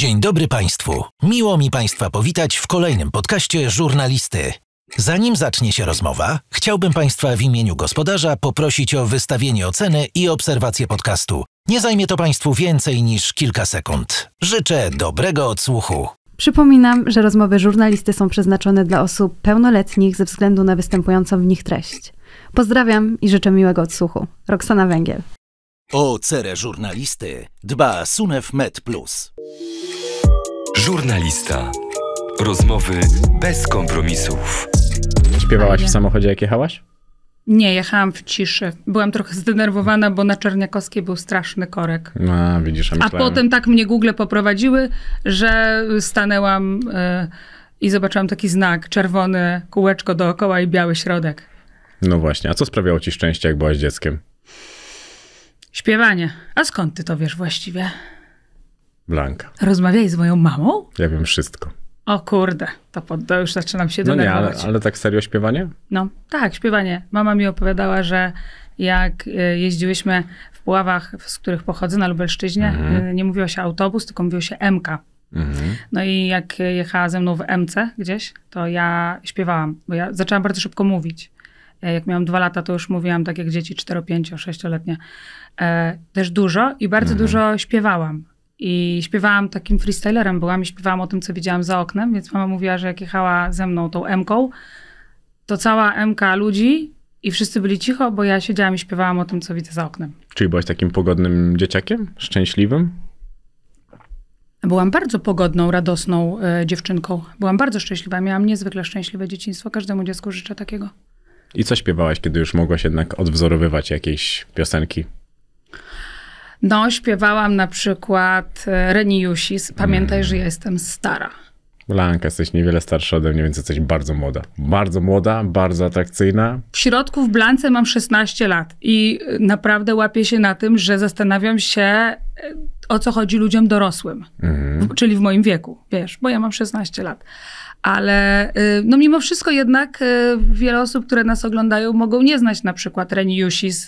Dzień dobry Państwu. Miło mi Państwa powitać w kolejnym podcaście Żurnalisty. Zanim zacznie się rozmowa, chciałbym Państwa w imieniu gospodarza poprosić o wystawienie oceny i obserwację podcastu. Nie zajmie to Państwu więcej niż kilka sekund. Życzę dobrego odsłuchu. Przypominam, że rozmowy żurnalisty są przeznaczone dla osób pełnoletnich ze względu na występującą w nich treść. Pozdrawiam i życzę miłego odsłuchu. Roxana Węgiel. O cerę żurnalisty dba Sunef Med Plus. Żurnalista. Rozmowy bez kompromisów. Śpiewałaś w samochodzie, jak jechałaś? Nie, jechałam w ciszy. Byłam trochę zdenerwowana, bo na Czerniakowskiej był straszny korek. No, a, widzisz, a, a potem tak mnie Google poprowadziły, że stanęłam y, i zobaczyłam taki znak, czerwone kółeczko dookoła i biały środek. No właśnie, a co sprawiało ci szczęście, jak byłaś dzieckiem? Śpiewanie. A skąd ty to wiesz właściwie? Blanka. Rozmawiaj z moją mamą? Ja wiem wszystko. O kurde, to, pod, to już zaczynam się no denerwować. No nie, ale, ale tak serio śpiewanie? No tak, śpiewanie. Mama mi opowiadała, że jak e, jeździłyśmy w Puławach, z których pochodzę, na Lubelszczyźnie, mhm. E, nie mówiło się autobus, tylko mówiło się MK. Mhm. No i jak jechała ze mną w MC gdzieś, to ja śpiewałam, bo ja zaczęłam bardzo szybko mówić. E, jak miałam dwa lata, to już mówiłam tak jak dzieci 4, 5, 6-letnie. Też dużo i bardzo mhm. dużo śpiewałam. I śpiewałam takim freestylerem byłam i śpiewałam o tym, co widziałam za oknem, więc mama mówiła, że jak jechała ze mną tą Mką, to cała MK ludzi i wszyscy byli cicho, bo ja siedziałam i śpiewałam o tym, co widzę za oknem. Czyli byłaś takim pogodnym dzieciakiem? Szczęśliwym? Byłam bardzo pogodną, radosną y, dziewczynką. Byłam bardzo szczęśliwa. Miałam niezwykle szczęśliwe dzieciństwo. Każdemu dziecku życzę takiego. I co śpiewałaś, kiedy już mogłaś jednak odwzorowywać jakieś piosenki? No, śpiewałam na przykład e, Reniusis. pamiętaj, że ja jestem stara. Blanka, jesteś niewiele starsza ode mnie, więc jesteś bardzo młoda. Bardzo młoda, bardzo atrakcyjna. W środku w Blance mam 16 lat i e, naprawdę łapię się na tym, że zastanawiam się, e, o co chodzi ludziom dorosłym, mhm. czyli w moim wieku, wiesz, bo ja mam 16 lat ale y, no mimo wszystko jednak y, wiele osób, które nas oglądają, mogą nie znać na przykład Reni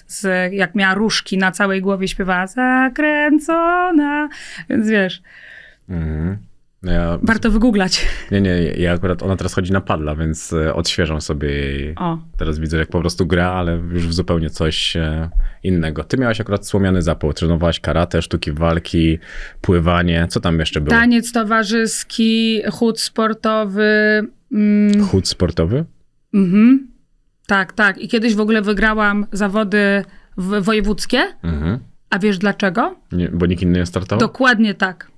z, jak miała różki na całej głowie, śpiewała zakręcona, więc wiesz. Mhm. Ja, Warto wygooglać. Nie, nie, ja akurat ona teraz chodzi na padla, więc e, odświeżam sobie jej. O. Teraz widzę, jak po prostu gra, ale już w zupełnie coś e, innego. Ty miałaś akurat słomiany zapał, trenowałaś karate, sztuki walki, pływanie, co tam jeszcze było? Taniec towarzyski, chód sportowy. Mm. Chód sportowy? Mhm. Tak, tak. I kiedyś w ogóle wygrałam zawody wojewódzkie. Mhm. A wiesz dlaczego? Nie, bo nikt inny nie startował? Dokładnie tak.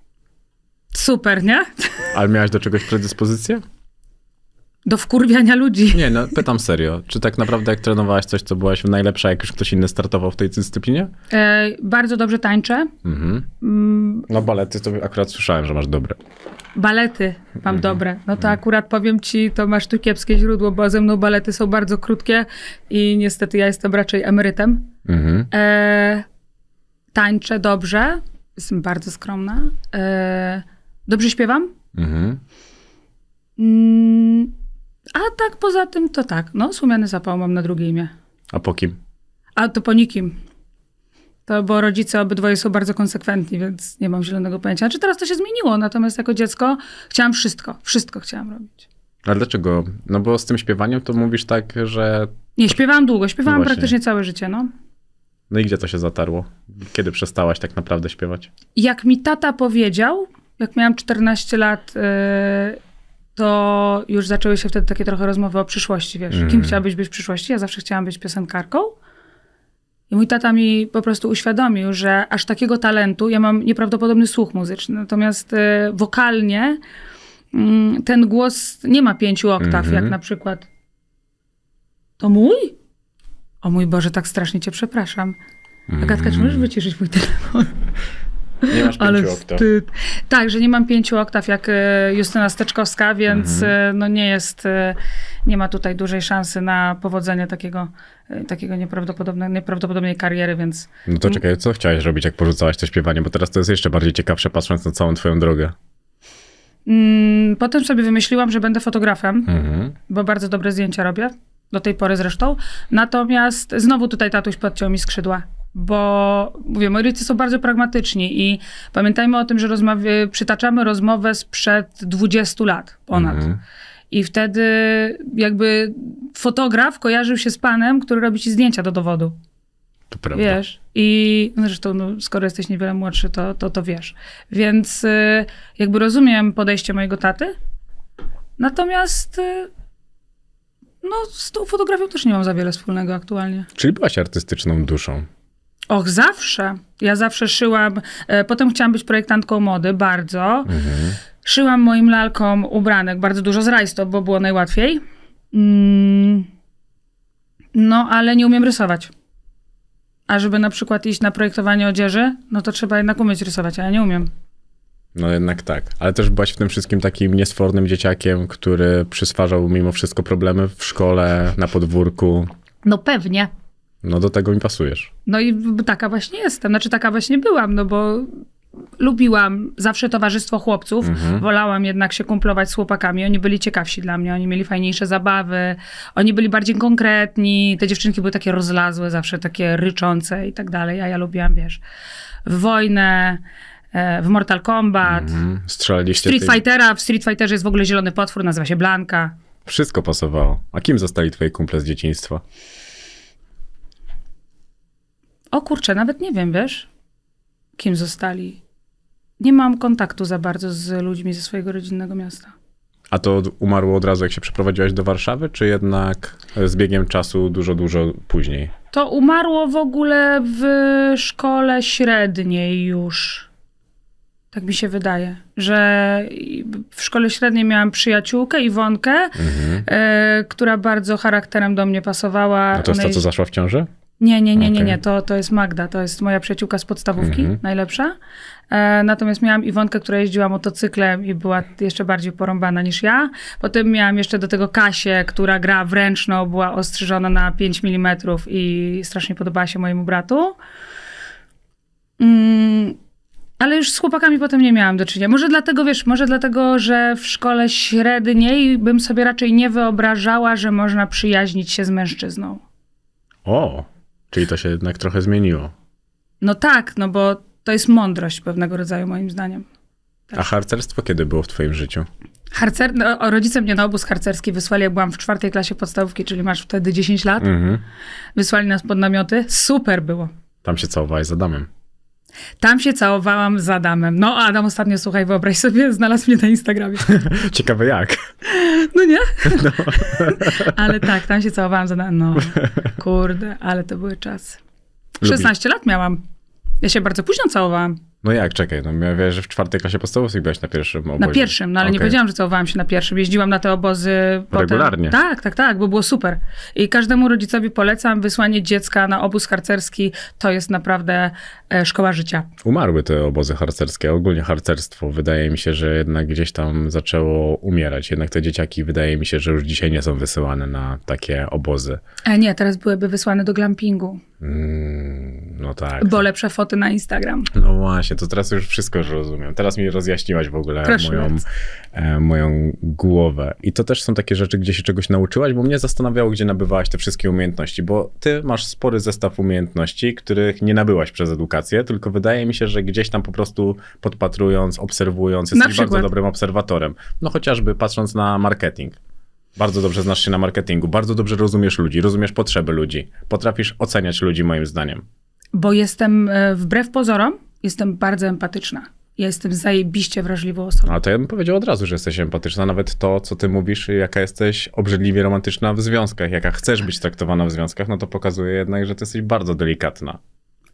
Super, nie? Ale miałaś do czegoś predyspozycję? Do wkurwiania ludzi. Nie, no pytam serio. Czy tak naprawdę jak trenowałaś coś, co byłaś najlepsza, jak już ktoś inny startował w tej dyscyplinie? E, bardzo dobrze tańczę. Mhm. Mm. No balety to akurat słyszałem, że masz dobre. Balety mam mhm. dobre. No to mhm. akurat powiem ci, to masz tu kiepskie źródło, bo ze mną balety są bardzo krótkie i niestety ja jestem raczej emerytem. Mhm. E, tańczę dobrze. Jestem bardzo skromna. E, Dobrze śpiewam? Mhm. Mm, a tak poza tym to tak. No, Słomiany Zapał mam na drugie imię. A po kim? A to po nikim. To bo rodzice obydwoje są bardzo konsekwentni, więc nie mam zielonego pojęcia. Czy znaczy, teraz to się zmieniło, natomiast jako dziecko chciałam wszystko. Wszystko chciałam robić. A dlaczego? No bo z tym śpiewaniem to mówisz tak, że... Nie, śpiewałam długo. Śpiewałam no praktycznie całe życie, no. No i gdzie to się zatarło? Kiedy przestałaś tak naprawdę śpiewać? Jak mi tata powiedział, jak miałam 14 lat, y, to już zaczęły się wtedy takie trochę rozmowy o przyszłości, wiesz. Mm. Kim chciałabyś być w przyszłości? Ja zawsze chciałam być piosenkarką. I mój tata mi po prostu uświadomił, że aż takiego talentu, ja mam nieprawdopodobny słuch muzyczny, natomiast y, wokalnie mm, ten głos nie ma pięciu oktaw, mm -hmm. jak mhm. na przykład to mój? O mój Boże, tak strasznie cię przepraszam. Agatka, mm -hmm. czy możesz mhm. wyciszyć mój telefon? masz Ale Wstyd. Tak, że nie mam pięciu oktaw jak e, Justyna Steczkowska, więc mhm. E, no nie jest, e, nie ma tutaj dużej szansy na powodzenie takiego, takiego nieprawdopodobnej, nieprawdopodobnej kariery, więc... No to czekaj, co chciałeś robić, jak porzucałaś to śpiewanie? Bo teraz to jest jeszcze bardziej ciekawsze, patrząc na całą twoją drogę. Mm, potem sobie wymyśliłam, że będę fotografem, mhm. bo bardzo dobre zdjęcia robię, do tej pory zresztą. Natomiast znowu tutaj tatuś podciął mi skrzydła bo mówię, moi rodzice są bardzo pragmatyczni i pamiętajmy o tym, że rozmawi- przytaczamy rozmowę sprzed 20 lat ponad. Mm -hmm. I wtedy jakby fotograf kojarzył się z panem, który robi ci zdjęcia do dowodu. To prawda. Wiesz? I zresztą, no, skoro jesteś niewiele młodszy, to to, to wiesz. Więc y, jakby rozumiem podejście mojego taty, natomiast y, no, z tą fotografią też nie mam za wiele wspólnego aktualnie. Czyli byłaś artystyczną duszą. Och, zawsze. Ja zawsze szyłam. E, potem chciałam być projektantką mody, bardzo. Mhm. Szyłam moim lalkom ubranek, bardzo dużo z rajstop, bo było najłatwiej. Mm. No, ale nie umiem rysować. A żeby na przykład iść na projektowanie odzieży, no to trzeba jednak umieć rysować, a ja nie umiem. No jednak tak. Ale też byłaś w tym wszystkim takim niesfornym dzieciakiem, który przyswarzał mimo wszystko problemy w szkole, na podwórku. No pewnie. No do tego mi pasujesz. No i taka właśnie jestem, znaczy taka właśnie byłam, no bo lubiłam zawsze towarzystwo chłopców, mhm. wolałam jednak się kumplować z chłopakami, oni byli ciekawsi dla mnie, oni mieli fajniejsze zabawy, oni byli bardziej konkretni, te dziewczynki były takie rozlazłe, zawsze takie ryczące i tak dalej, a ja lubiłam, wiesz, w wojnę, e, w Mortal Kombat, mhm. Strzelaliście Street Fightera, w Street Fighterze jest w ogóle zielony potwór, nazywa się Blanka. Wszystko pasowało. A kim zostali twoje kumple z dzieciństwa? O kurczę, nawet nie wiem, wiesz, kim zostali. Nie mam kontaktu za bardzo z ludźmi ze swojego rodzinnego miasta. A to umarło od razu, jak się przeprowadziłaś do Warszawy, czy jednak e, z biegiem czasu dużo, dużo później? To umarło w ogóle w szkole średniej już. Tak mi się wydaje, że w szkole średniej miałam przyjaciółkę Iwonkę, mhm. y, która bardzo charakterem do mnie pasowała. A to jest to, ta, co zaszła w ciąży? Nie, nie, nie, nie, okay. nie. To, to jest Magda, to jest moja przyjaciółka z podstawówki, mm -hmm. najlepsza. E, natomiast miałam Iwonkę, która jeździła motocyklem i była jeszcze bardziej porąbana niż ja. Potem miałam jeszcze do tego Kasię, która gra w ręczną, była ostrzyżona na 5 mm i strasznie podobała się mojemu bratu. Mm, ale już z chłopakami potem nie miałam do czynienia. Może dlatego, wiesz, może dlatego, że w szkole średniej bym sobie raczej nie wyobrażała, że można przyjaźnić się z mężczyzną. O! Czyli to się jednak trochę zmieniło. No tak, no bo to jest mądrość pewnego rodzaju, moim zdaniem. Tak. A harcerstwo kiedy było w twoim życiu? Harcer, no, rodzice mnie na obóz harcerski wysłali, jak byłam w czwartej klasie podstawówki, czyli masz wtedy 10 lat. Mhm. Wysłali nas pod namioty. Super było. Tam się całowałeś z Adamem. Tam się całowałam z Adamem. No, Adam ostatnio, słuchaj, wyobraź sobie, znalazł mnie na Instagramie. Ciekawe jak. No nie? No. ale tak, tam się całowałam z Adamem. No, kurde, ale to były czasy. 16 lat miałam. Ja się bardzo późno całowałam. No jak, czekaj, no ja wiem, że w czwartej klasie podstawówki byłaś na pierwszym obozie. Na pierwszym, no ale okay. nie powiedziałam, że całowałam się na pierwszym. Jeździłam na te obozy Regularnie. Potem. Tak, tak, tak, bo było super. I każdemu rodzicowi polecam wysłanie dziecka na obóz harcerski. To jest naprawdę e, szkoła życia. Umarły te obozy harcerskie, ogólnie harcerstwo. Wydaje mi się, że jednak gdzieś tam zaczęło umierać. Jednak te dzieciaki, wydaje mi się, że już dzisiaj nie są wysyłane na takie obozy. E, nie, teraz byłyby wysłane do glampingu. Mm, no tak. Bo lepsze foty na Instagram. No właśnie właśnie, to teraz już wszystko rozumiem. Teraz mi rozjaśniłaś w ogóle moją, e, moją głowę. I to też są takie rzeczy, gdzie się czegoś nauczyłaś, bo mnie zastanawiało, gdzie nabywałaś te wszystkie umiejętności, bo ty masz spory zestaw umiejętności, których nie nabyłaś przez edukację, tylko wydaje mi się, że gdzieś tam po prostu podpatrując, obserwując, jesteś bardzo dobrym obserwatorem. No chociażby patrząc na marketing. Bardzo dobrze znasz się na marketingu, bardzo dobrze rozumiesz ludzi, rozumiesz potrzeby ludzi, potrafisz oceniać ludzi, moim zdaniem. Bo jestem e, wbrew pozorom Jestem bardzo empatyczna. Ja jestem zajebiście wrażliwą osobą. A to ja bym powiedział od razu, że jesteś empatyczna. Nawet to, co ty mówisz, jaka jesteś obrzydliwie romantyczna w związkach, jaka chcesz być traktowana w związkach, no to pokazuje jednak, że ty jesteś bardzo delikatna.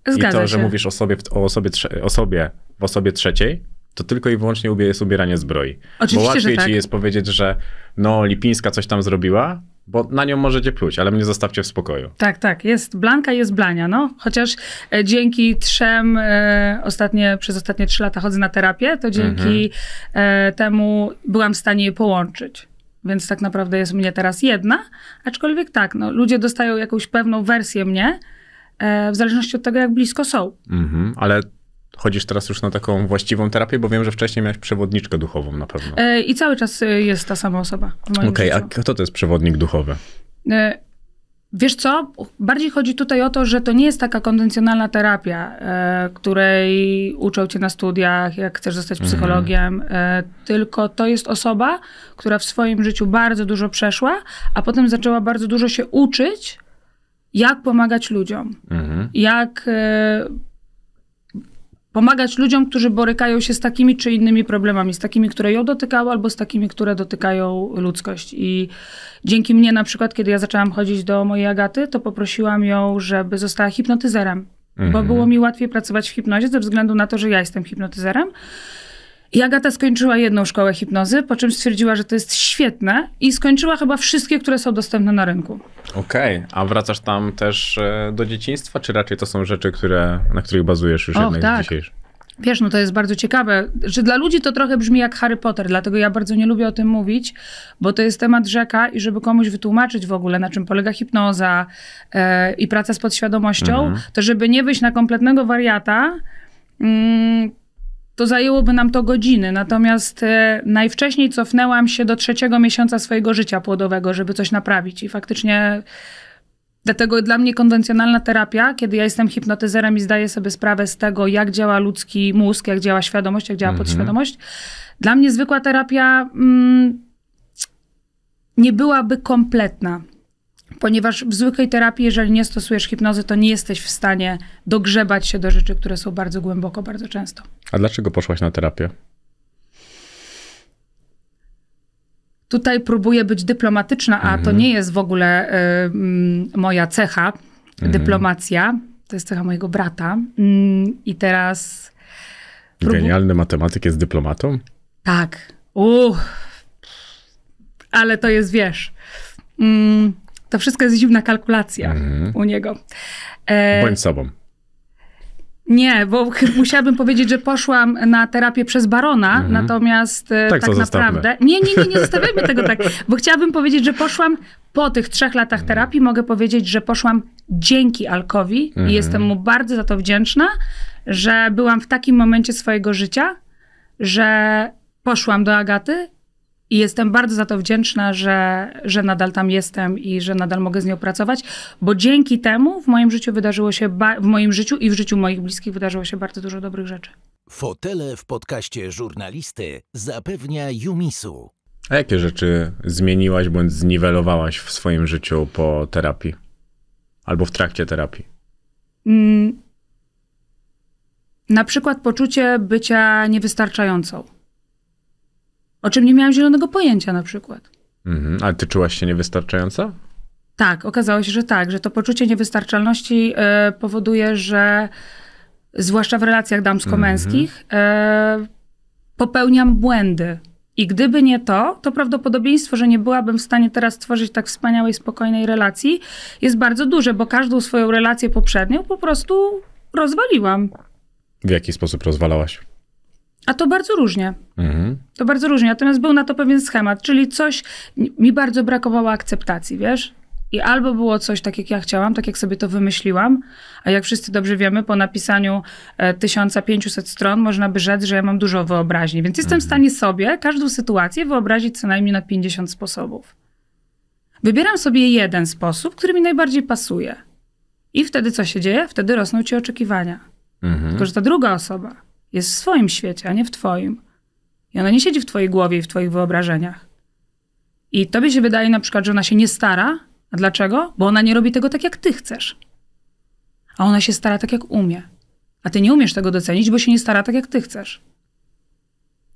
Zgadza I to, się. że mówisz o sobie, o osobie, o sobie, w osobie trzeciej, to tylko i wyłącznie jest ubieranie zbroi. Oczywiście, Bo łatwiej tak. ci jest powiedzieć, że no Lipińska coś tam zrobiła, bo na nią możecie pluć, ale mnie zostawcie w spokoju. Tak, tak, jest Blanka, jest Blania, no. Chociaż e, dzięki trzem, e, ostatnie, przez ostatnie trzy lata chodzę na terapię, to dzięki mhm. E, temu byłam w stanie je połączyć. Więc tak naprawdę jest mnie teraz jedna, aczkolwiek tak, no, ludzie dostają jakąś pewną wersję mnie, e, w zależności od tego, jak blisko są. Mhm, ale chodzisz teraz już na taką właściwą terapię, bo wiem, że wcześniej miałeś przewodniczkę duchową na pewno. E, I cały czas e, jest ta sama osoba. Okej, okay, a kto to jest przewodnik duchowy? E, wiesz co? Bardziej chodzi tutaj o to, że to nie jest taka konwencjonalna terapia, której uczą cię na studiach, jak chcesz zostać mhm. psychologiem, mm. tylko to jest osoba, która w swoim życiu bardzo dużo przeszła, a potem zaczęła bardzo dużo się uczyć, jak pomagać ludziom, mm. jak pomagać ludziom, którzy borykają się z takimi czy innymi problemami, z takimi, które ją dotykały, albo z takimi, które dotykają ludzkość. I dzięki mnie, na przykład, kiedy ja zaczęłam chodzić do mojej Agaty, to poprosiłam ją, żeby została hipnotyzerem. Bo mhm. było mi łatwiej pracować w hipnozie ze względu na to, że ja jestem hipnotyzerem. I Agata skończyła jedną szkołę hipnozy, po czym stwierdziła, że to jest świetne i skończyła chyba wszystkie, które są dostępne na rynku. Okej, okay. a wracasz tam też e, do dzieciństwa, czy raczej to są rzeczy, które, na których bazujesz już jednak tak. dzisiejszy? Wiesz, no to jest bardzo ciekawe, że dla ludzi to trochę brzmi jak Harry Potter, dlatego ja bardzo nie lubię o tym mówić, bo to jest temat rzeka i żeby komuś wytłumaczyć w ogóle, na czym polega hipnoza yy, i praca z podświadomością, mhm. to żeby nie wyjść na kompletnego wariata, yy, to zajęłoby nam to godziny. Natomiast e, najwcześniej cofnęłam się do trzeciego miesiąca swojego życia płodowego, żeby coś naprawić. I faktycznie dlatego dla mnie konwencjonalna terapia, kiedy ja jestem hipnotyzerem i zdaję sobie sprawę z tego, jak działa ludzki mózg, jak działa świadomość, jak działa mhm. podświadomość, dla mnie zwykła terapia mm, nie byłaby kompletna. Ponieważ w zwykłej terapii, jeżeli nie stosujesz hipnozy, to nie jesteś w stanie dogrzebać się do rzeczy, które są bardzo głęboko, bardzo często. A dlaczego poszłaś na terapię? Tutaj próbuję być dyplomatyczna, a to mhm. nie jest w ogóle y, mm, moja cecha, mhm. dyplomacja. To jest cecha mojego brata. Y, I teraz. Próbu... Genialny matematyk jest dyplomatą? Tak. Ale to jest, wiesz. Mm, to wszystko jest dziwna kalkulacja mm. u niego. E... Bądź sobą. Nie, bo musiałabym powiedzieć, że poszłam na terapię przez barona, mm -hmm. natomiast e, tak, tak naprawdę. Nie, nie, nie, nie zostawiamy tego tak, bo chciałabym powiedzieć, że poszłam po tych trzech latach mhm. terapii, mogę powiedzieć, że poszłam dzięki Alkowi mm -hmm. i mhm. jestem mu bardzo za to wdzięczna, że byłam w takim momencie swojego życia, że poszłam do Agaty i jestem bardzo za to wdzięczna, że, że nadal tam jestem i że nadal mogę z nią pracować, bo dzięki temu w moim życiu wydarzyło się, w moim życiu i w życiu moich bliskich wydarzyło się bardzo dużo dobrych rzeczy. Fotele w podcaście żurnalisty zapewnia Jumisu. A jakie rzeczy zmieniłaś bądź zniwelowałaś w swoim życiu po terapii? Albo w trakcie terapii? Mm, na przykład poczucie bycia niewystarczającą o czym nie miałam zielonego pojęcia na przykład. Mhm. Ale ty czułaś się niewystarczająca? Tak, okazało się, że tak, że to poczucie niewystarczalności e, powoduje, że zwłaszcza w relacjach damsko-męskich yy, popełniam błędy. I gdyby nie to, to prawdopodobieństwo, że nie byłabym w stanie teraz stworzyć tak wspaniałej, spokojnej relacji, jest bardzo duże, bo każdą swoją relację poprzednią po prostu rozwaliłam. W jaki sposób rozwalałaś? A to bardzo różnie. Mhm. To bardzo różnie. Natomiast był na to pewien schemat, czyli coś, mi bardzo brakowało akceptacji, wiesz? I albo było coś tak, jak ja chciałam, tak jak sobie to wymyśliłam, a jak wszyscy dobrze wiemy, po napisaniu 1500 e, stron można by rzec, że ja mam dużo wyobraźni. Więc jestem w mhm. stanie sobie każdą sytuację wyobrazić co najmniej na 50 sposobów. Wybieram sobie jeden sposób, który mi najbardziej pasuje. I wtedy co się dzieje? Wtedy rosną ci oczekiwania. Mhm. Tylko, że ta druga osoba jest w swoim świecie, a nie w twoim. I ona nie siedzi w twojej głowie i w twoich wyobrażeniach. I tobie się wydaje na przykład, że ona się nie stara. A dlaczego? Bo ona nie robi tego tak, jak ty chcesz. A ona się stara tak, jak umie. A ty nie umiesz tego docenić, bo się nie stara tak, jak ty chcesz.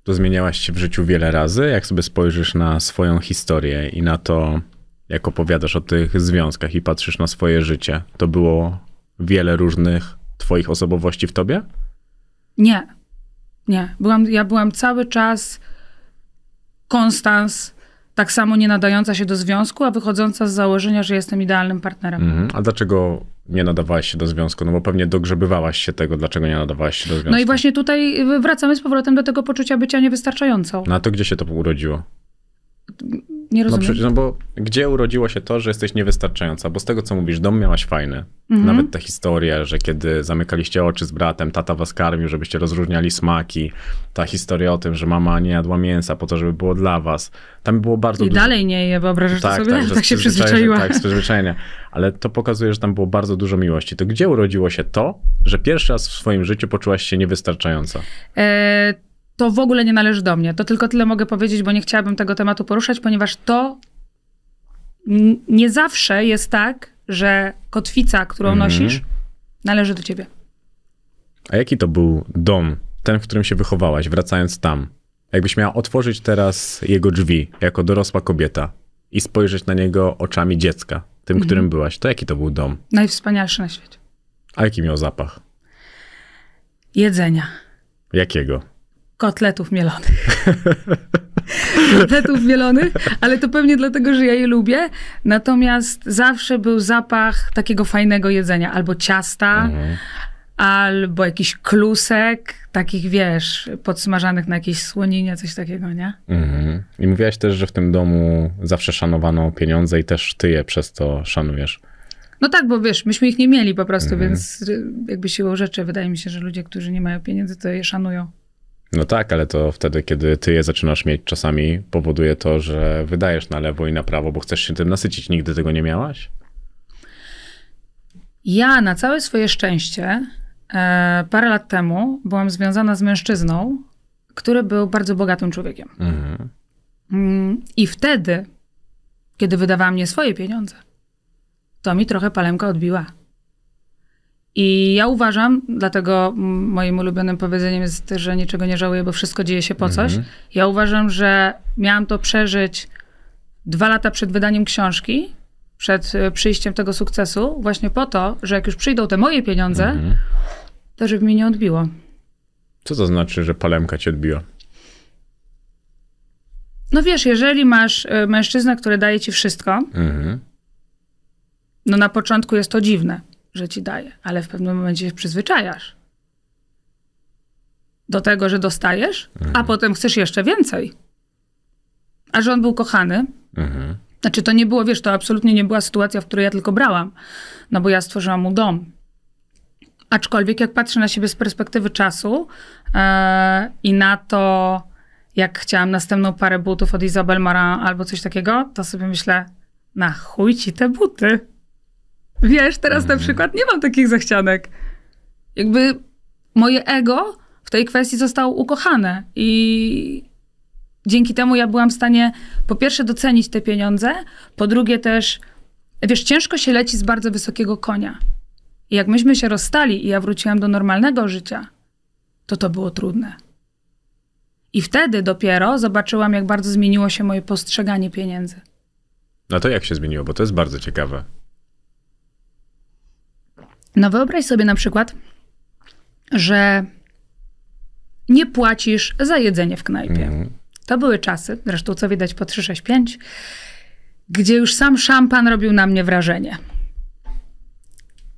To zmieniałaś się w życiu wiele razy. Jak sobie spojrzysz na swoją historię i na to, jak opowiadasz o tych związkach i patrzysz na swoje życie, to było wiele różnych twoich osobowości w tobie? Nie. Nie. Byłam, ja byłam cały czas Konstans, tak samo nie nadająca się do związku, a wychodząca z założenia, że jestem idealnym partnerem. Mhm. A dlaczego nie nadawałaś się do związku? No bo pewnie dogrzebywałaś się tego, dlaczego nie nadawałaś się do związku. No i właśnie tutaj wracamy z powrotem do tego poczucia bycia niewystarczającą. No a to gdzie się to urodziło? Nie no rozumiem. No, przecież, no bo gdzie urodziło się to, że jesteś niewystarczająca? Bo z tego, co mówisz, dom miałaś fajny. Mhm. Nawet ta historia, że kiedy zamykaliście oczy z bratem, tata was karmił, żebyście rozróżniali smaki. Ta historia o tym, że mama nie jadła mięsa po to, żeby było dla was. Tam było bardzo I dużo... dalej nie je, wyobrażasz tak, sobie? Tak, tak się przyzwyczaiła. Tak, z przyzwyczajenia. Ale to pokazuje, że tam było bardzo dużo miłości. To gdzie urodziło się to, że pierwszy raz w swoim życiu poczułaś się niewystarczająca? E to w ogóle nie należy do mnie. To tylko tyle mogę powiedzieć, bo nie chciałabym tego tematu poruszać, ponieważ to nie zawsze jest tak, że kotwica, którą mm. nosisz, należy do ciebie. A jaki to był dom, ten, w którym się wychowałaś, wracając tam? Jakbyś miała otworzyć teraz jego drzwi jako dorosła kobieta i spojrzeć na niego oczami dziecka, tym, mm. którym byłaś, to jaki to był dom? Najwspanialszy na świecie. A jaki miał zapach? Jedzenia. Jakiego? kotletów mielonych. kotletów mielonych, ale to pewnie dlatego, że ja je lubię. Natomiast zawsze był zapach takiego fajnego jedzenia, albo ciasta, mhm. albo jakiś klusek, takich wiesz, podsmażanych na jakieś słoninie, coś takiego, nie? Mhm. I mówiłaś też, że w tym domu zawsze szanowano pieniądze i też ty je przez to szanujesz. No tak, bo wiesz, myśmy ich nie mieli po prostu, mhm. więc jakby siłą rzeczy wydaje mi się, że ludzie, którzy nie mają pieniędzy, to je szanują. No tak, ale to wtedy, kiedy ty je zaczynasz mieć czasami, powoduje to, że wydajesz na lewo i na prawo, bo chcesz się tym nasycić. Nigdy tego nie miałaś? Ja na całe swoje szczęście e, parę lat temu byłam związana z mężczyzną, który był bardzo bogatym człowiekiem. Mhm. Mm, I wtedy, kiedy wydawała mnie swoje pieniądze, to mi trochę palemka odbiła. I ja uważam, dlatego moim ulubionym powiedzeniem jest, że niczego nie żałuję, bo wszystko dzieje się po coś. Mhm. Ja uważam, że miałam to przeżyć dwa lata przed wydaniem książki, przed e, przyjściem tego sukcesu, właśnie po to, że jak już przyjdą te moje pieniądze, mhm. to żeby mnie nie odbiło. Co to znaczy, że palemka cię odbiła? No wiesz, jeżeli masz e, mężczyznę, który daje ci wszystko, mhm. no na początku jest to dziwne że ci daje, ale w pewnym momencie się przyzwyczajasz do tego, że dostajesz, mhm. a potem chcesz jeszcze więcej. A że on był kochany. Mhm. Znaczy, to nie było, wiesz, to absolutnie nie była sytuacja, w której ja tylko brałam, no bo ja stworzyłam mu dom. Aczkolwiek, jak patrzę na siebie z perspektywy czasu e, i na to, jak chciałam następną parę butów od Isabel Mara albo coś takiego, to sobie myślę, na chuj ci te buty. Wiesz, teraz na mhm. przykład nie mam takich zachcianek. Jakby moje ego w tej kwestii zostało ukochane i dzięki temu ja byłam w stanie po pierwsze docenić te pieniądze, po drugie też, wiesz, ciężko się leci z bardzo wysokiego konia. I jak myśmy się rozstali i ja wróciłam do normalnego życia, to to było trudne. I wtedy dopiero zobaczyłam, jak bardzo zmieniło się moje postrzeganie pieniędzy. No to jak się zmieniło, bo to jest bardzo ciekawe. No wyobraź sobie na przykład, że nie płacisz za jedzenie w knajpie. Mm. To były czasy, zresztą co widać po 365, gdzie już sam szampan robił na mnie wrażenie.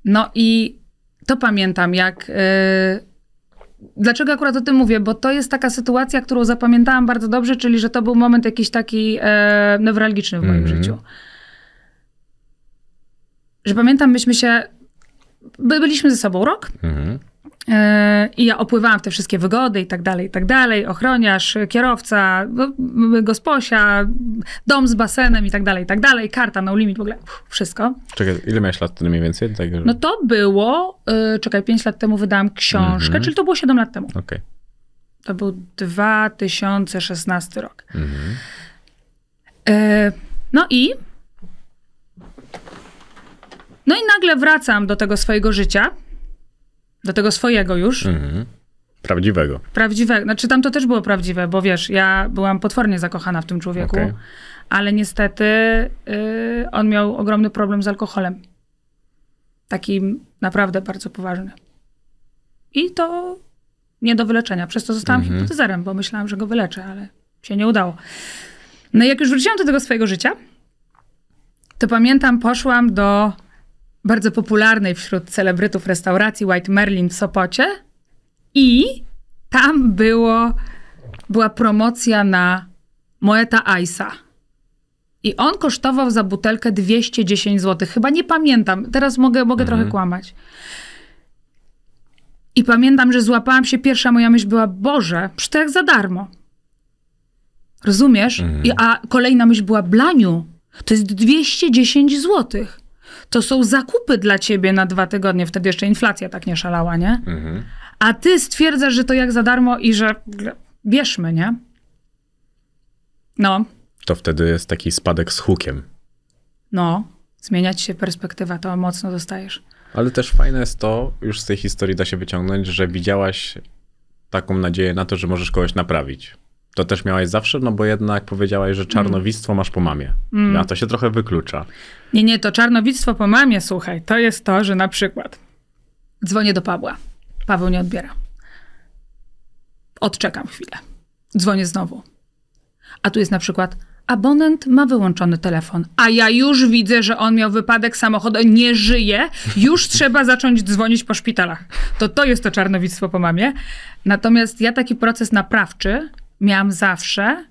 No i to pamiętam, jak. Yy, dlaczego akurat o tym mówię? Bo to jest taka sytuacja, którą zapamiętałam bardzo dobrze, czyli że to był moment jakiś taki yy, newralgiczny w moim mm. życiu. Że pamiętam, myśmy się byliśmy ze sobą rok. Mhm. E, I ja opływałam te wszystkie wygody i tak dalej, i tak dalej. Ochroniarz, kierowca, no, gosposia, dom z basenem i tak dalej, i tak dalej. Karta, no limit, w ogóle wszystko. Czekaj, ile miałeś lat wtedy mniej więcej? Tak, że... No to było, y, czekaj, 5 lat temu wydałam książkę, mm -hmm. czyli to było 7 lat temu. Okay. To był 2016 rok. Mm -hmm. y, no i no i nagle wracam do tego swojego życia, do tego swojego już. Mhm. Prawdziwego. Prawdziwego. Znaczy tam to też było prawdziwe, bo wiesz, ja byłam potwornie zakochana w tym człowieku, okay. ale niestety y, on miał ogromny problem z alkoholem. Taki naprawdę bardzo poważny. I to nie do wyleczenia. Przez to zostałam mhm. hipotyzerem, bo myślałam, że go wyleczę, ale się nie udało. No i jak już wróciłam do tego swojego życia, to pamiętam, poszłam do bardzo popularnej wśród celebrytów restauracji White Merlin w Sopocie i tam było, była promocja na Moeta Ice'a. I on kosztował za butelkę 210 zł. Chyba nie pamiętam. Teraz mogę, mogę mhm. trochę kłamać. I pamiętam, że złapałam się, pierwsza moja myśl była, Boże, przecież za darmo. Rozumiesz? Mhm. I, a kolejna myśl była, Blaniu, to jest 210 złotych to są zakupy dla ciebie na dwa tygodnie, wtedy jeszcze inflacja tak nie szalała, nie? Mhm. A ty stwierdzasz, że to jak za darmo i że bierzmy, nie? No. To wtedy jest taki spadek z hukiem. No, zmieniać się perspektywa, to mocno dostajesz. Ale też fajne jest to, już z tej historii da się wyciągnąć, że widziałaś taką nadzieję na to, że możesz kogoś naprawić. To też miałaś zawsze, no bo jednak powiedziałaś, że czarnowictwo mm. masz po mamie. Mm. A to się trochę wyklucza. Nie, nie, to czarnowictwo po mamie, słuchaj, to jest to, że na przykład dzwonię do Pawła. Paweł nie odbiera. Odczekam chwilę. Dzwonię znowu. A tu jest na przykład abonent ma wyłączony telefon, a ja już widzę, że on miał wypadek samochodu, nie żyje, już trzeba zacząć dzwonić po szpitalach. To to jest to czarnowictwo po mamie. Natomiast ja taki proces naprawczy miałam zawsze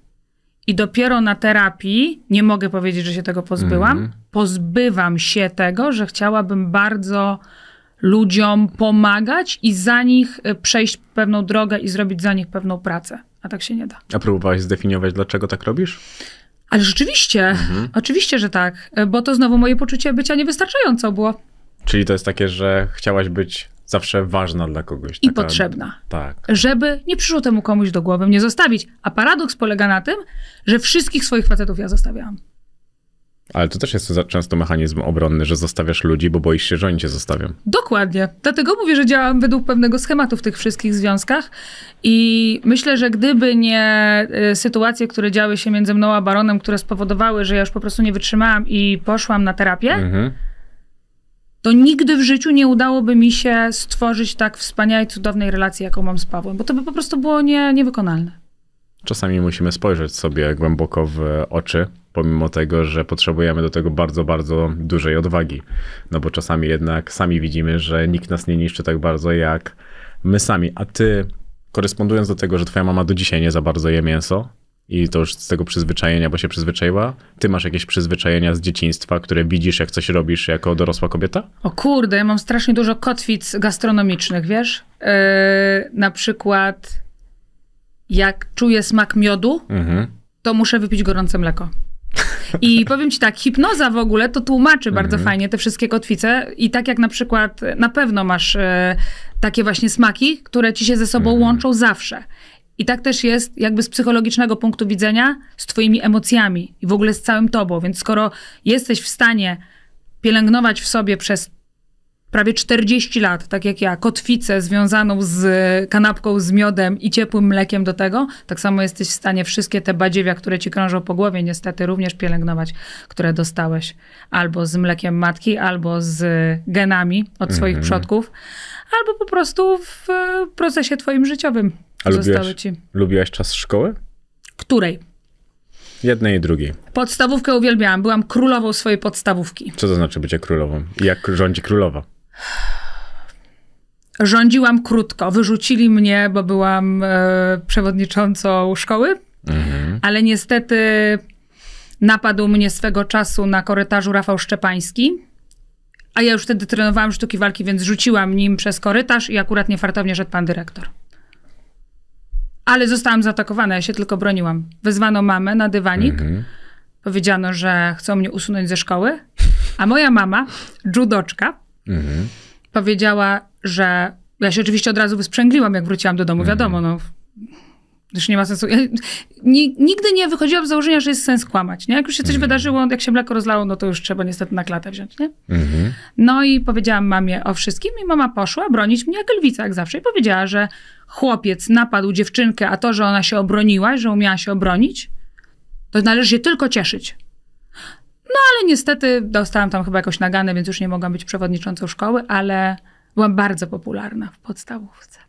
i dopiero na terapii, nie mogę powiedzieć, że się tego pozbyłam, mm. pozbywam się tego, że chciałabym bardzo ludziom pomagać i za nich y, przejść pewną drogę i zrobić za nich pewną pracę. A tak się nie da. A próbowałaś zdefiniować, dlaczego tak robisz? Ale rzeczywiście, mhm. oczywiście, że tak, y, bo to znowu moje poczucie bycia niewystarczająco było. Czyli to jest takie, że chciałaś być zawsze ważna dla kogoś. Taka, I potrzebna. Tak. Żeby nie przyszło temu komuś do głowy mnie zostawić. A paradoks polega na tym, że wszystkich swoich facetów ja zostawiałam. Ale to też jest często mechanizm obronny, że zostawiasz ludzi, bo boisz się, że oni cię zostawią. Dokładnie. Dlatego mówię, że działam według pewnego schematu w tych wszystkich związkach i myślę, że gdyby nie e, sytuacje, które działy się między mną a Baronem, które spowodowały, że ja już po prostu nie wytrzymałam i poszłam na terapię, mhm to nigdy w życiu nie udałoby mi się stworzyć tak wspaniałej, cudownej relacji, jaką mam z Pawłem, bo to by po prostu było nie, niewykonalne. Czasami musimy spojrzeć sobie głęboko w oczy, pomimo tego, że potrzebujemy do tego bardzo, bardzo dużej odwagi. No bo czasami jednak sami widzimy, że nikt nas nie niszczy tak bardzo jak my sami. A ty, korespondując do tego, że twoja mama do dzisiaj nie za bardzo je mięso, i to już z tego przyzwyczajenia, bo się przyzwyczaiła. Ty masz jakieś przyzwyczajenia z dzieciństwa, które widzisz, jak coś robisz jako dorosła kobieta? O kurde, ja mam strasznie dużo kotwic gastronomicznych, wiesz? Yy, na przykład jak czuję smak miodu, mhm. to muszę wypić gorące mleko. I powiem ci tak, hipnoza w ogóle to tłumaczy bardzo mhm. fajnie te wszystkie kotwice i tak jak na przykład na pewno masz e, takie właśnie smaki, które ci się ze sobą mhm. łączą zawsze. I tak też jest jakby z psychologicznego punktu widzenia z twoimi emocjami i w ogóle z całym tobą. Więc skoro jesteś w stanie pielęgnować w sobie przez prawie 40 lat, tak jak ja, kotwicę związaną z kanapką z miodem i ciepłym mlekiem do tego, tak samo jesteś w stanie wszystkie te badziewia, które ci krążą po głowie, niestety również pielęgnować, które dostałeś albo z mlekiem matki, albo z genami od swoich mm -hmm. przodków, albo po prostu w procesie twoim życiowym. A lubiłaś, ci. lubiłaś czas szkoły? Której? Jednej i drugiej. Podstawówkę uwielbiałam. Byłam królową swojej podstawówki. Co to znaczy bycie królową? Jak rządzi królowa? Rządziłam krótko. Wyrzucili mnie, bo byłam e, przewodniczącą szkoły, mhm. ale niestety napadł mnie swego czasu na korytarzu Rafał Szczepański. A ja już wtedy trenowałam sztuki walki, więc rzuciłam nim przez korytarz i akurat niefartownie szedł pan dyrektor ale zostałam zaatakowana, ja się tylko broniłam. Wezwano mamę na dywanik. Mhm. Powiedziano, że chcą mnie usunąć ze szkoły, a moja mama, judoczka, mhm. powiedziała, że ja się oczywiście od razu wysprzęgliłam, jak wróciłam do domu, wiadomo, no już nie ma sensu. Ja nigdy nie wychodziłam z założenia, że jest sens kłamać. Nie? Jak już się coś mm. wydarzyło, jak się mleko rozlało, no to już trzeba niestety na klatę wziąć. Nie? Mm -hmm. No i powiedziałam mamie o wszystkim, i mama poszła bronić mnie jak lwica, jak zawsze, i powiedziała, że chłopiec napadł dziewczynkę, a to, że ona się obroniła, że umiała się obronić, to należy się tylko cieszyć. No ale niestety dostałam tam chyba jakoś naganę, więc już nie mogłam być przewodniczącą szkoły, ale byłam bardzo popularna w podstawówce.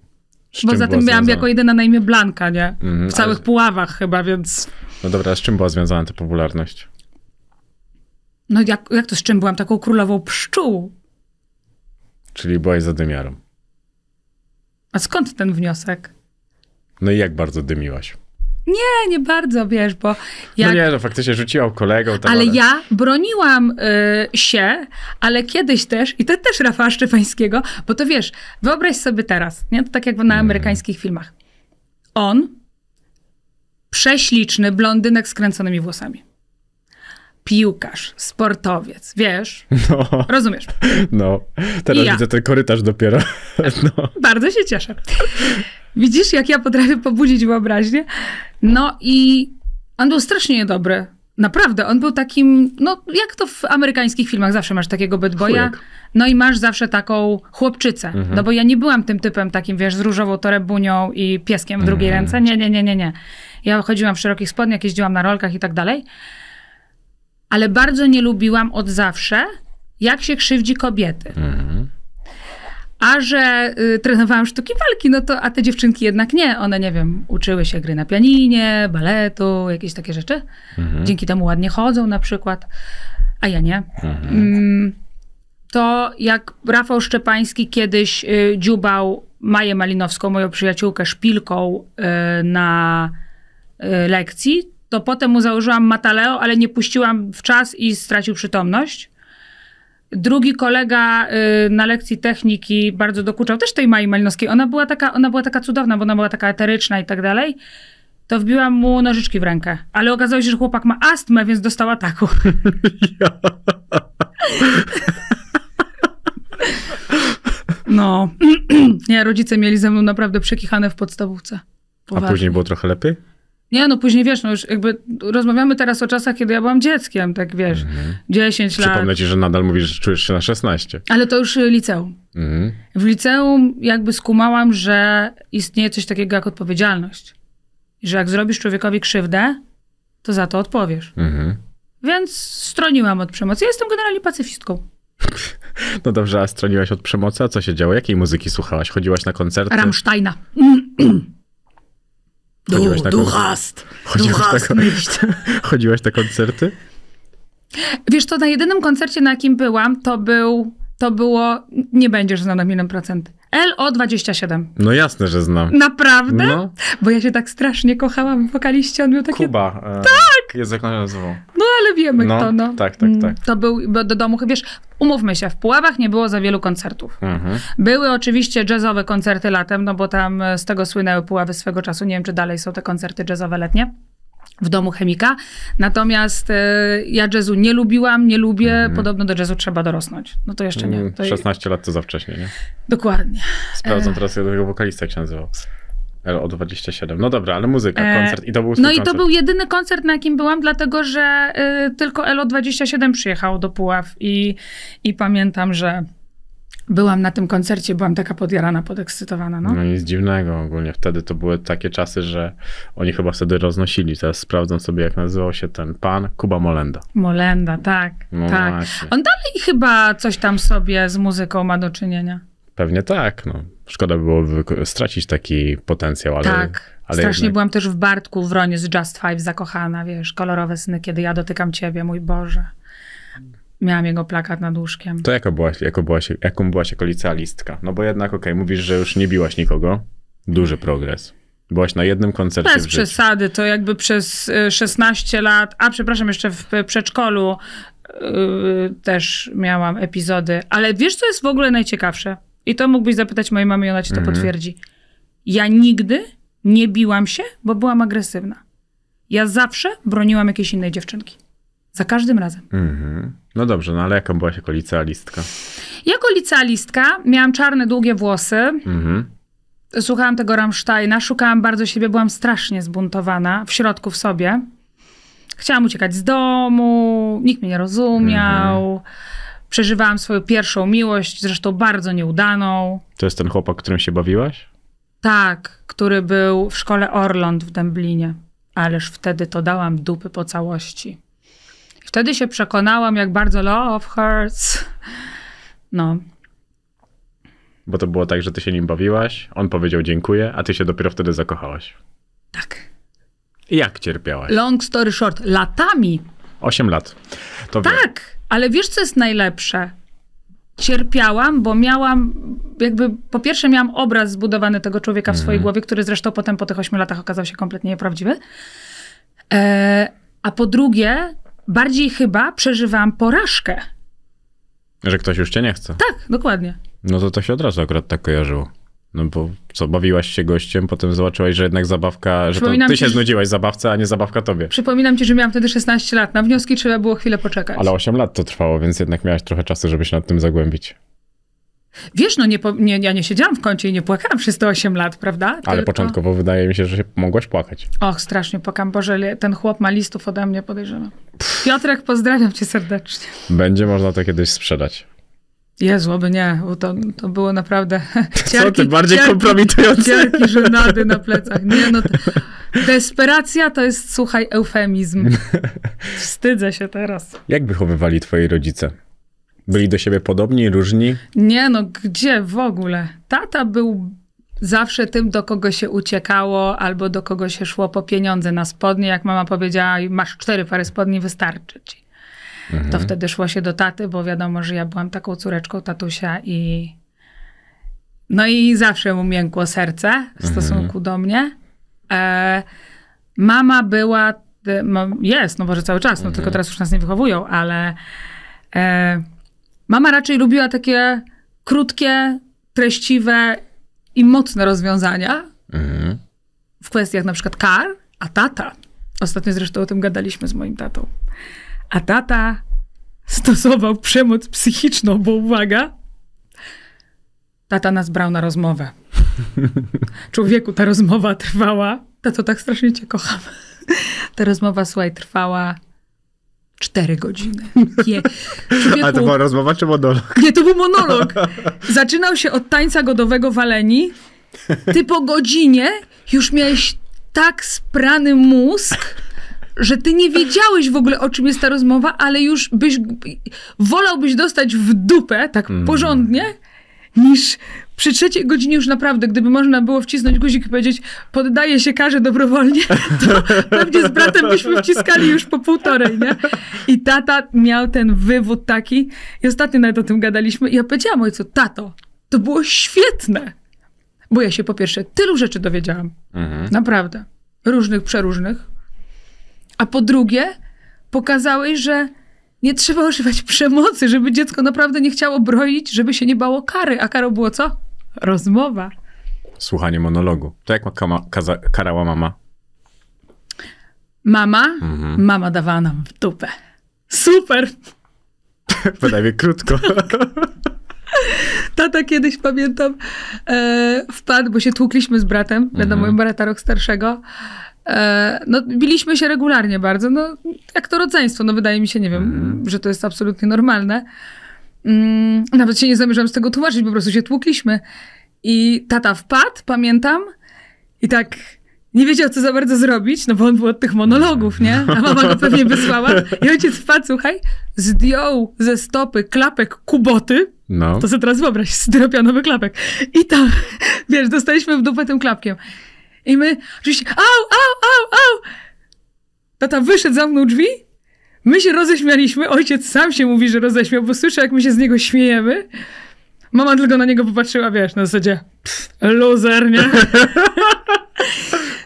Bo za tym miałam związana? jako jedyna na imię Blanka, nie? w mhm, całych ale... Puławach chyba, więc... No dobra, a z czym była związana ta popularność? No jak, jak to z czym byłam? Taką królową pszczół. Czyli byłaś za dymiarą. A skąd ten wniosek? No i jak bardzo dymiłaś? Nie, nie bardzo, wiesz, bo no jak... No nie, no faktycznie rzuciłam kolegą. Tam, ale, ale ja broniłam y, się, ale kiedyś też, i to też Rafała Szczepańskiego, bo to wiesz, wyobraź sobie teraz, nie? To tak jak na mm. amerykańskich filmach. On, prześliczny blondynek z kręconymi włosami. Piłkarz, sportowiec, wiesz? No. Rozumiesz? No. Teraz ja. widzę ten korytarz dopiero. Tak. No. Bardzo się cieszę. Widzisz, jak ja potrafię pobudzić wyobraźnię? No i on był strasznie niedobry. Naprawdę, on był takim, no jak to w amerykańskich filmach, zawsze masz takiego bad no i masz zawsze taką chłopczycę, mhm. no bo ja nie byłam tym typem takim, wiesz, z różową torebunią i pieskiem w drugiej mhm. ręce, nie, nie, nie, nie, nie. Ja chodziłam w szerokich spodniach, jeździłam na rolkach i tak dalej, ale bardzo nie lubiłam od zawsze, jak się krzywdzi kobiety. Mhm. A że y, trenowałam sztuki walki, no to a te dziewczynki jednak nie. One, nie wiem, uczyły się gry na pianinie, baletu, jakieś takie rzeczy. Mhm. Dzięki temu ładnie chodzą na przykład, a ja nie. Mhm. Mm, to jak Rafał Szczepański kiedyś y, dziubał Maję Malinowską, moją przyjaciółkę, szpilką y, na y, lekcji, to potem mu założyłam mataleo, ale nie puściłam w czas i stracił przytomność. Drugi kolega y, na lekcji techniki bardzo dokuczał też tej Mai Malinowskiej. Ona była taka, ona była taka cudowna, bo ona była taka eteryczna i tak dalej. To wbiłam mu nożyczki w rękę. Ale okazało się, że chłopak ma astmę, więc dostał ataku. no. ja rodzice mieli ze mną naprawdę przekichane w podstawówce. Poważnie. A później było trochę lepiej? Nie, no później wiesz, no już jakby rozmawiamy teraz o czasach, kiedy ja byłam dzieckiem, tak wiesz, mhm. 10 lat. Przypomnę ci, że nadal mówisz, że czujesz się na 16. Ale to już y, liceum. Mhm. W liceum jakby skumałam, że istnieje coś takiego jak odpowiedzialność. Że jak zrobisz człowiekowi krzywdę, to za to odpowiesz. Mhm. Więc stroniłam od przemocy. Ja jestem generalnie pacyfistką. No dobrze, a stroniłaś od przemocy? A co się działo? Jakiej muzyki słuchałaś? Chodziłaś na koncerty? Ramsteina. Chodziłaś na, duchast, chodziłaś, duchast na, chodziłaś na koncerty? Wiesz to na jedynym koncercie, na jakim byłam, to był to było, nie będziesz znana milion procent. LO27. No jasne, że znam. Naprawdę? No. Bo ja się tak strasznie kochałam w wokaliście, on miał takie... Kuba. E, tak! Jest jak nazywał. No ale wiemy no, kto, no. Tak, tak, mm. tak. To był do domu, wiesz, umówmy się, w Puławach nie było za wielu koncertów. Mhm. Były oczywiście jazzowe koncerty latem, no bo tam e, z tego słynęły Puławy swego czasu, nie wiem czy dalej są te koncerty jazzowe letnie w domu chemika. Natomiast e, ja jazzu nie lubiłam, nie lubię. Mm. Podobno do jazzu trzeba dorosnąć. No to jeszcze nie. Mhm. To 16 i... lat to za wcześnie, nie? Dokładnie. Sprawdzam e. teraz jednego wokalista, jak się nazywał. LO27. No dobra, ale muzyka, e. koncert i to był No i koncert. to był jedyny koncert, na jakim byłam, dlatego że y, tylko LO27 przyjechało do Puław i, i pamiętam, że byłam na tym koncercie, byłam taka podjarana, podekscytowana. No. no nic dziwnego, ogólnie wtedy to były takie czasy, że oni chyba wtedy roznosili. Teraz sprawdzam sobie, jak nazywał się ten pan, Kuba Molenda. Molenda, tak, no tak. Właśnie. On dalej chyba coś tam sobie z muzyką ma do czynienia. Pewnie tak, no. Szkoda byłoby stracić taki potencjał, ale... Tak. Ale Strasznie jednak... byłam też w Bartku w Ronie z Just Five zakochana, wiesz, kolorowe sny, kiedy ja dotykam ciebie, mój Boże miałam jego plakat nad łóżkiem. To jaka byłaś, jako byłaś, jaką byłaś jako licealistka? No bo jednak, okej, okay, mówisz, że już nie biłaś nikogo. Duży progres. Byłaś na jednym koncercie. Bez przesady, to jakby przez 16 y, lat, a przepraszam, jeszcze w przedszkolu yy, też miałam epizody. Ale wiesz, co jest w ogóle najciekawsze? I to mógłbyś zapytać mojej mamy, ona ci to mm -hmm. potwierdzi. Ja nigdy nie biłam się, bo byłam agresywna. Ja zawsze broniłam jakiejś innej dziewczynki. Za każdym razem. Mm -hmm. No dobrze, no ale jaka byłaś jako licealistka? Jako licealistka miałam czarne, długie włosy. Mm -hmm. Słuchałam tego Rammsteina, szukałam bardzo siebie, byłam strasznie zbuntowana w środku w sobie. Chciałam uciekać z domu, nikt mnie nie rozumiał. Mm -hmm. Przeżywałam swoją pierwszą miłość, zresztą bardzo nieudaną. To jest ten chłopak, którym się bawiłaś? Tak, który był w szkole Orland w Dęblinie. Ależ wtedy to dałam dupy po całości. Wtedy się przekonałam, jak bardzo love hurts. No. Bo to było tak, że ty się nim bawiłaś, on powiedział dziękuję, a ty się dopiero wtedy zakochałaś. Tak. Jak cierpiałaś? Long story short, latami. Osiem lat. To tak, ale wiesz, co jest najlepsze? Cierpiałam, bo miałam, jakby po pierwsze, miałam obraz zbudowany tego człowieka w mm. swojej mhm. głowie, który zresztą potem po tych ośmiu latach okazał się kompletnie nieprawdziwy. E, a po drugie, bardziej chyba przeżywam porażkę. Że ktoś już cię nie chce. Tak, dokładnie. No to to się od razu akurat tak kojarzyło. No bo co, bawiłaś się gościem, potem zobaczyłaś, że jednak zabawka, że to ty się ci, znudziłaś zabawce, a nie zabawka tobie. Przypominam ci, że miałam wtedy 16 lat. Na wnioski trzeba było chwilę poczekać. Ale 8 lat to trwało, więc jednak miałaś trochę czasu, żeby się nad tym zagłębić. Wiesz, no nie, nie, ja nie siedziałam w kącie i nie płakałam przez te 8 lat, prawda? Tylko... Ale początkowo wydaje mi się, że się mogłaś płakać. Och, strasznie płakam. Boże, ten chłop ma listów ode mnie, podejrzewam. Piotrek, pozdrawiam cię serdecznie. Będzie można to kiedyś sprzedać. Jezu, oby nie, to, to było naprawdę... Ciarki, Co ty, bardziej ciarki, kompromitujące? Ciarki żenady na plecach. Nie, no, to... desperacja to jest, słuchaj, eufemizm. Wstydzę się teraz. Jak wychowywali twoi rodzice? Byli do siebie podobni, różni? Nie, no gdzie w ogóle? Tata był zawsze tym, do kogo się uciekało albo do kogo się szło po pieniądze na spodnie. Jak mama powiedziała, masz cztery pary spodni, wystarczy ci. Mhm. To wtedy szło się do taty, bo wiadomo, że ja byłam taką córeczką tatusia i no i zawsze mu miękło serce w mhm. stosunku mhm. do mnie. E, mama była, e, jest, no może cały czas, no mhm. tylko teraz już nas nie wychowują, ale e, mama raczej lubiła takie krótkie, treściwe i mocne rozwiązania mhm. w kwestiach na przykład kar, a tata, ostatnio zresztą o tym gadaliśmy z moim tatą, a tata stosował przemoc psychiczną, bo uwaga, tata nas brał na rozmowę. Człowieku, ta rozmowa trwała, tato, tak strasznie cię kocham. ta rozmowa, słuchaj, trwała Cztery godziny. Je. Człowieku... Ale to była rozmowa czy monolog? Nie, to był monolog. Zaczynał się od tańca godowego waleni. Ty po godzinie już miałeś tak sprany mózg, że ty nie wiedziałeś w ogóle, o czym jest ta rozmowa, ale już byś... Wolałbyś dostać w dupę, tak mm. porządnie, niż przy trzeciej godzinie już naprawdę, gdyby można było wcisnąć guzik i powiedzieć, poddaję się karze dobrowolnie, to pewnie z bratem byśmy wciskali już po półtorej, nie? I tata miał ten wywód taki i ostatnio nawet o tym gadaliśmy i ja powiedziałam ojcu, tato, to było świetne, bo ja się po pierwsze tylu rzeczy dowiedziałam, mhm. naprawdę, różnych, przeróżnych, a po drugie pokazałeś, że nie trzeba używać przemocy, żeby dziecko naprawdę nie chciało broić, żeby się nie bało kary. A karo było co? Rozmowa. Słuchanie monologu. To jak ma kama, kaza, karała mama? Mama? Mhm. Mama dawała nam w dupę. Super! Podaję krótko. Tata kiedyś, pamiętam, e, wpadł, bo się tłukliśmy z bratem, mm -hmm. wiadomo, mhm. brata rok starszego. E, no, biliśmy się regularnie bardzo, no, jak to rodzeństwo, no wydaje mi się, nie wiem, mm. że to jest absolutnie normalne. Mm, nawet się nie zamierzam z tego tłumaczyć, po prostu się tłukliśmy. I tata wpadł, pamiętam, i tak nie wiedział, co za bardzo zrobić, no bo on był od tych monologów, nie? A mama go pewnie wysłała. I ojciec wpadł, słuchaj, zdjął ze stopy klapek kuboty. No. To sobie teraz wyobraź, styropianowy klapek. I tam, wiesz, dostaliśmy w dupę tym klapkiem. I my oczywiście, au, au, au, au! Tata wyszedł, za mną drzwi. My się roześmialiśmy. Ojciec sam się mówi, że roześmiał, bo słyszy, jak my się z niego śmiejemy. Mama tylko na niego popatrzyła, wiesz, na zasadzie loser, nie?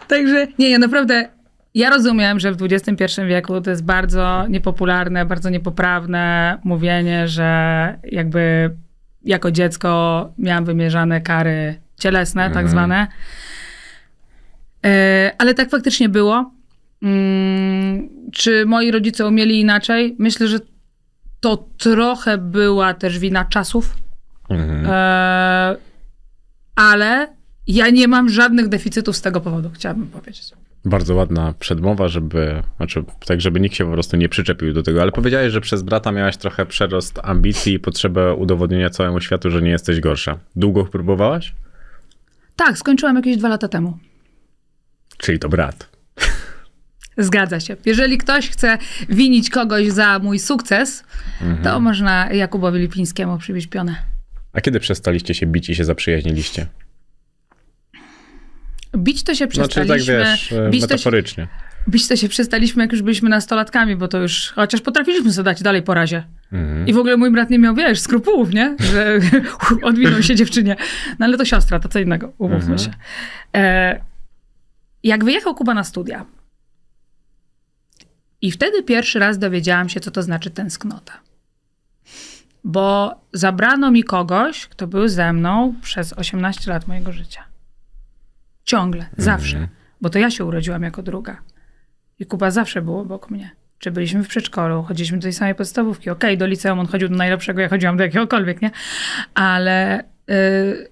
Także nie, ja naprawdę ja rozumiem, że w XXI wieku to jest bardzo niepopularne, bardzo niepoprawne mówienie, że jakby jako dziecko miałam wymierzane kary cielesne, tak mhm. zwane. E, ale tak faktycznie było. Mm, czy moi rodzice umieli inaczej? Myślę, że to trochę była też wina czasów. Mhm. E, ale ja nie mam żadnych deficytów z tego powodu, chciałabym powiedzieć bardzo ładna przedmowa, żeby, znaczy, tak żeby nikt się po prostu nie przyczepił do tego, ale powiedziałeś, że przez brata miałaś trochę przerost ambicji i potrzebę udowodnienia całemu światu, że nie jesteś gorsza. Długo próbowałaś? Tak, skończyłam jakieś dwa lata temu czyli to brat. Zgadza się. Jeżeli ktoś chce winić kogoś za mój sukces, mhm. to można Jakubowi Lipińskiemu przybić pionę. A kiedy przestaliście się bić i się zaprzyjaźniliście? Bić to się przestaliśmy. Znaczy tak wiesz, e, bić metaforycznie. To się, bić to się przestaliśmy, jak już byliśmy nastolatkami, bo to już, chociaż potrafiliśmy sobie dać dalej po razie. Mhm. I w ogóle mój brat nie miał, wiesz, skrupułów, nie? Że odwinął się dziewczynie. No ale to siostra, to co innego, umówmy mhm. się. E, jak wyjechał Kuba na studia, i wtedy pierwszy raz dowiedziałam się, co to znaczy tęsknota. Bo zabrano mi kogoś, kto był ze mną przez 18 lat mojego życia. Ciągle, mhm. zawsze. Bo to ja się urodziłam jako druga. I Kuba zawsze był obok mnie. Czy byliśmy w przedszkolu, chodziliśmy do tej samej podstawówki. Okej, okay, do liceum on chodził do najlepszego, ja chodziłam do jakiegokolwiek, nie? Ale yy,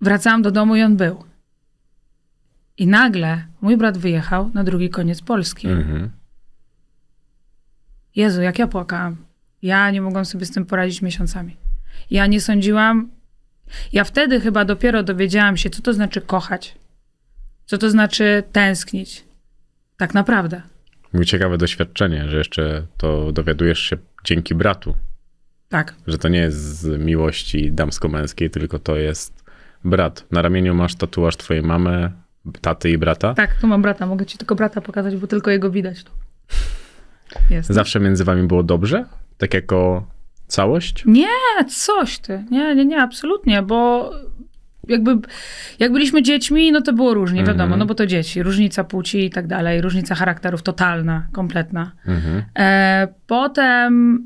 wracałam do domu i on był. I nagle mój brat wyjechał na drugi koniec Polski. Mhm. Jezu, jak ja płakałam. Ja nie mogłam sobie z tym poradzić miesiącami. Ja nie sądziłam. Ja wtedy chyba dopiero dowiedziałam się, co to znaczy kochać. Co to znaczy tęsknić. Tak naprawdę. Mój ciekawe doświadczenie, że jeszcze to dowiadujesz się dzięki bratu. Tak. Że to nie jest z miłości damsko-męskiej, tylko to jest brat. Na ramieniu masz tatuaż twojej mamy, taty i brata? Tak, tu mam brata, mogę ci tylko brata pokazać, bo tylko jego widać tu. Jest. Zawsze między wami było dobrze? Tak jako całość? Nie, coś ty. Nie, nie, nie, absolutnie, bo jakby, jak byliśmy dziećmi, no to było różnie, mm -hmm. wiadomo, no bo to dzieci, różnica płci i tak dalej, różnica charakterów totalna, kompletna. Mm -hmm. e, potem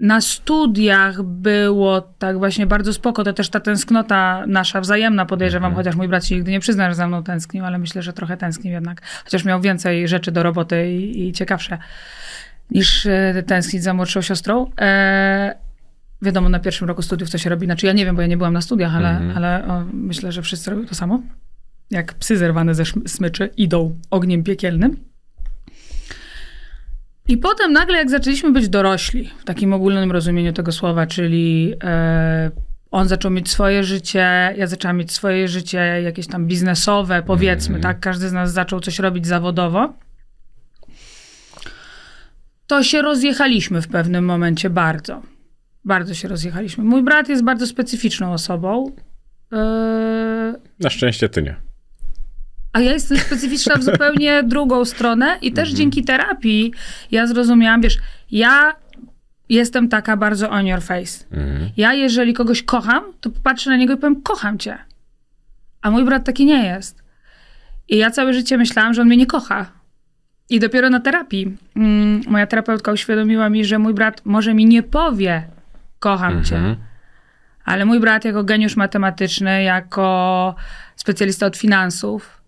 na studiach było tak właśnie bardzo spoko, to też ta tęsknota nasza wzajemna podejrzewam, mm chociaż mój brat się nigdy nie przyzna, że za mną tęsknił, ale myślę, że trochę tęsknił jednak, chociaż miał więcej rzeczy do roboty i, i ciekawsze niż e, tęsknić za młodszą siostrą. E, wiadomo, na pierwszym roku studiów to się robi, znaczy ja nie wiem, bo ja nie byłam na studiach, ale, mhm. ale o, myślę, że wszyscy robią to samo. Jak psy zerwane ze smyczy idą ogniem piekielnym. I potem nagle, jak zaczęliśmy być dorośli, w takim ogólnym rozumieniu tego słowa, czyli e, on zaczął mieć swoje życie, ja zaczęłam mieć swoje życie, jakieś tam biznesowe, powiedzmy, mm. tak? Każdy z nas zaczął coś robić zawodowo. To się rozjechaliśmy w pewnym momencie bardzo. Bardzo się rozjechaliśmy. Mój brat jest bardzo specyficzną osobą. E... Na szczęście ty nie. A ja jestem specyficzna w zupełnie drugą stronę i też mhm. dzięki terapii ja zrozumiałam, wiesz, ja jestem taka bardzo on your face. Mhm. Ja jeżeli kogoś kocham, to popatrzę na niego i powiem, kocham cię. A mój brat taki nie jest. I ja całe życie myślałam, że on mnie nie kocha. I dopiero na terapii mm, moja terapeutka uświadomiła mi, że mój brat może mi nie powie, kocham cię. Mhm. Ale mój brat jako geniusz matematyczny, jako specjalista od finansów,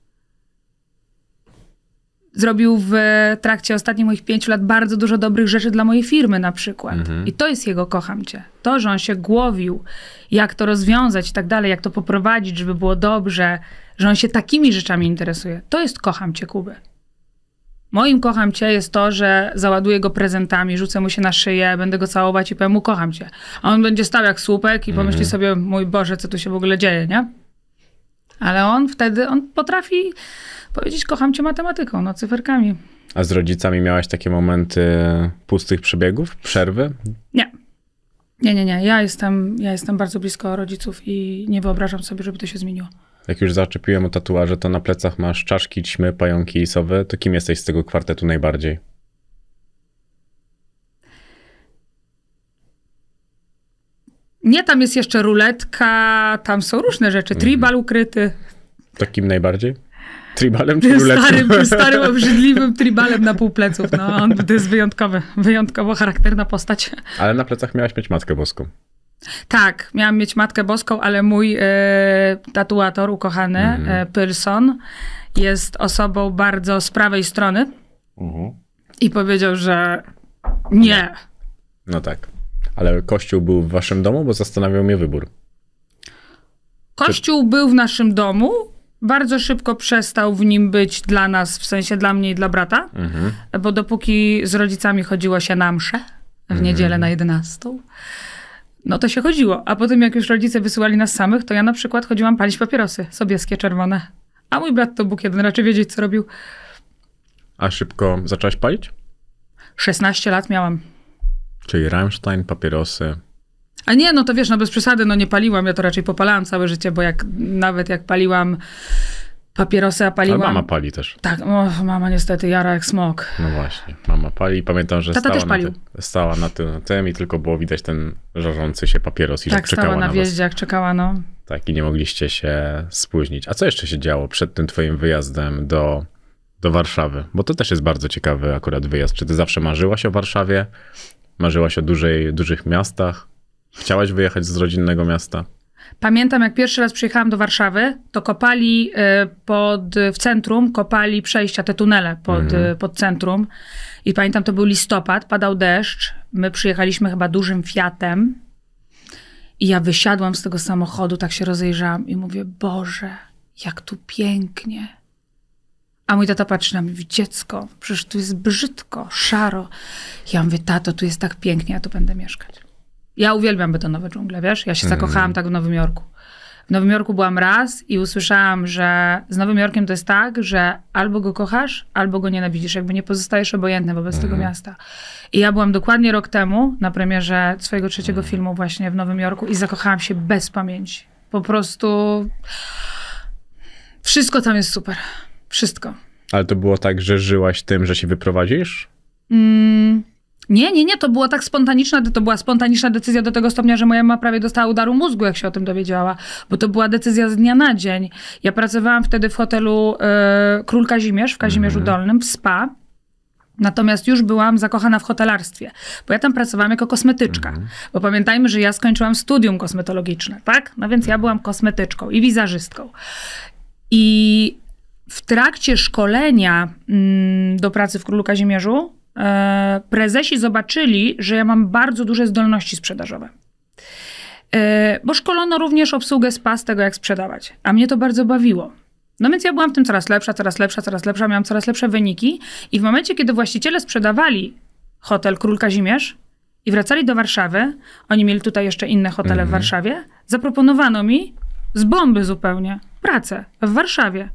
zrobił w trakcie ostatnich moich pięciu lat bardzo dużo dobrych rzeczy dla mojej firmy na przykład. Mhm. I to jest jego kocham cię. To, że on się głowił, jak to rozwiązać i tak dalej, jak to poprowadzić, żeby było dobrze, że on się takimi rzeczami interesuje. To jest kocham cię, Kuby. Moim kocham cię jest to, że załaduję go prezentami, rzucę mu się na szyję, będę go całować i powiem mu kocham cię. A on będzie stał jak słupek i pomyśli mhm. sobie, mój Boże, co tu się w ogóle dzieje, nie? Ale on wtedy, on potrafi powiedzieć kocham cię matematyką, no cyferkami. A z rodzicami miałaś takie momenty pustych przebiegów, przerwy? Nie. Nie, nie, nie. Ja jestem, ja jestem bardzo blisko rodziców i nie wyobrażam sobie, żeby to się zmieniło. Jak już zaczepiłem o tatuaże, to na plecach masz czaszki, ćmy, pająki i sowy. To kim jesteś z tego kwartetu najbardziej? Nie, tam jest jeszcze ruletka, tam są różne rzeczy. Tribal mhm. ukryty. To kim najbardziej? Tribalem czy ruletką? Starym, starym, obrzydliwym tribalem na pół pleców. No, on to jest wyjątkowy, wyjątkowo charakterna postać. Ale na plecach miałaś mieć Matkę Boską. Tak, miałam mieć Matkę Boską, ale mój y, tatuator ukochany, mm jest osobą bardzo z prawej strony mhm. i powiedział, że nie. No. no tak, ale kościół był w waszym domu, bo zastanawiał mnie wybór. Kościół Czy... był w naszym domu, bardzo szybko przestał w nim być dla nas, w sensie dla mnie i dla brata, mhm. bo dopóki z rodzicami chodziło się na msze w mhm. niedzielę na 11, no to się chodziło. A potem jak już rodzice wysyłali nas samych, to ja na przykład chodziłam palić papierosy sobieskie, czerwone. A mój brat to Bóg jeden, raczej wiedzieć, co robił. A szybko zaczęłaś palić? 16 lat miałam. Czyli Rammstein, papierosy, a nie, no to wiesz, no bez przesady, no nie paliłam, ja to raczej popalałam całe życie, bo jak nawet jak paliłam papierosy, a paliłam... Ale mama pali też. Tak, o, mama niestety jara jak smok. No właśnie, mama pali. Pamiętam, że Tata stała, też palił. Na te, stała na tym, tym i tylko było widać ten żarzący się papieros i tak, że czekała stała na, na wjeździe, jak czekała, no. Tak, i nie mogliście się spóźnić. A co jeszcze się działo przed tym twoim wyjazdem do, do Warszawy? Bo to też jest bardzo ciekawy akurat wyjazd. Czy ty zawsze marzyłaś o Warszawie? Marzyłaś o dużej, dużych miastach? Chciałaś wyjechać z rodzinnego miasta. Pamiętam, jak pierwszy raz przyjechałam do Warszawy, to kopali e, pod, w centrum, kopali przejścia, te tunele pod, mhm. e, pod centrum. I pamiętam, to był listopad, padał deszcz. My przyjechaliśmy chyba dużym Fiatem. I ja wysiadłam z tego samochodu, tak się rozejrzałam i mówię, Boże, jak tu pięknie. A mój tata patrzy na mnie, mówi, dziecko, przecież tu jest brzydko, szaro. Ja mówię, tato, tu jest tak pięknie, ja tu będę mieszkać. Ja uwielbiam betonowe dżungle, wiesz? Ja się mm. zakochałam tak w Nowym Jorku. W Nowym Jorku byłam raz i usłyszałam, że z Nowym Jorkiem to jest tak, że albo go kochasz, albo go nienawidzisz. Jakby nie pozostajesz obojętny wobec mm. tego miasta. I ja byłam dokładnie rok temu na premierze swojego trzeciego mm. filmu właśnie w Nowym Jorku i zakochałam się bez pamięci. Po prostu wszystko tam jest super. Wszystko. Ale to było tak, że żyłaś tym, że się wyprowadzisz? Mm, nie, nie, nie, to była tak spontaniczna, to była spontaniczna decyzja do tego stopnia, że moja mama prawie dostała udaru mózgu, jak się o tym dowiedziała, bo to była decyzja z dnia na dzień. Ja pracowałam wtedy w hotelu y, Król Kazimierz w Kazimierzu mm -hmm. Dolnym, w spa. Natomiast już byłam zakochana w hotelarstwie, bo ja tam pracowałam jako kosmetyczka. Mm -hmm. Bo pamiętajmy, że ja skończyłam studium kosmetologiczne, tak? No więc ja byłam kosmetyczką i wizerzystką. I w trakcie szkolenia mm, do pracy w Królu Kazimierzu E, prezesi zobaczyli, że ja mam bardzo duże zdolności sprzedażowe. E, bo szkolono również obsługę spa z tego, jak sprzedawać. A mnie to bardzo bawiło. No więc ja byłam w tym coraz lepsza, coraz lepsza, coraz lepsza, miałam coraz lepsze wyniki. I w momencie, kiedy właściciele sprzedawali hotel Król Kazimierz i wracali do Warszawy, oni mieli tutaj jeszcze inne hotele mm -hmm. w mhm. Warszawie, zaproponowano mi z bomby zupełnie pracę w Warszawie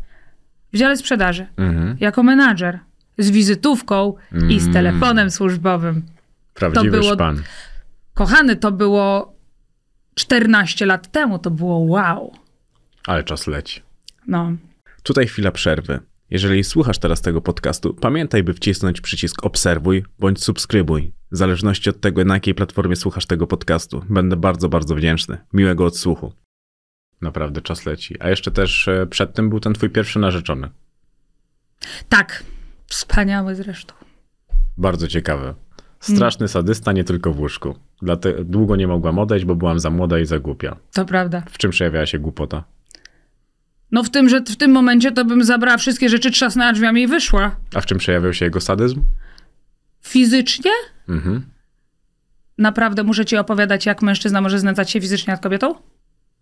w dziale sprzedaży mm -hmm. jako menadżer z wizytówką mm. i z mm. telefonem służbowym. Prawdziwy to było, szpan. Kochany, to było 14 lat temu, to było wow. Ale czas leci. No. Tutaj chwila przerwy. Jeżeli słuchasz teraz tego podcastu, pamiętaj, by wcisnąć przycisk obserwuj bądź subskrybuj. W zależności od tego, na jakiej platformie słuchasz tego podcastu, będę bardzo, bardzo wdzięczny. Miłego odsłuchu. Naprawdę czas leci. A jeszcze też e, przed tym był ten twój pierwszy narzeczony. Tak, Wspaniały zresztą. Bardzo ciekawe. Straszny mm. sadysta, nie tylko w łóżku. Dlatego długo nie mogłam odejść, bo byłam za młoda i za głupia. To prawda. W czym przejawiała się głupota? No w tym, że w tym momencie to bym zabrała wszystkie rzeczy, trzasnęła drzwiami i wyszła. A w czym przejawiał się jego sadyzm? Fizycznie? Mhm. Naprawdę muszę ci opowiadać, jak mężczyzna może znęcać się fizycznie nad kobietą?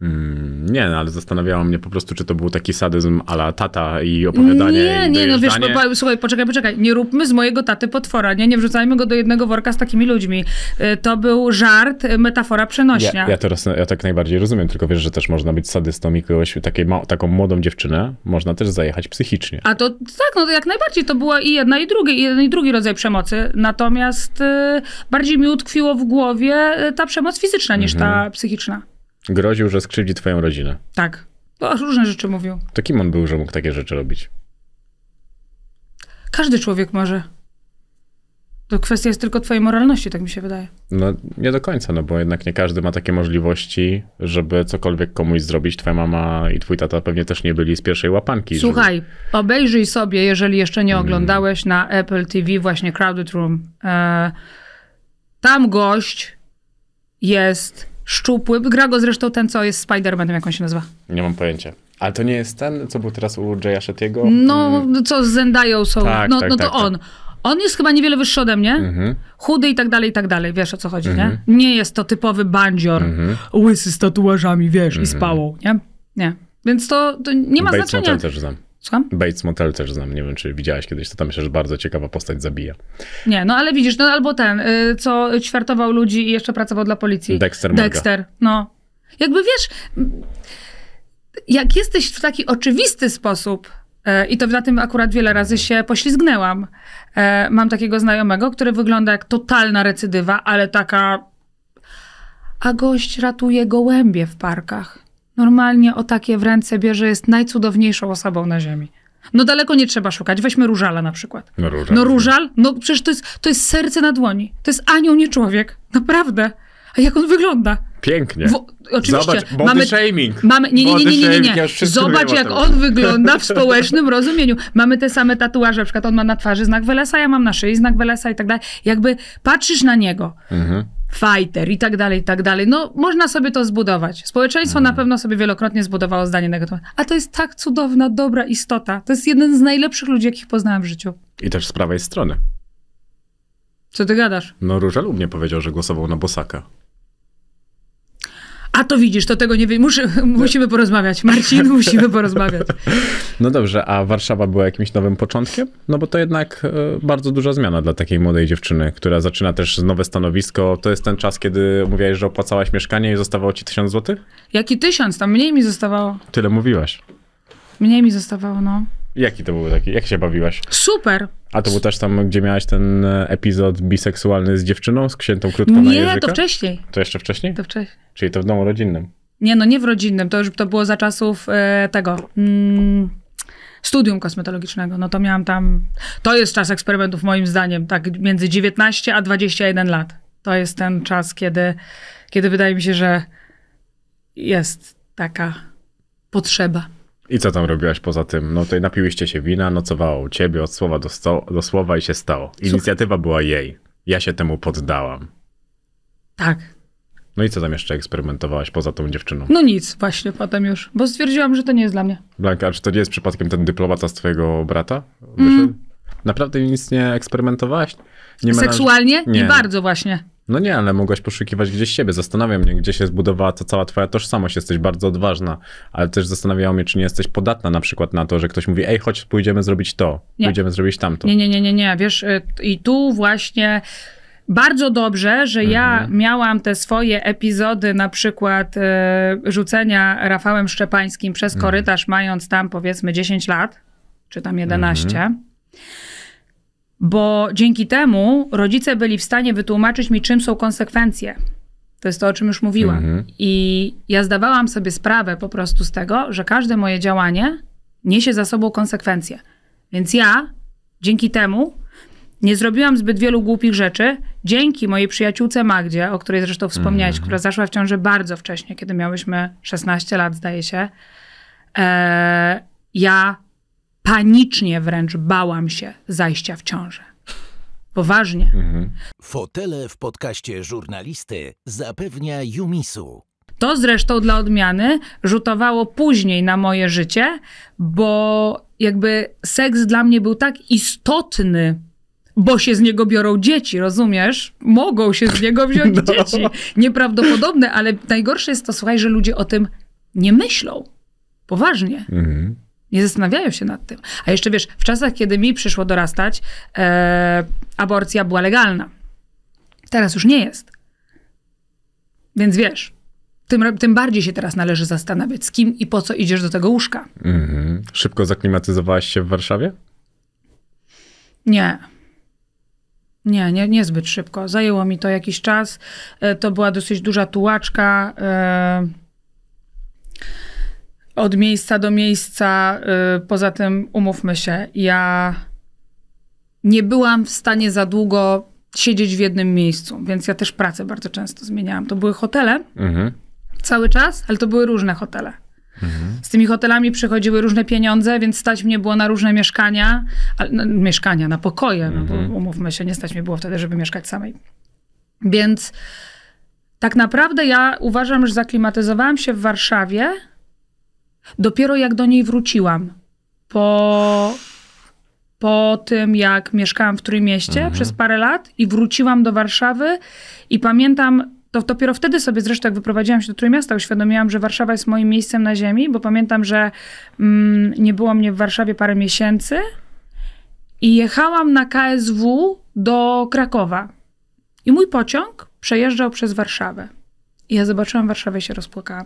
Mm, nie, no, ale zastanawiało mnie po prostu, czy to był taki sadyzm ala tata i opowiadanie. Nie, i nie, no wiesz, po, po, słuchaj, poczekaj, poczekaj. Nie róbmy z mojego taty potwora, nie? Nie wrzucajmy go do jednego worka z takimi ludźmi. Y, to był żart, y, metafora przenośnia. Ja, ja teraz, ja tak najbardziej rozumiem, tylko wiesz, że też można być sadystą i kogoś, taką młodą dziewczynę można też zajechać psychicznie. A to tak, no to jak najbardziej, to była i jedna i drugi, i jeden i drugi rodzaj przemocy. Natomiast y, bardziej mi utkwiło w głowie y, ta przemoc fizyczna niż mhm. ta psychiczna. Groził, że skrzywdzi twoją rodzinę. Tak. No, różne rzeczy mówił. To kim on był, że mógł takie rzeczy robić? Każdy człowiek może. To kwestia jest tylko twojej moralności, tak mi się wydaje. No nie do końca, no bo jednak nie każdy ma takie możliwości, żeby cokolwiek komuś zrobić. Twoja mama i twój tata pewnie też nie byli z pierwszej łapanki. Słuchaj, żeby... obejrzyj sobie, jeżeli jeszcze nie mm. oglądałeś na Apple TV właśnie Crowded Room. E, tam gość jest szczupły. Gra go zresztą ten, co jest Spider-Manem, jak on się nazywa. Nie mam pojęcia. Ale to nie jest ten, co był teraz u Jaya Shetty'ego? No, mm. co z Zendają są. Tak, no, tak, no to tak, tak, on. On jest chyba niewiele wyższy ode mnie. Mhm. Chudy i tak dalej, i tak dalej. Wiesz o co chodzi, nie? Mhm. Nie jest to typowy bandzior. Mhm. Łysy z tatuażami, wiesz, i spał, mhm. nie? Nie. Więc to, to nie ma Batesmota znaczenia. też znam. Słucham? Bates Motel też znam, nie wiem czy widziałaś kiedyś, to tam myślę, że bardzo ciekawa postać zabija. Nie, no ale widzisz, no albo ten, y, co ćwiartował ludzi i jeszcze pracował dla policji. Dexter. Morga. Dexter, no. Jakby wiesz, jak jesteś w taki oczywisty sposób, e, i to na tym akurat wiele razy się poślizgnęłam. E, mam takiego znajomego, który wygląda jak totalna recydywa, ale taka. A gość ratuje gołębie w parkach normalnie o takie w ręce bierze, jest najcudowniejszą osobą na ziemi. No daleko nie trzeba szukać. Weźmy Różala na przykład. No Różal. No, różal, no przecież to jest, to jest serce na dłoni. To jest anioł, nie człowiek. Naprawdę. A jak on wygląda? Pięknie. W, oczywiście. Zobacz, body mamy, shaming. Mamy, nie, nie, nie, nie, nie, nie. Zobacz, jak on wygląda w społecznym rozumieniu. Mamy te same tatuaże, na przykład on ma na twarzy znak Welesa, ja mam na szyi znak Welesa i tak dalej. Jakby patrzysz na niego. Mhm fighter i tak dalej, i tak dalej. No, można sobie to zbudować. Społeczeństwo mm. na pewno sobie wielokrotnie zbudowało zdanie negatywne. A to jest tak cudowna, dobra istota. To jest jeden z najlepszych ludzi, jakich poznałem w życiu. I też z prawej strony. Co ty gadasz? No, Róża Lubnie powiedział, że głosował na Bosaka. A to widzisz, to tego nie wiem. Muszę, musimy porozmawiać. Marcin, musimy porozmawiać. No dobrze, a Warszawa była jakimś nowym początkiem? No bo to jednak e, bardzo duża zmiana dla takiej młodej dziewczyny, która zaczyna też nowe stanowisko. To jest ten czas, kiedy mówiłaś, że opłacałaś mieszkanie i zostawało ci tysiąc złotych? Jaki tysiąc? Tam mniej mi zostawało. Tyle mówiłaś. Mniej mi zostawało, no. Jaki to był taki? Jak się bawiłaś? Super. A to był też tam, gdzie miałaś ten e, epizod biseksualny z dziewczyną, z księtą krótką na Nie, to wcześniej. To jeszcze wcześniej? To wcześniej. Czyli to w domu rodzinnym. Nie, no nie w rodzinnym, to już to było za czasów e, tego... Mm, studium kosmetologicznego, no to miałam tam, to jest czas eksperymentów moim zdaniem, tak między 19 a 21 lat. To jest ten czas, kiedy, kiedy wydaje mi się, że jest taka potrzeba. I co tam robiłaś poza tym? No tutaj napiłyście się wina, nocowało u ciebie od słowa do, sto, do słowa i się stało. Inicjatywa była jej. Ja się temu poddałam. Tak. No i co tam jeszcze eksperymentowałaś poza tą dziewczyną? No nic, właśnie potem już, bo stwierdziłam, że to nie jest dla mnie. Blanka, czy to nie jest przypadkiem ten dyplomata z twojego brata? Mm. Naprawdę nic nie eksperymentowałaś? Nie Seksualnie? Nie. nie bardzo właśnie. No nie, ale mogłaś poszukiwać gdzieś siebie. Zastanawiam mnie, gdzie się zbudowała ta cała twoja tożsamość. Jesteś bardzo odważna, ale też zastanawiało mnie, czy nie jesteś podatna na przykład na to, że ktoś mówi, ej, chodź, pójdziemy zrobić to, nie. pójdziemy zrobić tamto. Nie, nie, nie, nie, nie. Wiesz, y, i tu właśnie bardzo dobrze, że ja mhm. miałam te swoje epizody, na przykład y, rzucenia Rafałem Szczepańskim przez mhm. korytarz, mając tam powiedzmy 10 lat, czy tam 11. Mhm bo dzięki temu rodzice byli w stanie wytłumaczyć mi, czym są konsekwencje. To jest to, o czym już mówiłam. Mhm. I ja zdawałam sobie sprawę po prostu z tego, że każde moje działanie niesie za sobą konsekwencje. Więc ja dzięki temu nie zrobiłam zbyt wielu głupich rzeczy. Dzięki mojej przyjaciółce Magdzie, o której zresztą wspomniałeś, mhm. która zaszła w ciąży bardzo wcześnie, kiedy miałyśmy 16 lat, zdaje się. E, ja Panicznie wręcz bałam się zajścia w ciążę. Poważnie. Mhm. Fotele w podcaście żurnalisty zapewnia Jumisu. To zresztą dla odmiany rzutowało później na moje życie, bo jakby seks dla mnie był tak istotny, bo się z niego biorą dzieci, rozumiesz? Mogą się z niego wziąć no. dzieci. Nieprawdopodobne, ale najgorsze jest to, słuchaj, że ludzie o tym nie myślą. Poważnie. Mhm. Nie zastanawiają się nad tym. A jeszcze wiesz, w czasach, kiedy mi przyszło dorastać, e, aborcja była legalna. Teraz już nie jest. Więc wiesz, tym, tym bardziej się teraz należy zastanawiać, z kim i po co idziesz do tego łóżka. Mm -hmm. Szybko zaklimatyzowałaś się w Warszawie? Nie. Nie, nie, niezbyt szybko. Zajęło mi to jakiś czas. E, to była dosyć duża tułaczka. E, od miejsca do miejsca. Y, poza tym, umówmy się, ja nie byłam w stanie za długo siedzieć w jednym miejscu, więc ja też pracę bardzo często zmieniałam. To były hotele mhm. cały czas, ale to były różne hotele. Mhm. Z tymi hotelami przychodziły różne pieniądze, więc stać mnie było na różne mieszkania, ale, no, mieszkania, na pokoje, no, bo, mhm. umówmy się, nie stać mnie było wtedy, żeby mieszkać samej. Więc tak naprawdę ja uważam, że zaklimatyzowałam się w Warszawie, Dopiero jak do niej wróciłam, po, po tym jak mieszkałam w Trójmieście mhm. przez parę lat i wróciłam do Warszawy i pamiętam, to dopiero wtedy sobie zresztą, jak wyprowadziłam się do Trójmiasta, uświadomiłam, że Warszawa jest moim miejscem na ziemi, bo pamiętam, że mm, nie było mnie w Warszawie parę miesięcy i jechałam na KSW do Krakowa. I mój pociąg przejeżdżał przez Warszawę. I ja zobaczyłam Warszawę i się rozpłakałam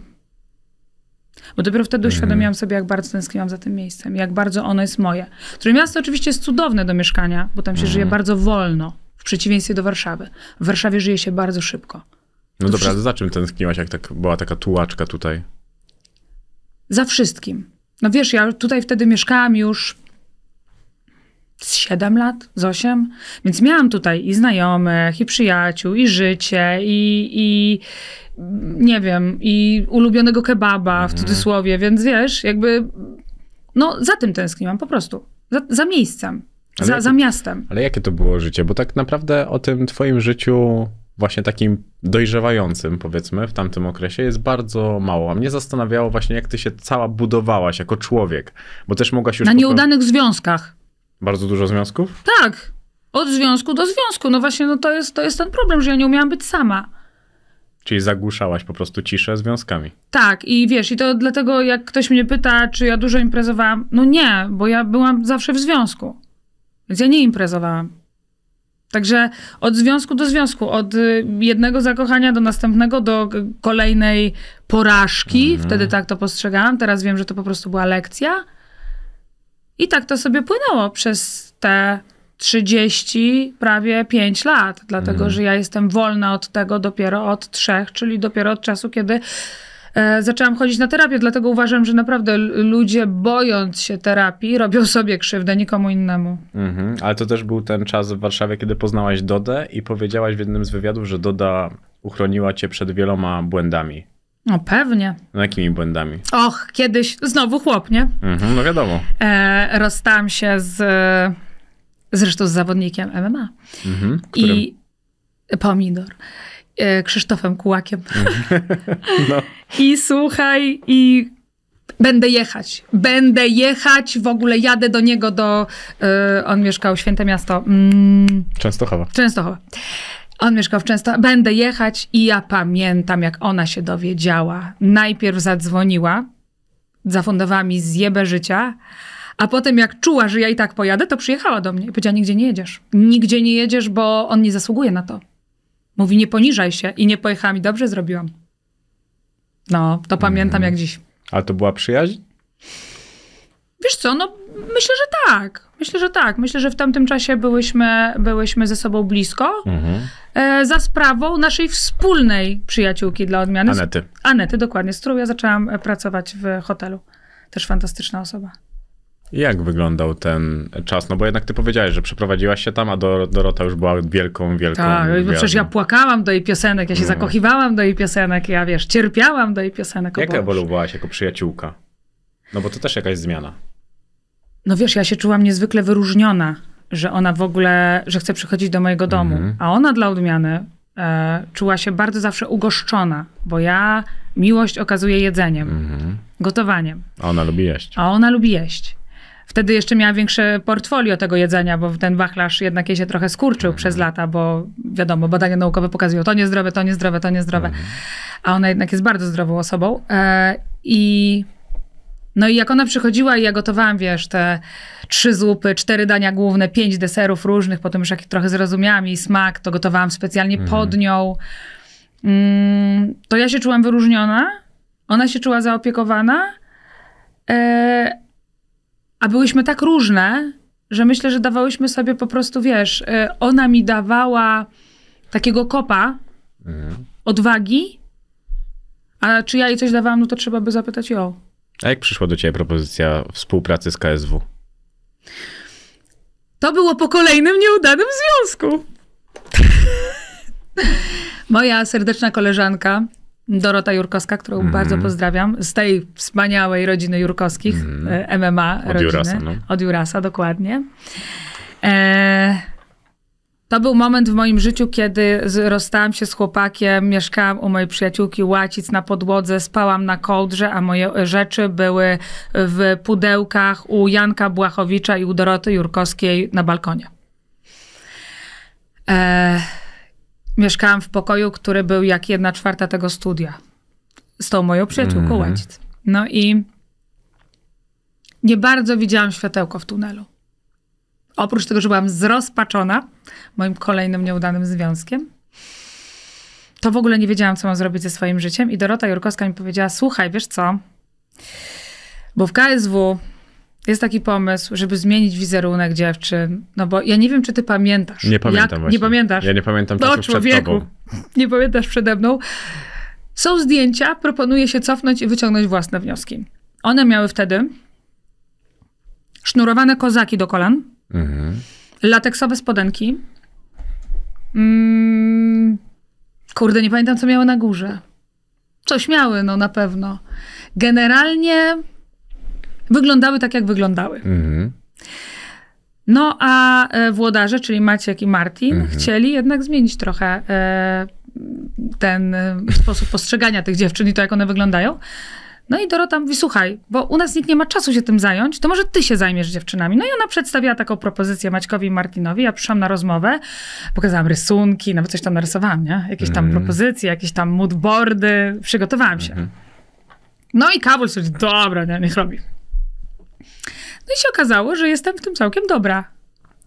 bo dopiero wtedy mhm. uświadomiłam sobie, jak bardzo tęskniłam za tym miejscem, jak bardzo ono jest moje. miasto oczywiście jest cudowne do mieszkania, bo tam się mhm. żyje bardzo wolno, w przeciwieństwie do Warszawy. W Warszawie żyje się bardzo szybko. No to dobra, wszystko... za czym tęskniłaś, jak tak była taka tułaczka tutaj? Za wszystkim. No wiesz, ja tutaj wtedy mieszkałam już z 7 lat, z 8. Więc miałam tutaj i znajomych, i przyjaciół, i życie, i, i nie wiem, i ulubionego kebaba w mhm. cudzysłowie, więc wiesz, jakby no za tym tęskniłam po prostu. Za, za miejscem, za, jakie, za miastem. Ale jakie to było życie? Bo tak naprawdę o tym twoim życiu właśnie takim dojrzewającym, powiedzmy, w tamtym okresie jest bardzo mało. A mnie zastanawiało właśnie, jak ty się cała budowałaś jako człowiek, bo też mogłaś już... Na nieudanych związkach. Bardzo dużo związków? Tak. Od związku do związku. No właśnie, no to jest, to jest ten problem, że ja nie umiałam być sama. Czyli zagłuszałaś po prostu ciszę związkami. Tak, i wiesz, i to dlatego jak ktoś mnie pyta, czy ja dużo imprezowałam, no nie, bo ja byłam zawsze w związku. Więc ja nie imprezowałam. Także od związku do związku, od y, jednego zakochania do następnego, do kolejnej porażki, mhm. wtedy tak to postrzegałam, teraz wiem, że to po prostu była lekcja. I tak to sobie płynęło przez te 30, prawie 5 lat, dlatego mhm. że ja jestem wolna od tego dopiero od trzech, czyli dopiero od czasu, kiedy e, zaczęłam chodzić na terapię. Dlatego uważam, że naprawdę ludzie, bojąc się terapii, robią sobie krzywdę nikomu innemu. Mhm. Ale to też był ten czas w Warszawie, kiedy poznałaś Dodę i powiedziałaś w jednym z wywiadów, że Doda uchroniła cię przed wieloma błędami. No pewnie. No jakimi błędami? Och, kiedyś, znowu chłop, nie? Mhm, no wiadomo. E, rozstałam się z, zresztą z zawodnikiem MMA. Mhm, I pomidor. E, Krzysztofem Kułakiem. Mhm. No. I słuchaj, i Będę jechać. Będę jechać. W ogóle jadę do niego do. E, on mieszkał w Święte Miasto. Mm, Częstochowa. Częstochowa. On mieszkał w Częstochowie. Będę jechać i ja pamiętam, jak ona się dowiedziała. Najpierw zadzwoniła, zafundowała mi zjebę życia, a potem jak czuła, że ja i tak pojadę, to przyjechała do mnie i powiedziała, nigdzie nie jedziesz. Nigdzie nie jedziesz, bo on nie zasługuje na to. Mówi, nie poniżaj się. I nie pojechałam i dobrze zrobiłam. No, to pamiętam mm. jak dziś. A to była przyjaźń? Wiesz co, no myślę, że tak. Myślę, że tak. Myślę, że w tamtym czasie byłyśmy, byłyśmy ze sobą blisko. Mhm. E, za sprawą naszej wspólnej przyjaciółki dla odmiany. Anety. Anety, dokładnie, z którą ja zaczęłam e, pracować w hotelu. Też fantastyczna osoba. Jak wyglądał ten czas? No bo jednak ty powiedziałeś, że przeprowadziłaś się tam, a Dor Dorota już była wielką, wielką... Tak, gwiazdą. No przecież ja płakałam do jej piosenek, ja się no. zakochiwałam do jej piosenek, ja wiesz, cierpiałam do jej piosenek. Jak ewoluowałaś jako przyjaciółka? No bo to też jakaś zmiana. No wiesz, ja się czułam niezwykle wyróżniona, że ona w ogóle, że chce przychodzić do mojego domu. Mhm. A ona dla odmiany e, czuła się bardzo zawsze ugoszczona, bo ja miłość okazuję jedzeniem, mhm. gotowaniem. A ona lubi jeść. A ona lubi jeść. Wtedy jeszcze miała większe portfolio tego jedzenia, bo ten wachlarz jednak jej się trochę skurczył mhm. przez lata, bo wiadomo, badania naukowe pokazują to niezdrowe, to niezdrowe, to niezdrowe. Mhm. A ona jednak jest bardzo zdrową osobą. E, I no i jak ona przychodziła i ja gotowałam, wiesz, te trzy zupy, cztery dania główne, pięć deserów różnych, potem już jak trochę zrozumiałam jej smak, to gotowałam specjalnie mm. pod nią. Mm, to ja się czułam wyróżniona, ona się czuła zaopiekowana, e, a byłyśmy tak różne, że myślę, że dawałyśmy sobie po prostu, wiesz, e, ona mi dawała takiego kopa mm. odwagi, a czy ja jej coś dawałam, no to trzeba by zapytać ją. A jak przyszła do ciebie propozycja współpracy z KSW? To było po kolejnym nieudanym związku. Moja serdeczna koleżanka, Dorota Jurkowska, którą mm. bardzo pozdrawiam, z tej wspaniałej rodziny Jurkowskich, mm. Mhm. E, MMA od rodziny. Jurasa, no. Od Jurasa, dokładnie. E, to był moment w moim życiu, kiedy rozstałam się z chłopakiem, mieszkałam u mojej przyjaciółki Łacic na podłodze, spałam na kołdrze, a moje rzeczy były w pudełkach u Janka Błachowicza i u Doroty Jurkowskiej na balkonie. E, mieszkałam w pokoju, który był jak jedna czwarta tego studia z tą moją przyjaciółką mm. Łacic. No i nie bardzo widziałam światełko w tunelu oprócz tego, że byłam zrozpaczona moim kolejnym nieudanym związkiem, to w ogóle nie wiedziałam, co mam zrobić ze swoim życiem. I Dorota Jurkowska mi powiedziała: Słuchaj, wiesz co? Bo w KSW jest taki pomysł, żeby zmienić wizerunek dziewczyn. No bo ja nie wiem, czy ty pamiętasz. Nie pamiętam jak, właśnie. Nie pamiętasz. Ja nie pamiętam czy no, czasów człowieku, przed tobą. Nie pamiętasz przede mną. Są zdjęcia, proponuję się cofnąć i wyciągnąć własne wnioski. One miały wtedy sznurowane kozaki do kolan, Mhm. Lateksowe spodenki. Mm, kurde, nie pamiętam, co miały na górze. Coś miały, no na pewno. Generalnie wyglądały tak, jak wyglądały. Mhm. No a e, włodarze, czyli Maciek i Martin, mhm. chcieli jednak zmienić trochę e, ten e, sposób postrzegania tych dziewczyn i to, jak one wyglądają. No i Dorota mówi, słuchaj, bo u nas nikt nie ma czasu się tym zająć, to może ty się zajmiesz dziewczynami. No i ona przedstawiła taką propozycję Maćkowi i Martinowi. Ja przyszłam na rozmowę, pokazałam rysunki, nawet coś tam narysowałam, nie? Jakieś tam mm. propozycje, jakieś tam moodboardy, przygotowałam się. Mm -hmm. No i Kabul sobie, dobra, nie, niech robi. No i się okazało, że jestem w tym całkiem dobra,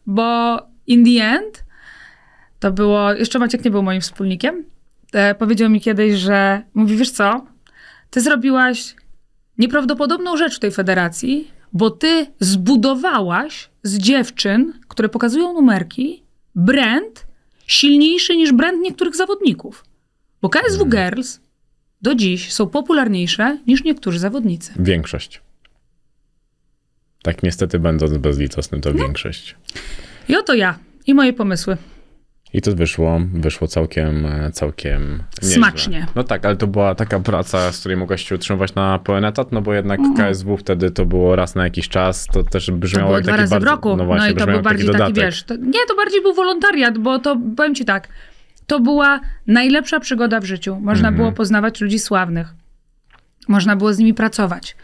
bo in the end to było, jeszcze Maciek nie był moim wspólnikiem, e, powiedział mi kiedyś, że mówi, wiesz co, ty zrobiłaś nieprawdopodobną rzecz w tej federacji, bo ty zbudowałaś z dziewczyn, które pokazują numerki, brand silniejszy niż brand niektórych zawodników. Bo KSW mhm. Girls do dziś są popularniejsze niż niektórzy zawodnicy. Większość. Tak niestety będąc bezlitosnym, to no. większość. I oto ja i moje pomysły. I to wyszło, wyszło całkiem, e, całkiem nieźle. Smacznie. No tak, ale to była taka praca, z której mogłaś się utrzymywać na pełen etat, no bo jednak mm. KSW wtedy to było raz na jakiś czas, to też brzmiało to jak dwa taki razy bardzo, w roku. No, właśnie, no i to był bardziej taki, taki wiesz, to, nie, to bardziej był wolontariat, bo to, powiem ci tak, to była najlepsza przygoda w życiu. Można mm. było poznawać ludzi sławnych. Można było z nimi pracować,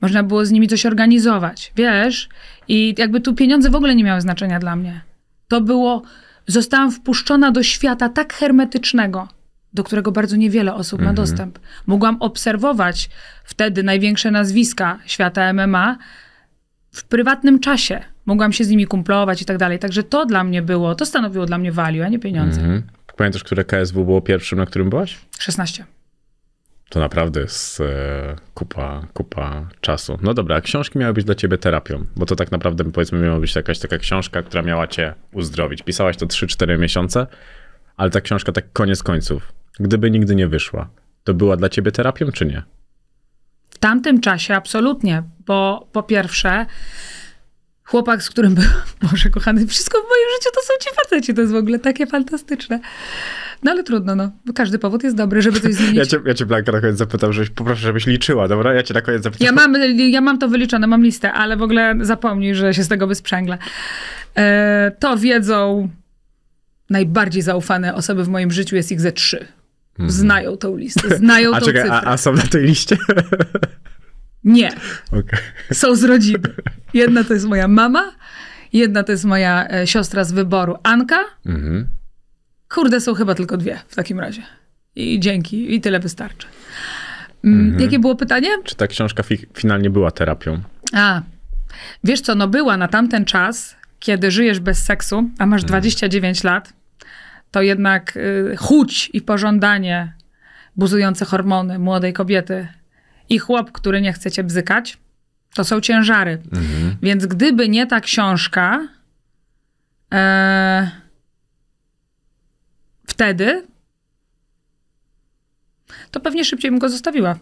można było z nimi coś organizować, wiesz? I jakby tu pieniądze w ogóle nie miały znaczenia dla mnie. To było Zostałam wpuszczona do świata tak hermetycznego, do którego bardzo niewiele osób ma mhm. dostęp. Mogłam obserwować wtedy największe nazwiska świata MMA w prywatnym czasie. Mogłam się z nimi kumplować i tak dalej. Także to dla mnie było, to stanowiło dla mnie value, a nie pieniądze. Mhm. Pamiętasz, które KSW było pierwszym, na którym byłaś? 16. To naprawdę jest e, kupa, kupa czasu. No dobra, książki miały być dla ciebie terapią, bo to tak naprawdę powiedzmy miała być jakaś taka książka, która miała cię uzdrowić. Pisałaś to 3-4 miesiące, ale ta książka tak koniec końców, gdyby nigdy nie wyszła, to była dla ciebie terapią czy nie? W tamtym czasie absolutnie, bo po pierwsze chłopak, z którym był Boże kochany, wszystko w moim życiu to są ci faceci, to jest w ogóle takie fantastyczne. No ale trudno, no. Każdy powód jest dobry, żeby coś zmienić. Ja cię, ja cię Blanka na koniec zapytam, żebyś, poproszę, żebyś liczyła, dobra? Ja cię na koniec zapytam. Ja mam, ja mam to wyliczone, mam listę, ale w ogóle zapomnij, że się z tego wysprzęglę. E, to wiedzą najbardziej zaufane osoby w moim życiu, jest ich ze trzy. Mhm. Znają tą listę, znają a tą czekaj, cyfrę. A, a są na tej liście? Nie. Okay. Są z rodziny. Jedna to jest moja mama, jedna to jest moja e, siostra z wyboru, Anka. Mhm. Kurde, są chyba tylko dwie w takim razie. I dzięki, i tyle wystarczy. Mm, mhm. Jakie było pytanie? Czy ta książka fi finalnie była terapią? A, wiesz co, no była na tamten czas, kiedy żyjesz bez seksu, a masz 29 mhm. lat, to jednak y, chuć i pożądanie buzujące hormony młodej kobiety i chłop, który nie chce cię bzykać, to są ciężary. Mhm. Więc gdyby nie ta książka, e, wtedy, to pewnie szybciej bym go zostawiła.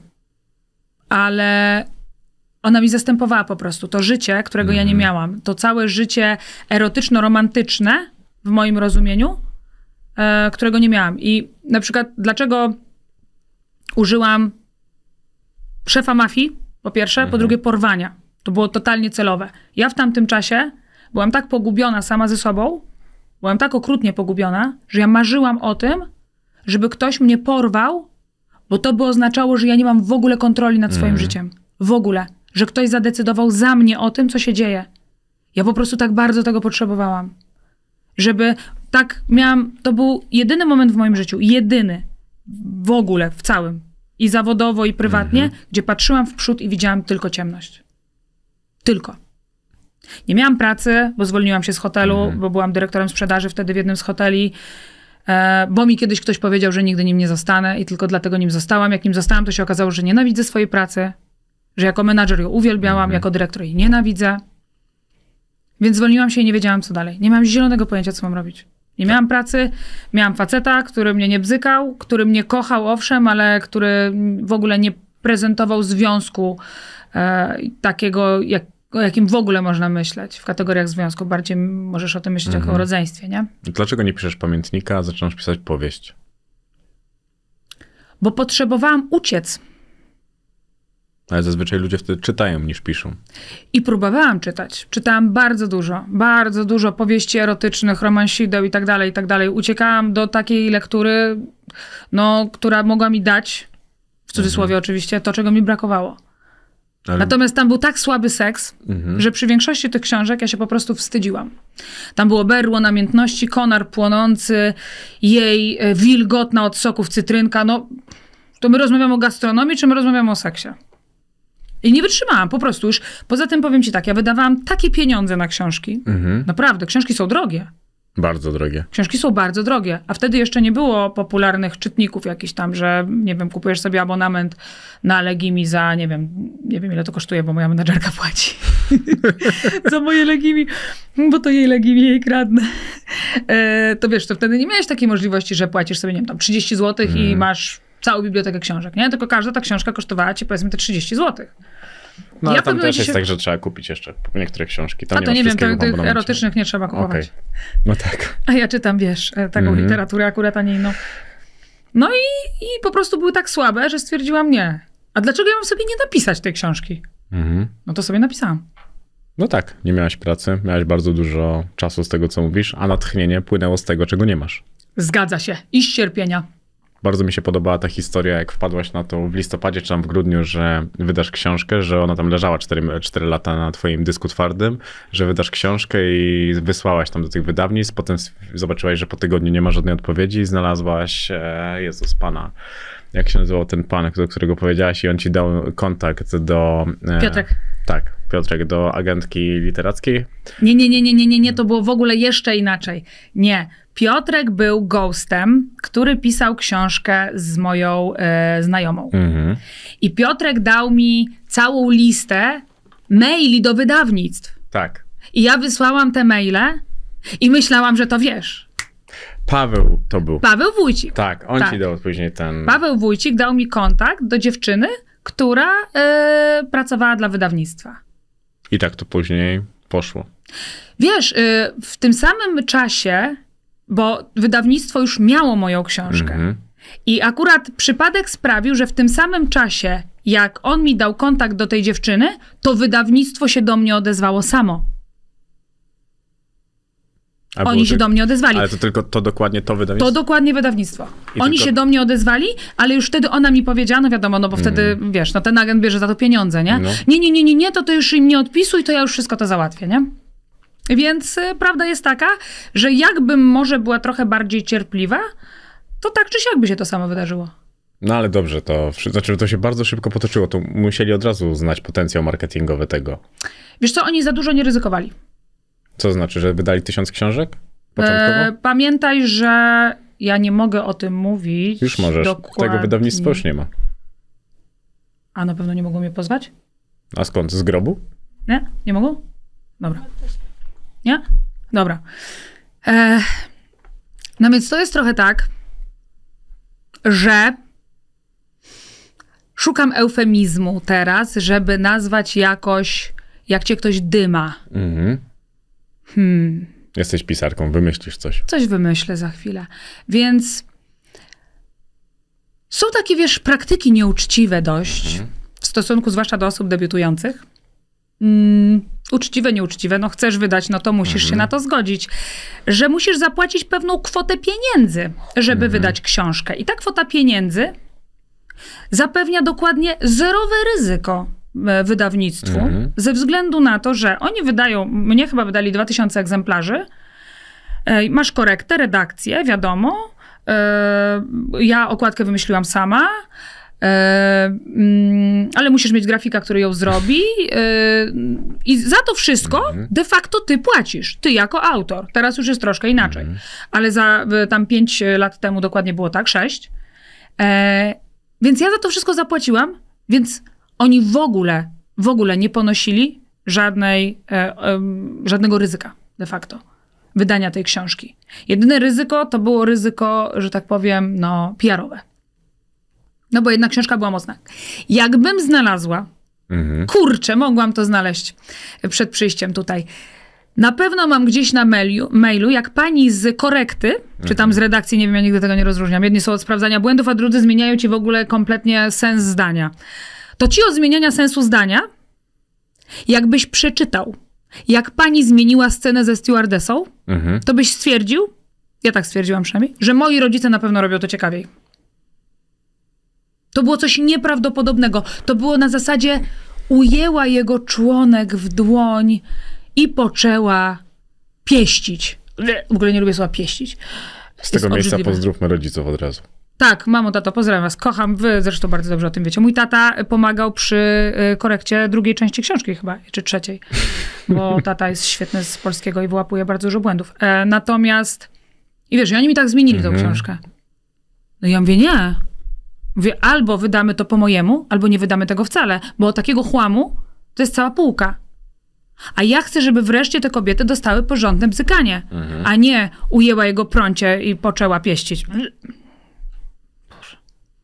Ale ona mi zastępowała po prostu to życie, którego mhm. ja nie mhm. miałam. To całe życie erotyczno-romantyczne w moim rozumieniu, e, którego nie miałam. I na przykład, dlaczego użyłam szefa mafii, po pierwsze, mhm. po drugie porwania. To było totalnie celowe. Ja w tamtym czasie byłam tak pogubiona sama ze sobą, byłam tak okrutnie pogubiona, że ja marzyłam o tym, żeby ktoś mnie porwał, bo to by oznaczało, że ja nie mam w ogóle kontroli nad swoim mhm. życiem. W ogóle. Że ktoś zadecydował za mnie o tym, co się dzieje. Ja po prostu tak bardzo tego potrzebowałam. Żeby tak miałam. To był jedyny moment w moim życiu. Jedyny. W ogóle, w całym i zawodowo, i prywatnie, mm -hmm. gdzie patrzyłam w przód i widziałam tylko ciemność. Tylko. Nie miałam pracy, bo zwolniłam się z hotelu, mm -hmm. bo byłam dyrektorem sprzedaży wtedy w jednym z hoteli, e, bo mi kiedyś ktoś powiedział, że nigdy nim nie zostanę i tylko dlatego nim zostałam. Jak nim zostałam, to się okazało, że nienawidzę swojej pracy, że jako menadżer ją uwielbiałam, mm -hmm. jako dyrektor jej nienawidzę. Więc zwolniłam się i nie wiedziałam, co dalej. Nie miałam zielonego pojęcia, co mam robić. Nie miałam pracy, miałam faceta, który mnie nie bzykał, który mnie kochał, owszem, ale który w ogóle nie prezentował związku e, takiego, jak, o jakim w ogóle można myśleć w kategoriach związku. Bardziej możesz o tym myśleć mhm. jako o mhm. rodzeństwie, nie? Dlaczego nie piszesz pamiętnika, a zaczynasz pisać powieść? Bo potrzebowałam uciec. Ale zazwyczaj ludzie wtedy czytają niż piszą. I próbowałam czytać. Czytałam bardzo dużo, bardzo dużo powieści erotycznych, romansideł i tak dalej, i tak dalej. Uciekałam do takiej lektury, no, która mogła mi dać, w cudzysłowie mhm. oczywiście, to, czego mi brakowało. Ale... Natomiast tam był tak słaby seks, mhm. że przy większości tych książek ja się po prostu wstydziłam. Tam było berło namiętności, konar płonący, jej e, wilgotna od soków cytrynka. No, to my rozmawiamy o gastronomii, czy my rozmawiamy o seksie? I nie wytrzymałam, po prostu już. Poza tym powiem ci tak, ja wydawałam takie pieniądze na książki. Mhm. Naprawdę, książki są drogie. Bardzo drogie. Książki są bardzo drogie, a wtedy jeszcze nie było popularnych czytników jakichś tam, że nie wiem, kupujesz sobie abonament na Legimi za, nie wiem, nie wiem ile to kosztuje, bo moja menadżerka płaci. za moje Legimi, bo to jej Legimi, jej kradnę. E, to wiesz, to wtedy nie miałeś takiej możliwości, że płacisz sobie, nie wiem, tam 30 zł mm. i mhm. masz całą bibliotekę książek, nie? Tylko każda ta książka kosztowała ci powiedzmy te 30 złotych. No ja ale tam też się... jest tak, że trzeba kupić jeszcze niektóre książki. Tam A to nie, nie wiem, to, tych erotycznych nie trzeba kupować. Okay. No tak. A ja czytam, wiesz, e, taką mm -hmm. literaturę akurat, a nie inną. No i, i po prostu były tak słabe, że stwierdziłam nie. A dlaczego ja mam sobie nie napisać tej książki? Mm -hmm. No to sobie napisałam. No tak, nie miałaś pracy, miałaś bardzo dużo czasu z tego, co mówisz, a natchnienie płynęło z tego, czego nie masz. Zgadza się. I z cierpienia. Bardzo mi się podobała ta historia, jak wpadłaś na to w listopadzie czy tam w grudniu, że wydasz książkę, że ona tam leżała 4, 4 lata na twoim dysku twardym, że wydasz książkę i wysłałaś tam do tych wydawnictw, potem zobaczyłaś, że po tygodniu nie ma żadnej odpowiedzi i znalazłaś, e, Jezus Pana, jak się nazywał ten pan, do którego powiedziałaś i on ci dał kontakt do... E, Piotrek. Tak, Piotrek, do agentki literackiej. Nie, nie, nie, nie, nie, nie, nie, to było w ogóle jeszcze inaczej. Nie, Piotrek był ghostem, który pisał książkę z moją e, znajomą. Mhm. I Piotrek dał mi całą listę maili do wydawnictw. Tak. I ja wysłałam te maile i myślałam, że to wiesz. Paweł to był. Paweł Wójcik. Tak, on tak. ci dał później ten. Paweł Wójcik dał mi kontakt do dziewczyny, która e, pracowała dla wydawnictwa. I tak to później poszło. Wiesz, e, w tym samym czasie bo wydawnictwo już miało moją książkę. Mm -hmm. I akurat przypadek sprawił, że w tym samym czasie, jak on mi dał kontakt do tej dziewczyny, to wydawnictwo się do mnie odezwało samo. A Oni się tylko, do mnie odezwali. Ale to tylko to dokładnie to wydawnictwo? To dokładnie wydawnictwo. I Oni tylko... się do mnie odezwali, ale już wtedy ona mi powiedziała, no wiadomo, no bo wtedy, mm. wiesz, no ten agent bierze za to pieniądze, nie? No. Nie, nie, nie, nie, nie, to to już im nie odpisuj, to ja już wszystko to załatwię, nie? Więc y, prawda jest taka, że jakbym może była trochę bardziej cierpliwa, to tak czy siak by się to samo wydarzyło. No ale dobrze, to znaczy, to się bardzo szybko potoczyło. To musieli od razu znać potencjał marketingowy tego. Wiesz co, oni za dużo nie ryzykowali. Co znaczy, że wydali tysiąc książek? Początkowo? E, pamiętaj, że ja nie mogę o tym mówić. Już możesz. Dokładnie. Tego wydawnictwa już nie ma. A na pewno nie mogą mnie pozwać? A skąd? Z grobu? Nie, nie mogą? Dobra. No, nie? Dobra. E, no więc to jest trochę tak, że szukam eufemizmu teraz, żeby nazwać jakoś, jak cię ktoś dyma. Mhm. Hmm. Jesteś pisarką, wymyślisz coś. Coś wymyślę za chwilę. Więc są takie, wiesz, praktyki nieuczciwe dość, mhm. w stosunku zwłaszcza do osób debiutujących. Mm uczciwe, nieuczciwe, no chcesz wydać, no to musisz mhm. się na to zgodzić, że musisz zapłacić pewną kwotę pieniędzy, żeby mhm. wydać książkę. I ta kwota pieniędzy zapewnia dokładnie zerowe ryzyko e, wydawnictwu, mhm. ze względu na to, że oni wydają, mnie chyba wydali 2000 egzemplarzy, e, masz korektę, redakcję, wiadomo, e, ja okładkę wymyśliłam sama, E, mm, ale musisz mieć grafika, który ją zrobi e, i za to wszystko mhm. de facto ty płacisz, ty jako autor. Teraz już jest troszkę inaczej, mhm. ale za e, tam 5 lat temu dokładnie było tak, 6. Więc ja za to wszystko zapłaciłam, więc oni w ogóle, w ogóle nie ponosili żadnej, żadnego ryzyka de facto wydania tej książki. Jedyne ryzyko to było ryzyko, że tak powiem, no PR-owe no bo jedna książka była mocna. Jakbym znalazła, mhm. kurczę, mogłam to znaleźć przed przyjściem tutaj. Na pewno mam gdzieś na mailu, mailu jak pani z korekty, mhm. czy tam z mhm. redakcji, nie wiem, ja nigdy tego nie rozróżniam. Jedni są od sprawdzania błędów, a drudzy zmieniają ci w ogóle kompletnie sens zdania. To ci od zmieniania sensu zdania, jakbyś przeczytał, jak pani zmieniła scenę ze stewardesą, mhm. to byś stwierdził, ja tak stwierdziłam przynajmniej, że moi rodzice na pewno robią to ciekawiej. To było coś nieprawdopodobnego. To było na zasadzie ujęła jego członek w dłoń i poczęła pieścić. W ogóle nie lubię słowa pieścić. Z tego miejsca pozdrówmy rodziców od razu. Tak, mamo, tato, pozdrawiam was, kocham, wy zresztą bardzo dobrze o tym wiecie. Mój tata e, pomagał przy e, korekcie drugiej części książki chyba, czy trzeciej, bo tata jest świetny z polskiego i wyłapuje bardzo dużo błędów. E, natomiast, i wiesz, i oni mi tak zmienili tą mhm. książkę. No i ja mówię, nie, Mówię, albo wydamy to po mojemu, albo nie wydamy tego wcale, bo takiego chłamu to jest cała półka. A ja chcę, żeby wreszcie te kobiety dostały porządne bzykanie, mhm. a nie ujęła jego prącie i poczęła pieścić.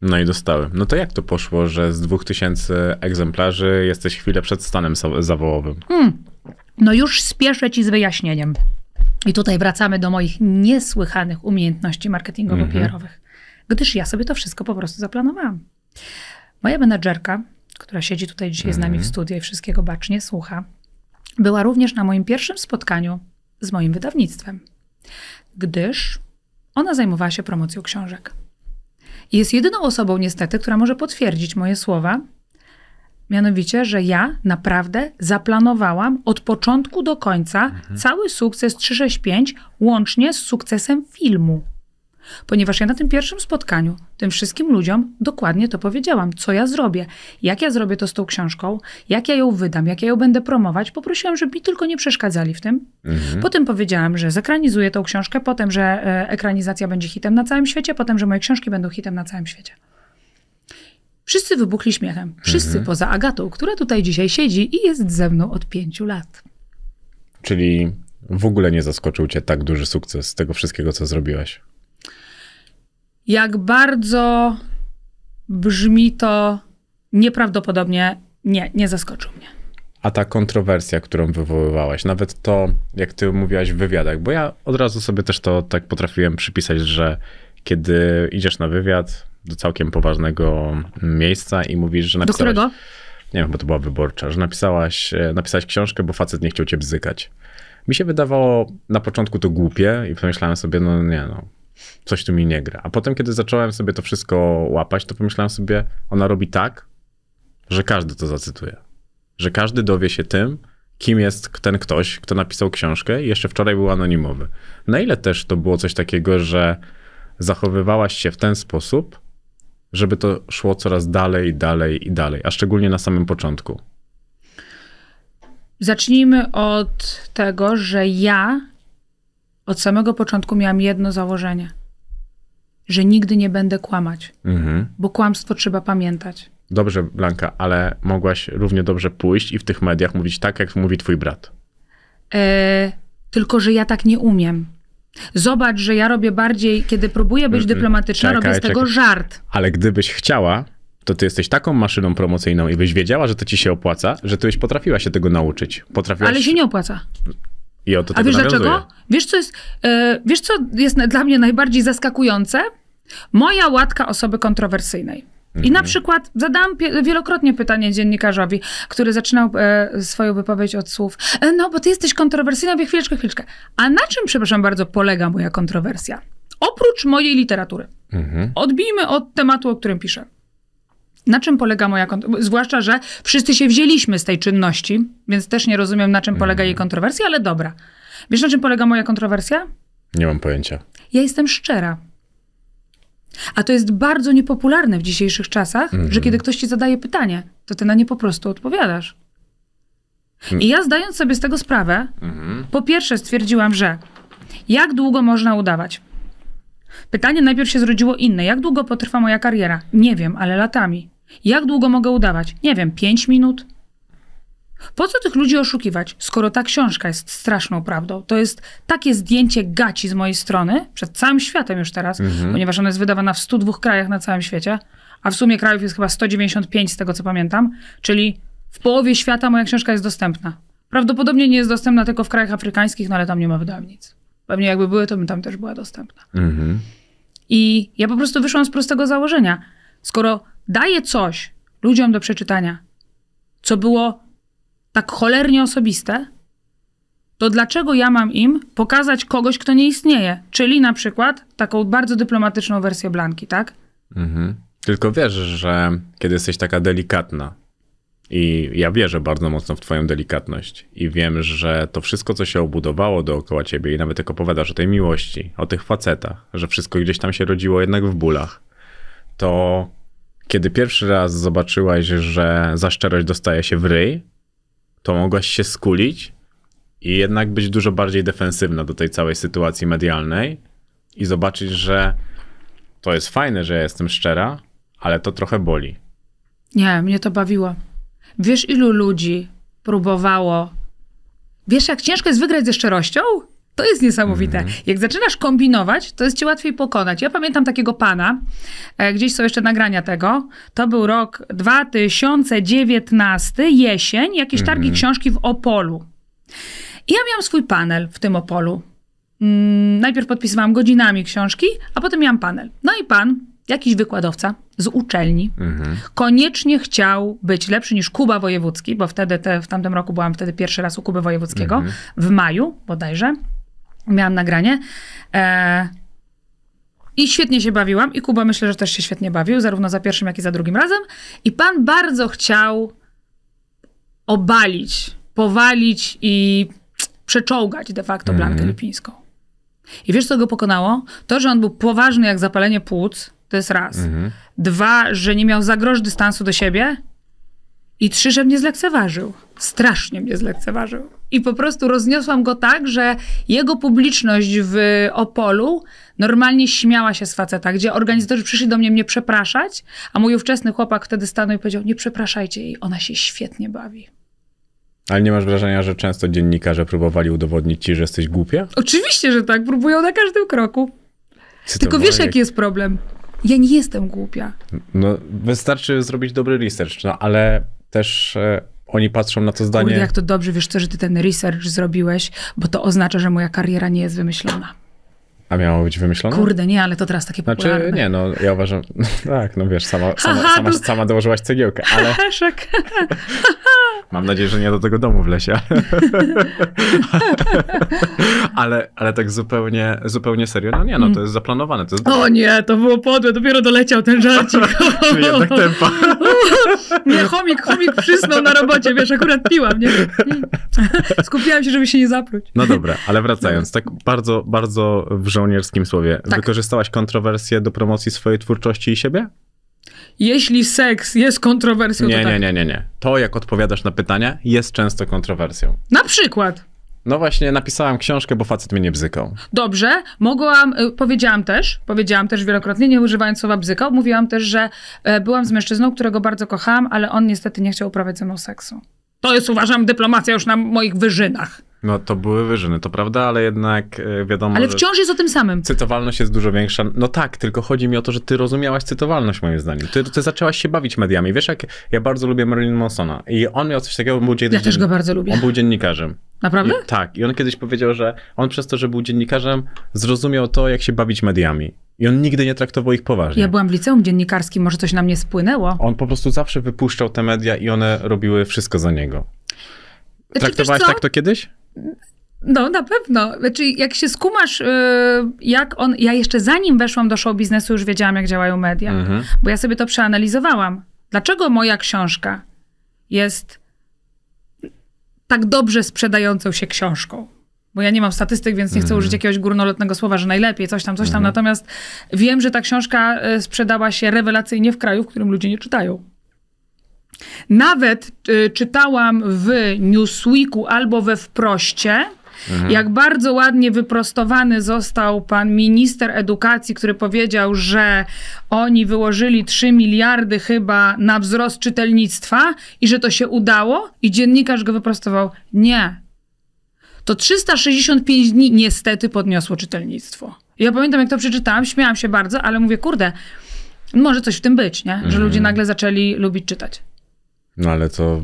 No i dostały. No to jak to poszło, że z dwóch tysięcy egzemplarzy jesteś chwilę przed stanem zawołowym? Hmm. No już spieszę ci z wyjaśnieniem. I tutaj wracamy do moich niesłychanych umiejętności marketingowo-PR-owych. Mhm gdyż ja sobie to wszystko po prostu zaplanowałam. Moja menedżerka, która siedzi tutaj dzisiaj z nami w mhm. studiu i wszystkiego bacznie słucha, była również na moim pierwszym spotkaniu z moim wydawnictwem, gdyż ona zajmowała się promocją książek. jest jedyną osobą, niestety, która może potwierdzić moje słowa, mianowicie, że ja naprawdę zaplanowałam od początku do końca mhm. cały sukces 365 łącznie z sukcesem filmu. Ponieważ ja na tym pierwszym spotkaniu tym wszystkim ludziom dokładnie to powiedziałam, co ja zrobię, jak ja zrobię to z tą książką, jak ja ją wydam, jak ja ją będę promować. Poprosiłam, żeby mi tylko nie przeszkadzali w tym. Mhm. Potem powiedziałam, że zekranizuję tą książkę, potem, że e, ekranizacja będzie hitem na całym świecie, potem, że moje książki będą hitem na całym świecie. Wszyscy wybuchli śmiechem. Wszyscy mhm. poza Agatą, która tutaj dzisiaj siedzi i jest ze mną od pięciu lat. Czyli w ogóle nie zaskoczył cię tak duży sukces tego wszystkiego, co zrobiłaś? jak bardzo brzmi to nieprawdopodobnie, nie, nie zaskoczył mnie. A ta kontrowersja, którą wywoływałaś, nawet to, jak ty mówiłaś w wywiadach, bo ja od razu sobie też to tak potrafiłem przypisać, że kiedy idziesz na wywiad do całkiem poważnego miejsca i mówisz, że napisałaś... Do którego? Nie wiem, bo to była wyborcza, że napisałaś, e, napisałaś książkę, bo facet nie chciał cię bzykać. Mi się wydawało na początku to głupie i pomyślałem sobie, no nie no, coś tu mi nie gra. A potem, kiedy zacząłem sobie to wszystko łapać, to pomyślałem sobie, ona robi tak, że każdy to zacytuje. Że każdy dowie się tym, kim jest ten ktoś, kto napisał książkę i jeszcze wczoraj był anonimowy. Na ile też to było coś takiego, że zachowywałaś się w ten sposób, żeby to szło coraz dalej, dalej i dalej, a szczególnie na samym początku? Zacznijmy od tego, że ja od samego początku miałam jedno założenie: że nigdy nie będę kłamać, mhm. bo kłamstwo trzeba pamiętać. Dobrze, Blanka, ale mogłaś równie dobrze pójść i w tych mediach mówić tak, jak mówi twój brat. E, tylko, że ja tak nie umiem. Zobacz, że ja robię bardziej, kiedy próbuję być dyplomatyczna, czekaj, robię z tego czekaj. żart. Ale gdybyś chciała, to ty jesteś taką maszyną promocyjną i byś wiedziała, że to ci się opłaca, że ty byś potrafiła się tego nauczyć. Potrafiłaś... Ale się nie opłaca. I o to A wiesz dlaczego? Wiesz co, jest, yy, wiesz, co jest dla mnie najbardziej zaskakujące? Moja łatka osoby kontrowersyjnej. I mhm. na przykład zadałam wielokrotnie pytanie dziennikarzowi, który zaczynał e, swoją wypowiedź od słów: e, No, bo ty jesteś kontrowersyjna, wie chwileczkę, chwileczkę. A na czym, przepraszam bardzo, polega moja kontrowersja? Oprócz mojej literatury. Mhm. Odbijmy od tematu, o którym piszę. Na czym polega moja kontrowersja? Zwłaszcza, że wszyscy się wzięliśmy z tej czynności, więc też nie rozumiem, na czym polega jej mhm. kontrowersja, ale dobra. Wiesz, na czym polega moja kontrowersja? Nie mam pojęcia. Ja jestem szczera. A to jest bardzo niepopularne w dzisiejszych czasach, mm że mhm. kiedy ktoś ci zadaje pytanie, to ty na nie po prostu odpowiadasz. I ja zdając sobie z tego sprawę, mm po pierwsze stwierdziłam, że jak długo można udawać? Pytanie najpierw się zrodziło inne. Jak długo potrwa moja kariera? Nie wiem, ale latami. Jak długo mogę udawać? Nie wiem, pięć minut? Po co tych ludzi oszukiwać, skoro ta książka jest straszną prawdą? To jest takie zdjęcie gaci z mojej strony, przed całym światem już teraz, mhm. ponieważ ona jest wydawana w 102 krajach na całym świecie, a w sumie krajów jest chyba 195 z tego co pamiętam, czyli w połowie świata moja książka jest dostępna. Prawdopodobnie nie jest dostępna tylko w krajach afrykańskich, no ale tam nie ma wydawnic. Pewnie jakby były, to bym tam też była dostępna. Mhm. I ja po prostu wyszłam z prostego założenia. Skoro daje coś ludziom do przeczytania, co było tak cholernie osobiste, to dlaczego ja mam im pokazać kogoś, kto nie istnieje? Czyli na przykład taką bardzo dyplomatyczną wersję Blanki, tak? Mhm. Tylko wiesz, że kiedy jesteś taka delikatna, i ja wierzę bardzo mocno w Twoją delikatność i wiem, że to wszystko, co się obudowało dookoła Ciebie, i nawet jak opowiadasz o tej miłości, o tych facetach, że wszystko gdzieś tam się rodziło jednak w bólach, to kiedy pierwszy raz zobaczyłaś, że za szczerość dostaje się w ryj, to mogłaś się skulić i jednak być dużo bardziej defensywna do tej całej sytuacji medialnej i zobaczyć, że to jest fajne, że ja jestem szczera, ale to trochę boli. Nie, mnie to bawiło. Wiesz, ilu ludzi próbowało. Wiesz, jak ciężko jest wygrać ze szczerością? To jest niesamowite. Mm. Jak zaczynasz kombinować, to jest cię łatwiej pokonać. Ja pamiętam takiego pana, e, gdzieś są jeszcze nagrania tego. To był rok 2019, jesień, jakieś targi mm. książki w Opolu. I ja miałam swój panel w tym Opolu. Mm, najpierw podpisywałam godzinami książki, a potem miałam panel. No i pan, jakiś wykładowca z uczelni, mhm. koniecznie chciał być lepszy niż Kuba Wojewódzki, bo wtedy te, w tamtym roku byłam wtedy pierwszy raz u Kuby Wojewódzkiego, mhm. w maju bodajże miałam nagranie. E, i świetnie się bawiłam, i Kuba myślę, że też się świetnie bawił, zarówno za pierwszym, jak i za drugim razem. I pan bardzo chciał obalić, powalić i przeczołgać de facto mhm. Blankę mm. Lipińską. I wiesz, co go pokonało? To, że on był poważny jak zapalenie płuc, to jest raz. Mm. Dwa, że nie miał zagroż dystansu do siebie. I trzy, że mnie zlekceważył strasznie mnie zlekceważył. I po prostu rozniosłam go tak, że jego publiczność w Opolu normalnie śmiała się z faceta, gdzie organizatorzy przyszli do mnie mnie przepraszać, a mój ówczesny chłopak wtedy stanął i powiedział, nie przepraszajcie jej, ona się świetnie bawi. Ale nie masz wrażenia, że często dziennikarze próbowali udowodnić ci, że jesteś głupia? Oczywiście, że tak. Próbują na każdym kroku. Cytowanie. Tylko wiesz, jaki jest problem? Ja nie jestem głupia. No, wystarczy zrobić dobry research, no ale też... E oni patrzą na to zdanie. Kurde, jak to dobrze, wiesz co, że ty ten research zrobiłeś, bo to oznacza, że moja kariera nie jest wymyślona. A miało być wymyślone? Kurde, nie, ale to teraz takie znaczy, popularne. Znaczy, nie, no ja uważam, tak, no wiesz, sama, sama, sama, sama dołożyłaś cegiełkę, ale... Mam nadzieję, że nie do tego domu w lesie. ale, ale tak zupełnie, zupełnie serio, no nie, no to mm. jest zaplanowane. To jest... O nie, to było podłe, dopiero doleciał ten żarcik. tempa. nie, chomik, chomik przysnął na robocie, wiesz, akurat piłam, nie? Skupiłam się, żeby się nie zapluć. No dobra, ale wracając, tak bardzo, bardzo w żołnierskim słowie. Tak. Wykorzystałaś kontrowersję do promocji swojej twórczości i siebie? jeśli seks jest kontrowersją, nie, to tak. Nie, nie, nie, nie. To, jak odpowiadasz na pytania, jest często kontrowersją. Na przykład. No właśnie, napisałam książkę, bo facet mnie bzykał. Dobrze, mogłam, y, powiedziałam też, powiedziałam też wielokrotnie, nie używając słowa bzykał, mówiłam też, że e, byłam z mężczyzną, którego bardzo kochałam, ale on niestety nie chciał uprawiać ze mną seksu. To jest, uważam, dyplomacja już na moich wyżynach. No to były wyżyny, to prawda, ale jednak e, wiadomo. Ale wciąż jest o tym samym. Cytowalność jest dużo większa. No tak, tylko chodzi mi o to, że ty rozumiałaś cytowalność moim zdaniem. Ty, ty zaczęłaś się bawić mediami. Wiesz, jak ja bardzo lubię Marilyn Monsona i on miał coś takiego, był dziennikarzem. Ja też go bardzo lubię. On był dziennikarzem. Naprawdę? I, tak. I on kiedyś powiedział, że on przez to, że był dziennikarzem, zrozumiał to, jak się bawić mediami. I on nigdy nie traktował ich poważnie. Ja byłam w liceum dziennikarskim, może coś na mnie spłynęło. On po prostu zawsze wypuszczał te media i one robiły wszystko za niego. Znaczy, Traktowałaś tak to kiedyś? No, na pewno. Znaczy, jak się skumasz, y, jak on. Ja jeszcze zanim weszłam do show biznesu, już wiedziałam, jak działają media, mhm. bo ja sobie to przeanalizowałam. Dlaczego moja książka jest tak dobrze sprzedającą się książką? Bo ja nie mam statystyk, więc nie chcę mhm. użyć jakiegoś górnolotnego słowa, że najlepiej, coś tam, coś tam. Mhm. Natomiast wiem, że ta książka y, sprzedała się rewelacyjnie w kraju, w którym ludzie nie czytają. Nawet y, czytałam w Newsweeku albo we Wproście, Mhm. Jak bardzo ładnie wyprostowany został pan minister edukacji, który powiedział, że oni wyłożyli 3 miliardy chyba na wzrost czytelnictwa i że to się udało, i dziennikarz go wyprostował. Nie. To 365 dni niestety podniosło czytelnictwo. Ja pamiętam, jak to przeczytałam, śmiałam się bardzo, ale mówię, kurde, może coś w tym być, nie? że mhm. ludzie nagle zaczęli lubić czytać. No ale to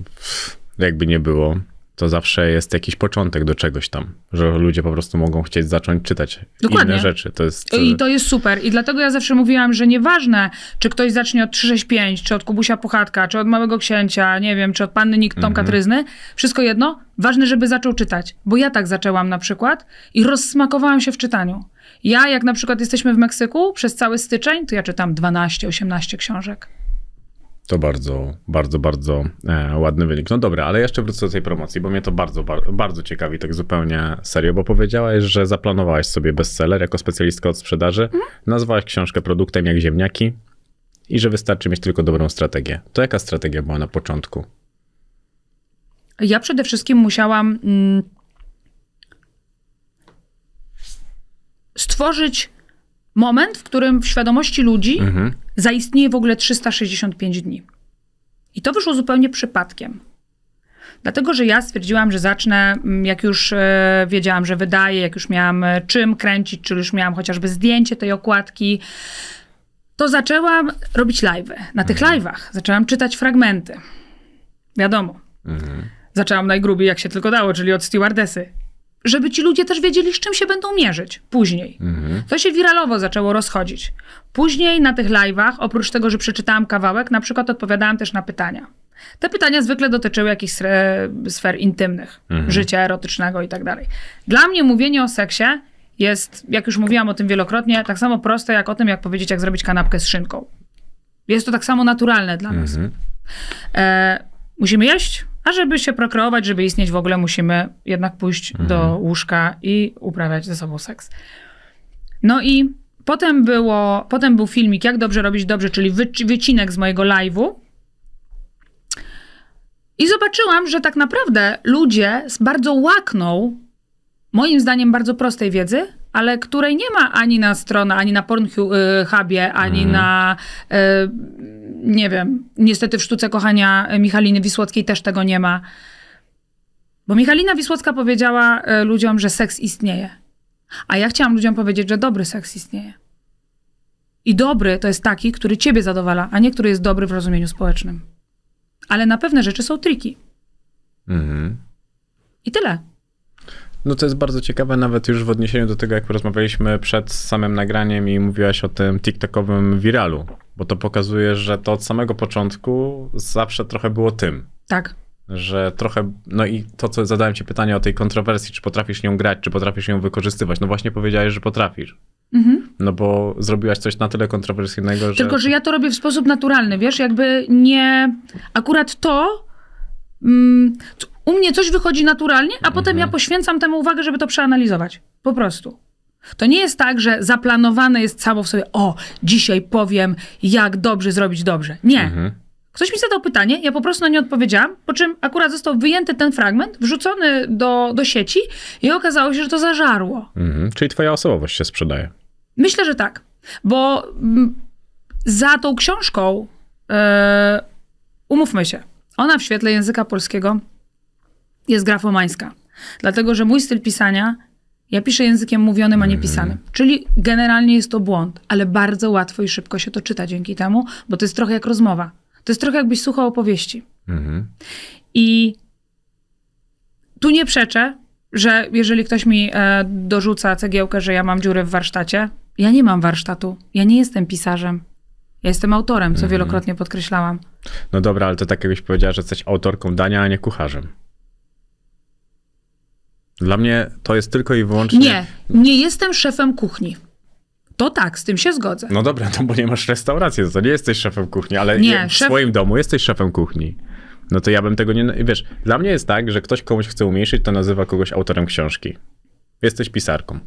jakby nie było, to zawsze jest jakiś początek do czegoś tam, że ludzie po prostu mogą chcieć zacząć czytać Dokładnie. inne rzeczy. To jest... I to jest super. I dlatego ja zawsze mówiłam, że nieważne, czy ktoś zacznie od 365, czy od Kubusia Puchatka, czy od Małego Księcia, nie wiem, czy od Panny Nikt Tomka mhm. Tryzny, wszystko jedno, ważne, żeby zaczął czytać. Bo ja tak zaczęłam na przykład i rozsmakowałam się w czytaniu. Ja, jak na przykład jesteśmy w Meksyku, przez cały styczeń, to ja czytam 12-18 książek. To bardzo, bardzo, bardzo e, ładny wynik. No dobra, ale jeszcze wrócę do tej promocji, bo mnie to bardzo, bardzo ciekawi, tak zupełnie serio, bo powiedziałaś, że zaplanowałaś sobie bestseller jako specjalistka od sprzedaży, mhm. nazwałaś książkę produktem jak ziemniaki i że wystarczy mieć tylko dobrą strategię. To jaka strategia była na początku? Ja przede wszystkim musiałam mm, stworzyć moment, w którym w świadomości ludzi mhm. zaistnieje w ogóle 365 dni. I to wyszło zupełnie przypadkiem. Dlatego, że ja stwierdziłam, że zacznę, mm, jak już e, wiedziałam, że wydaję, jak już miałam e, czym kręcić, czy już miałam chociażby zdjęcie tej okładki, to zaczęłam robić live'y. Na tych mhm. live'ach zaczęłam czytać fragmenty. Wiadomo. Mhm. Zaczęłam najgrubiej, jak się tylko dało, czyli od stewardesy żeby ci ludzie też wiedzieli, z czym się będą mierzyć później. Mhm. To się wiralowo zaczęło rozchodzić. Później na tych live'ach, oprócz tego, że przeczytałam kawałek, na przykład odpowiadałam też na pytania. Te pytania zwykle dotyczyły jakichś sfer intymnych, mhm. życia erotycznego i tak dalej. Dla mnie mówienie o seksie jest, jak już mówiłam o tym wielokrotnie, tak samo proste jak o tym, jak powiedzieć, jak zrobić kanapkę z szynką. Jest to tak samo naturalne dla mhm. nas. E, musimy jeść, a żeby się prokreować, żeby istnieć w ogóle, musimy jednak pójść mhm. do łóżka i uprawiać ze sobą seks. No i potem, było, potem był filmik Jak dobrze robić dobrze, czyli wycinek z mojego live'u. I zobaczyłam, że tak naprawdę ludzie z bardzo łakną, moim zdaniem bardzo prostej wiedzy, ale której nie ma ani na stronach, ani na Pornhubie, y, ani mm. na, y, nie wiem, niestety w Sztuce Kochania y, Michaliny Wisłockiej też tego nie ma. Bo Michalina Wisłocka powiedziała y, ludziom, że seks istnieje. A ja chciałam ludziom powiedzieć, że dobry seks istnieje. I dobry to jest taki, który ciebie zadowala, a nie który jest dobry w rozumieniu społecznym. Ale na pewne rzeczy są triki. Mhm. I tyle. No to jest bardzo ciekawe, nawet już w odniesieniu do tego, jak rozmawialiśmy przed samym nagraniem i mówiłaś o tym TikTokowym viralu, bo to pokazuje, że to od samego początku zawsze trochę było tym. Tak. Że trochę, no i to, co zadałem ci pytanie o tej kontrowersji, czy potrafisz nią grać, czy potrafisz ją wykorzystywać. No właśnie powiedziałeś, że potrafisz. Mhm. No bo zrobiłaś coś na tyle kontrowersyjnego, że. Tylko, że ja to robię w sposób naturalny, wiesz? Jakby nie. Akurat to. Mm, u mnie coś wychodzi naturalnie, a potem mhm. ja poświęcam temu uwagę, żeby to przeanalizować. Po prostu. To nie jest tak, że zaplanowane jest samo w sobie, o, dzisiaj powiem, jak dobrze zrobić dobrze. Nie. Mhm. Ktoś mi zadał pytanie, ja po prostu na nie odpowiedziałam, po czym akurat został wyjęty ten fragment, wrzucony do, do sieci i okazało się, że to zażarło. Mhm. Czyli twoja osobowość się sprzedaje. Myślę, że tak, bo mm, za tą książką, yy, umówmy się, ona w świetle języka polskiego jest grafomańska. Dlatego, że mój styl pisania, ja piszę językiem mówionym, a nie mhm. pisanym. Czyli generalnie jest to błąd, ale bardzo łatwo i szybko się to czyta dzięki temu, bo to jest trochę jak rozmowa. To jest trochę jakbyś słuchał opowieści. Mhm. I tu nie przeczę, że jeżeli ktoś mi e, dorzuca cegiełkę, że ja mam dziurę w warsztacie, ja nie mam warsztatu. Ja nie jestem pisarzem. Ja jestem autorem, co mhm. wielokrotnie podkreślałam. No dobra, ale to tak jakbyś powiedziała, że jesteś autorką dania, a nie kucharzem. Dla mnie to jest tylko i wyłącznie. Nie, nie jestem szefem kuchni. To tak, z tym się zgodzę. No dobra, to no bo nie masz restauracji, no to nie jesteś szefem kuchni, ale nie, w szef... swoim domu jesteś szefem kuchni. No to ja bym tego nie. No wiesz, dla mnie jest tak, że ktoś komuś chce umniejszyć, to nazywa kogoś autorem książki. Jesteś pisarką.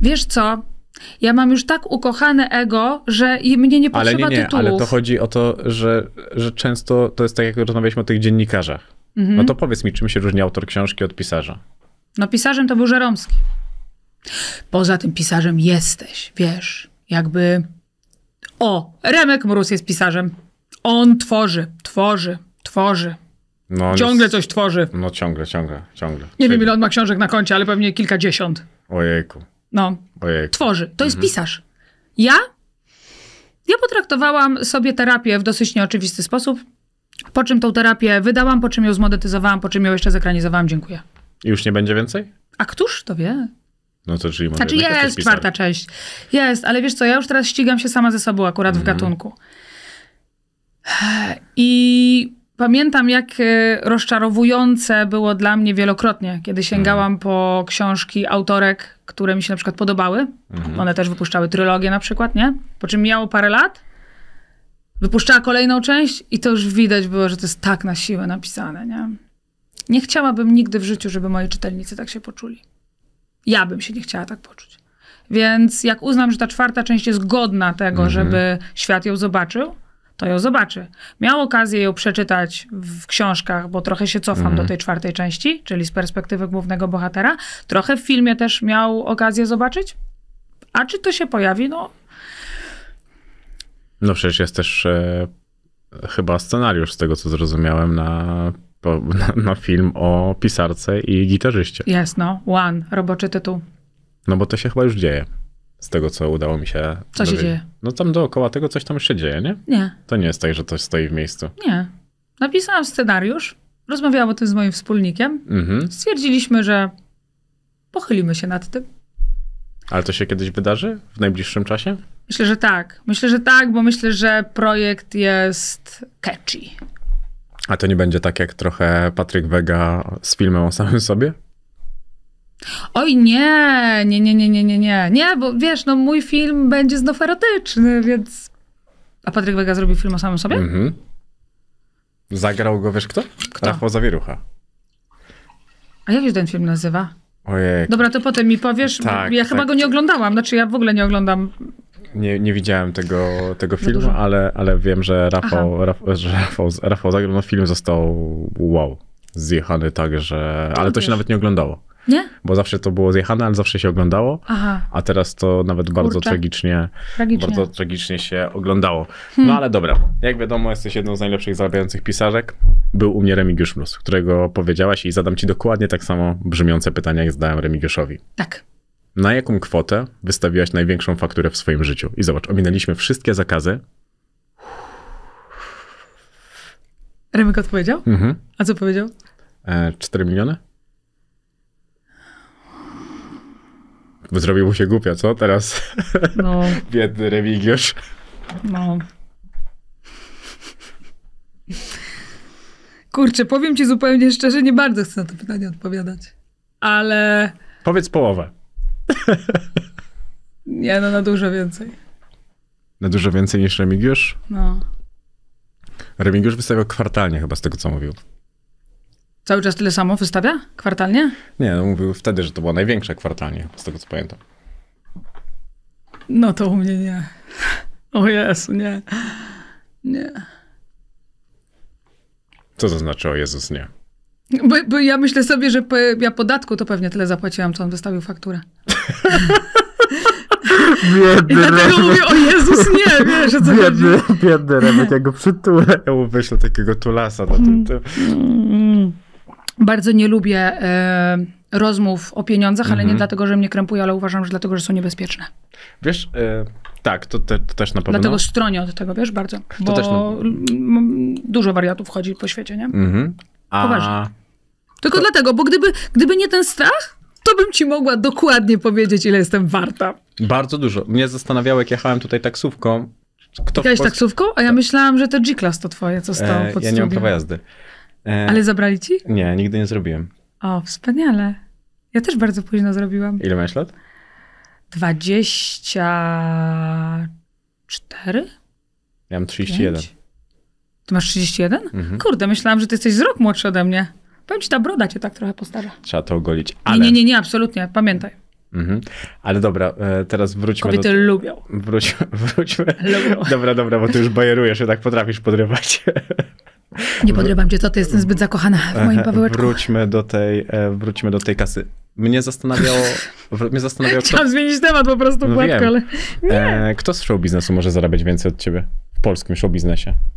Wiesz co? Ja mam już tak ukochane ego, że mnie nie potrzeba tytułów. Ale nie, nie, tytułów. ale to chodzi o to, że, że często to jest tak, jak rozmawialiśmy o tych dziennikarzach. Mhm. No to powiedz mi, czym się różni autor książki od pisarza? No pisarzem to był Żeromski. Poza tym pisarzem jesteś, wiesz, jakby... O, Remek Mróz jest pisarzem. On tworzy, tworzy, tworzy. No, ciągle jest... coś tworzy. No ciągle, ciągle, ciągle. Nie Czyli... wiem ile on ma książek na koncie, ale pewnie kilkadziesiąt. Ojejku. No. Ojejku. Tworzy. To jest mhm. pisarz. Ja? Ja potraktowałam sobie terapię w dosyć nieoczywisty sposób, po czym tą terapię wydałam, po czym ją zmodetyzowałam, po czym ją jeszcze zakranizowałam. Dziękuję. I Już nie będzie więcej? A któż to wie? No to czyli może Znaczy jest czwarta część. Jest, ale wiesz co, ja już teraz ścigam się sama ze sobą akurat mm. w mhm. gatunku. I pamiętam, jak e, rozczarowujące było dla mnie wielokrotnie, kiedy mhm. sięgałam mm. po książki autorek, które mi się na przykład podobały. Mm. One też wypuszczały trylogię na przykład, nie? Po czym miało parę lat, wypuszczała kolejną część i to już widać było, że to jest tak na siłę napisane, nie? Nie chciałabym nigdy w życiu, żeby moi czytelnicy tak się poczuli. Ja bym się nie chciała tak poczuć. Więc jak uznam, że ta czwarta część jest godna tego, mhm. żeby świat ją zobaczył, to ją zobaczy. Miał okazję ją przeczytać w książkach, bo trochę się cofam do mhm. tej czwartej części, czyli z perspektywy głównego bohatera. Trochę w filmie też miał okazję zobaczyć. A czy to się pojawi? No. No przecież jest też e, chyba scenariusz, z tego co zrozumiałem, na na, na, film o pisarce i gitarzyście. Jest, no. One, roboczy tytuł. No bo to się chyba już dzieje. Z tego, co udało mi się. Co dowiedzieć. się dzieje? No tam dookoła tego coś tam jeszcze dzieje, nie? Nie. To nie jest tak, że coś stoi w miejscu. Nie. Napisałam scenariusz, rozmawiałam o tym z moim wspólnikiem. Mhm. Stwierdziliśmy, że pochylimy się nad tym. Ale to się kiedyś wydarzy w najbliższym czasie? Myślę, że tak. Myślę, że tak, bo myślę, że projekt jest catchy. A to nie będzie tak jak trochę Patryk Wega z filmem o samym sobie? Oj nie, nie, nie, nie, nie, nie, nie, nie, bo wiesz, no mój film będzie znów erotyczny, więc... A Patryk Wega zrobił film o samym sobie? Mhm. Zagrał go, wiesz kto? Kto? Rafał Zawierucha. A jak się ten film nazywa? Ojej. Dobra, to potem mi powiesz, tak, ja chyba tak. go nie oglądałam, znaczy ja w ogóle nie oglądam nie, nie widziałem tego, tego no filmu, ale, ale wiem, że Rafał, Rafał, Rafał, zagrał, no film został wow, zjechany tak, że... Ale to się nawet nie oglądało. Nie? Bo zawsze to było zjechane, ale zawsze się oglądało. Aha. A teraz to nawet Kurczę. bardzo tragicznie, tragicznie, bardzo tragicznie się oglądało. No, hmm. No ale dobra, jak wiadomo, jesteś jedną z najlepszych zarabiających pisarzek. Był u mnie Remigiusz Mróz, którego powiedziałaś i zadam ci dokładnie tak samo brzmiące pytania, jak zadałem Remigiuszowi. Tak na jaką kwotę wystawiłaś największą fakturę w swoim życiu? I zobacz, ominęliśmy wszystkie zakazy. Remek odpowiedział? Mhm. A co powiedział? E, 4 miliony? Zrobił mu się głupia, co teraz? No. Biedny Remigiusz. No. Kurczę, powiem ci zupełnie szczerze, nie bardzo chcę na to pytanie odpowiadać. Ale... Powiedz połowę. Ja no na dużo więcej. Na dużo więcej niż Remigiusz? No. Remigiusz wystawiał kwartalnie chyba z tego, co mówił. Cały czas tyle samo wystawia? Kwartalnie? Nie, no mówił wtedy, że to było największe kwartalnie, z tego co pamiętam. No to u mnie nie. O Jezu, nie. Nie. Co to znaczy o Jezus nie? Bo, bo ja myślę sobie, że po, ja podatku to pewnie tyle zapłaciłam, co on wystawił fakturę. Biedny I dlatego tak Remek. mówię, o Jezus, nie, wiesz, co biedny, chodzi. Biedny Remek, ja go przytulę, ja mu wyślę takiego tulasa na tym, tym. Mm. Bardzo nie lubię y, rozmów o pieniądzach, ale nie mhm. dlatego, że mnie krępuje, ale uważam, że dlatego, że są niebezpieczne. Wiesz, y, tak, to, te, to, też na pewno. Dlatego stronię od tego, wiesz, bardzo, bo na... dużo wariatów chodzi po świecie, nie? Mhm. A... Poważnie. Tylko to... dlatego, bo gdyby, gdyby nie ten strach, to bym ci mogła dokładnie powiedzieć, ile jestem warta. Bardzo dużo. Mnie zastanawiało, jak jechałem tutaj taksówką. Kto Jechałeś Polsce... taksówką? A ja tak. myślałam, że to G-Class to twoje, co stało e, pod Ja studium. nie mam prawa jazdy. E, Ale zabrali ci? Nie, nigdy nie zrobiłem. O, wspaniale. Ja też bardzo późno zrobiłam. Ile masz lat? 24? Ja mam 31. 5? Ty masz 31? Mhm. Kurde, myślałam, że ty jesteś z rok młodszy ode mnie. Powiem ci, ta broda cię tak trochę postarza. Trzeba to ogolić. Ale... Nie, nie, nie, nie, absolutnie, pamiętaj. Mhm. Ale dobra, e, teraz wróćmy Kobiety do... lubią. Wróć, wróćmy. Lubią. Dobra, dobra, bo ty już bajerujesz, że tak potrafisz podrywać. Nie podrywam cię, to ty jestem zbyt zakochana w moim Pawełeczku. Wróćmy do tej, e, wróćmy do tej kasy. Mnie zastanawiało, mnie zastanawiało... Chciałam kto... zmienić temat po prostu, no, płatko, ale e, nie. Kto z showbiznesu biznesu może zarabiać więcej od ciebie? W polskim showbiznesie. biznesie.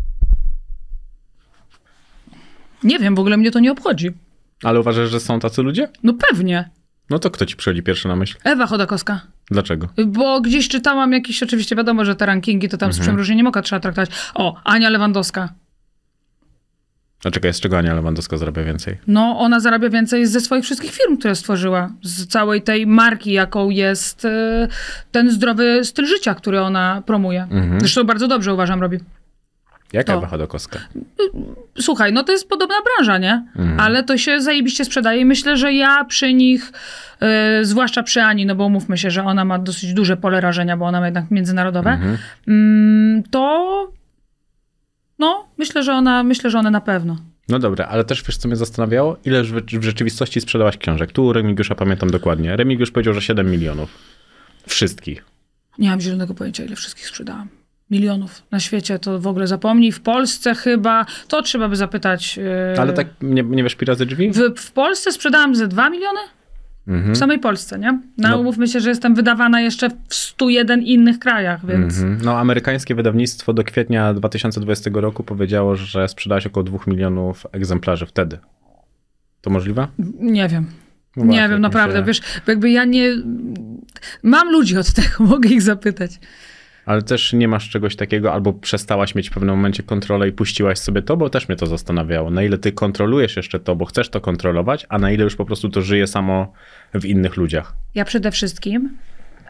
Nie wiem, w ogóle mnie to nie obchodzi. Ale uważasz, że są tacy ludzie? No pewnie. No to kto ci przychodzi pierwszy na myśl? Ewa Chodakowska. Dlaczego? Bo gdzieś czytałam jakieś, oczywiście wiadomo, że te rankingi to tam mhm. z przymrużeniem oka trzeba traktować. O, Ania Lewandowska. A czekaj, z czego Ania Lewandowska zarabia więcej? No, ona zarabia więcej ze swoich wszystkich firm, które stworzyła. Z całej tej marki, jaką jest y, ten zdrowy styl życia, który ona promuje. Mhm. Zresztą bardzo dobrze uważam robi. Jaka to. Wachodokowska? Słuchaj, no to jest podobna branża, nie? Mhm. Ale to się zajebiście sprzedaje i myślę, że ja przy nich, y, zwłaszcza przy Ani, no bo mówmy się, że ona ma dosyć duże pole rażenia, bo ona ma jednak międzynarodowe, mhm. mm, to no, myślę, że ona, myślę, że ona na pewno. No dobra, ale też wiesz, co mnie zastanawiało? Ile w rzeczywistości sprzedałaś książek? Tu Remigiusza pamiętam dokładnie. Remigiusz powiedział, że 7 milionów. Wszystkich. Nie mam zielonego pojęcia, ile wszystkich sprzedałam milionów na świecie, to w ogóle zapomnij. W Polsce chyba, to trzeba by zapytać. Yy... Ale tak nie, nie wiesz ze drzwi? W, w Polsce sprzedałam ze 2 miliony? Mhm. W samej Polsce, nie? No, no umówmy się, że jestem wydawana jeszcze w 101 innych krajach, więc... Mhm. No amerykańskie wydawnictwo do kwietnia 2020 roku powiedziało, że sprzedałaś około 2 milionów egzemplarzy wtedy. To możliwe? Nie wiem. No właśnie, nie wiem, naprawdę, się... wiesz, jakby ja nie... Mam ludzi od tego, mogę ich zapytać ale też nie masz czegoś takiego, albo przestałaś mieć w pewnym momencie kontrolę i puściłaś sobie to, bo też mnie to zastanawiało, na ile ty kontrolujesz jeszcze to, bo chcesz to kontrolować, a na ile już po prostu to żyje samo w innych ludziach. Ja przede wszystkim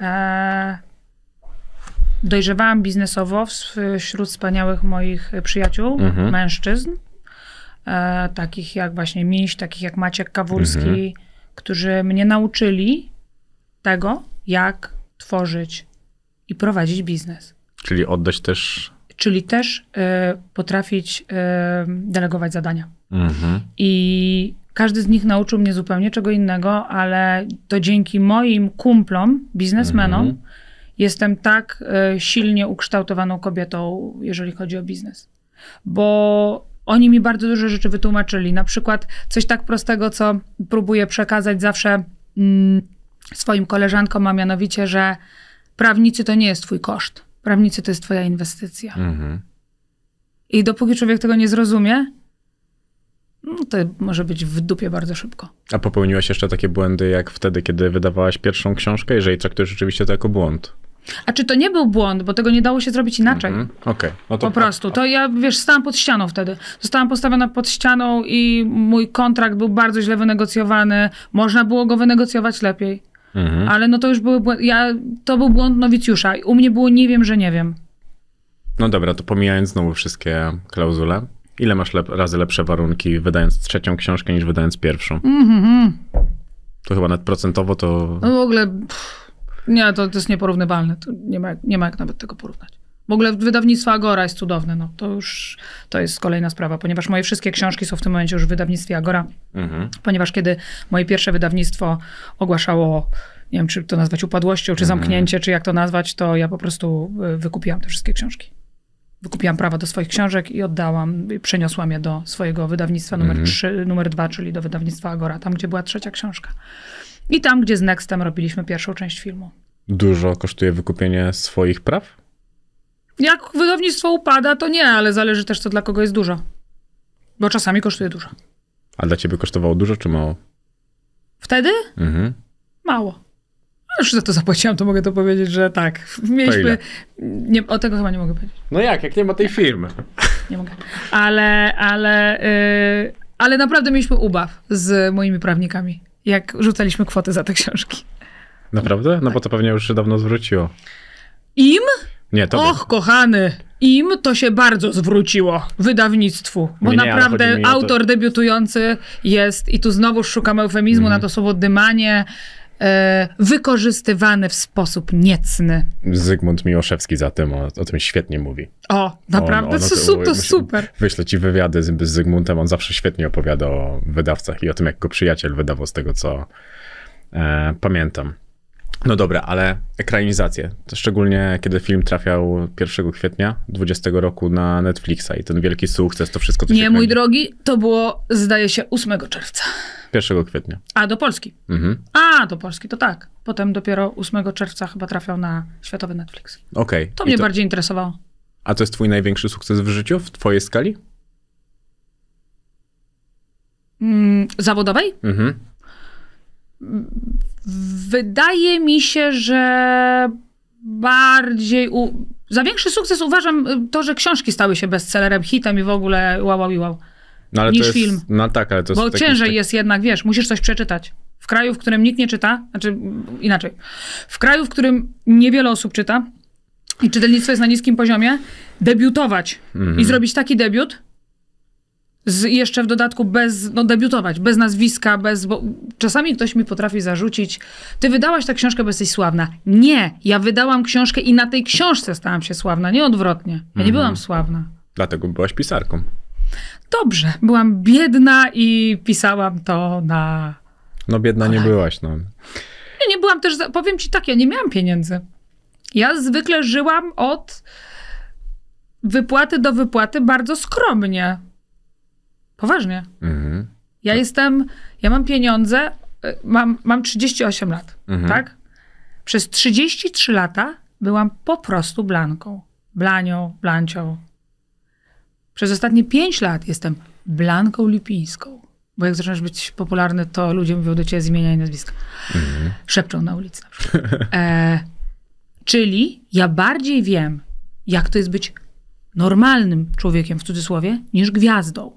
e, dojrzewałam biznesowo wśród wspaniałych moich przyjaciół, mhm. mężczyzn, e, takich jak właśnie Miś, takich jak Maciek Kawulski, mhm. którzy mnie nauczyli tego, jak tworzyć i prowadzić biznes. Czyli oddać też. Czyli też y, potrafić y, delegować zadania. Mhm. I każdy z nich nauczył mnie zupełnie czego innego, ale to dzięki moim kumplom, biznesmenom, mhm. jestem tak y, silnie ukształtowaną kobietą, jeżeli chodzi o biznes. Bo oni mi bardzo dużo rzeczy wytłumaczyli. Na przykład coś tak prostego, co próbuję przekazać zawsze mm, swoim koleżankom, a mianowicie, że Prawnicy to nie jest twój koszt. Prawnicy to jest twoja inwestycja. Mhm. I dopóki człowiek tego nie zrozumie, no to może być w dupie bardzo szybko. A popełniłaś jeszcze takie błędy, jak wtedy, kiedy wydawałaś pierwszą książkę, jeżeli traktujesz rzeczywiście to jako błąd? A czy to nie był błąd, bo tego nie dało się zrobić inaczej? Mm -hmm. Okej. Okay. No Po prostu. To ja, wiesz, stałam pod ścianą wtedy. Zostałam postawiona pod ścianą i mój kontrakt był bardzo źle wynegocjowany. Można było go wynegocjować lepiej. Mhm. Ale no to już były błędy, ja, to był błąd nowicjusza. U mnie było nie wiem, że nie wiem. No dobra, to pomijając znowu wszystkie klauzule, ile masz lep razy lepsze warunki wydając trzecią książkę niż wydając pierwszą? Mhm. To chyba nawet procentowo to... No w ogóle... Pff, nie, to, to jest nieporównywalne. To nie, ma, nie ma jak nawet tego porównać. W ogóle wydawnictwo Agora jest cudowne. No, to już to jest kolejna sprawa, ponieważ moje wszystkie książki są w tym momencie już w wydawnictwie Agora. Mhm. Ponieważ kiedy moje pierwsze wydawnictwo ogłaszało, nie wiem, czy to nazwać upadłością, czy mhm. zamknięcie, czy jak to nazwać, to ja po prostu y, wykupiłam te wszystkie książki. Wykupiłam prawa do swoich książek i oddałam, przeniosłam je do swojego wydawnictwa numer, mhm. 3, numer 2, czyli do wydawnictwa Agora, tam gdzie była trzecia książka. I tam, gdzie z Nextem robiliśmy pierwszą część filmu. Dużo kosztuje wykupienie swoich praw? Jak wydawnictwo upada, to nie, ale zależy też, co dla kogo jest dużo. Bo czasami kosztuje dużo. A dla ciebie kosztowało dużo czy mało? Wtedy? Mhm. Mało. już za to zapłaciłam, to mogę to powiedzieć, że tak. Mieliśmy. Nie, o tego chyba nie mogę powiedzieć. No jak, jak nie ma tej firmy. Nie mogę. Ale, ale, yy, ale naprawdę mieliśmy ubaw z moimi prawnikami, jak rzucaliśmy kwoty za te książki. Naprawdę? No tak. bo to tak. pewnie już się dawno zwróciło. Im? Nie, to. Och, kochany! Im to się bardzo zwróciło wydawnictwu, bo naprawdę autor to... debiutujący jest, i tu znowu szukam eufemizmu mm. na to słowo dymanie, e, wykorzystywany w sposób niecny. Zygmunt Miłoszewski za tym o, o tym świetnie mówi. O, naprawdę? On, on to, to, to, super. Wyślę ci wywiady z, z Zygmuntem, on zawsze świetnie opowiada o wydawcach i o tym, jak go przyjaciel wydawał z tego, co e, pamiętam. No dobra, ale ekranizację. To szczególnie kiedy film trafiał 1 kwietnia 20 roku na Netflixa i ten wielki sukces, to wszystko, co Nie, się mój drogi, to było, zdaje się, 8 czerwca. 1 kwietnia. A, do Polski. Mhm. A, do Polski, to tak. Potem dopiero 8 czerwca chyba trafiał na światowy Netflix. Okej. Okay. To mnie to... bardziej interesowało. A to jest twój największy sukces w życiu, w twojej skali? Mm, zawodowej? Mhm. Wydaje mi się, że bardziej. U... Za większy sukces uważam y, to, że książki stały się bestsellerem, hitem i w ogóle wow, wow, wow. No, ale niż to jest, film. No tak, ale to jest. Bo taki, ciężej taki... jest jednak, wiesz, musisz coś przeczytać. W kraju, w którym nikt nie czyta, znaczy mm, inaczej. W kraju, w którym niewiele osób czyta i czytelnictwo jest na niskim poziomie, debiutować mm -hmm. i mhm. zrobić taki debiut, z, jeszcze w dodatku bez, no debiutować, bez nazwiska, bez, bo czasami ktoś mi potrafi zarzucić, ty wydałaś tę książkę, bo jesteś sławna. Nie, ja wydałam książkę i na tej książce stałam się sławna, nie odwrotnie. Ja nie mhm. byłam sławna. Dlatego byłaś pisarką. Dobrze, byłam biedna i pisałam to na... No biedna nie byłaś, no. Nie, nie byłam też, za... powiem ci tak, ja nie miałam pieniędzy. Ja zwykle żyłam od wypłaty do wypłaty bardzo skromnie. Poważnie. Mhm. Ja tak. jestem, ja mam pieniądze, y, mam, mam 38 lat, mhm. tak? Przez 33 lata byłam po prostu blanką. Blanią, blancią. Przez ostatnie 5 lat jestem blanką lipińską. Bo jak zaczynasz być popularny, to ludzie mówią do ciebie z imienia i nazwiska. Mhm. Szepczą na ulicy na przykład. E, czyli ja bardziej wiem, jak to jest być normalnym człowiekiem w cudzysłowie, niż gwiazdą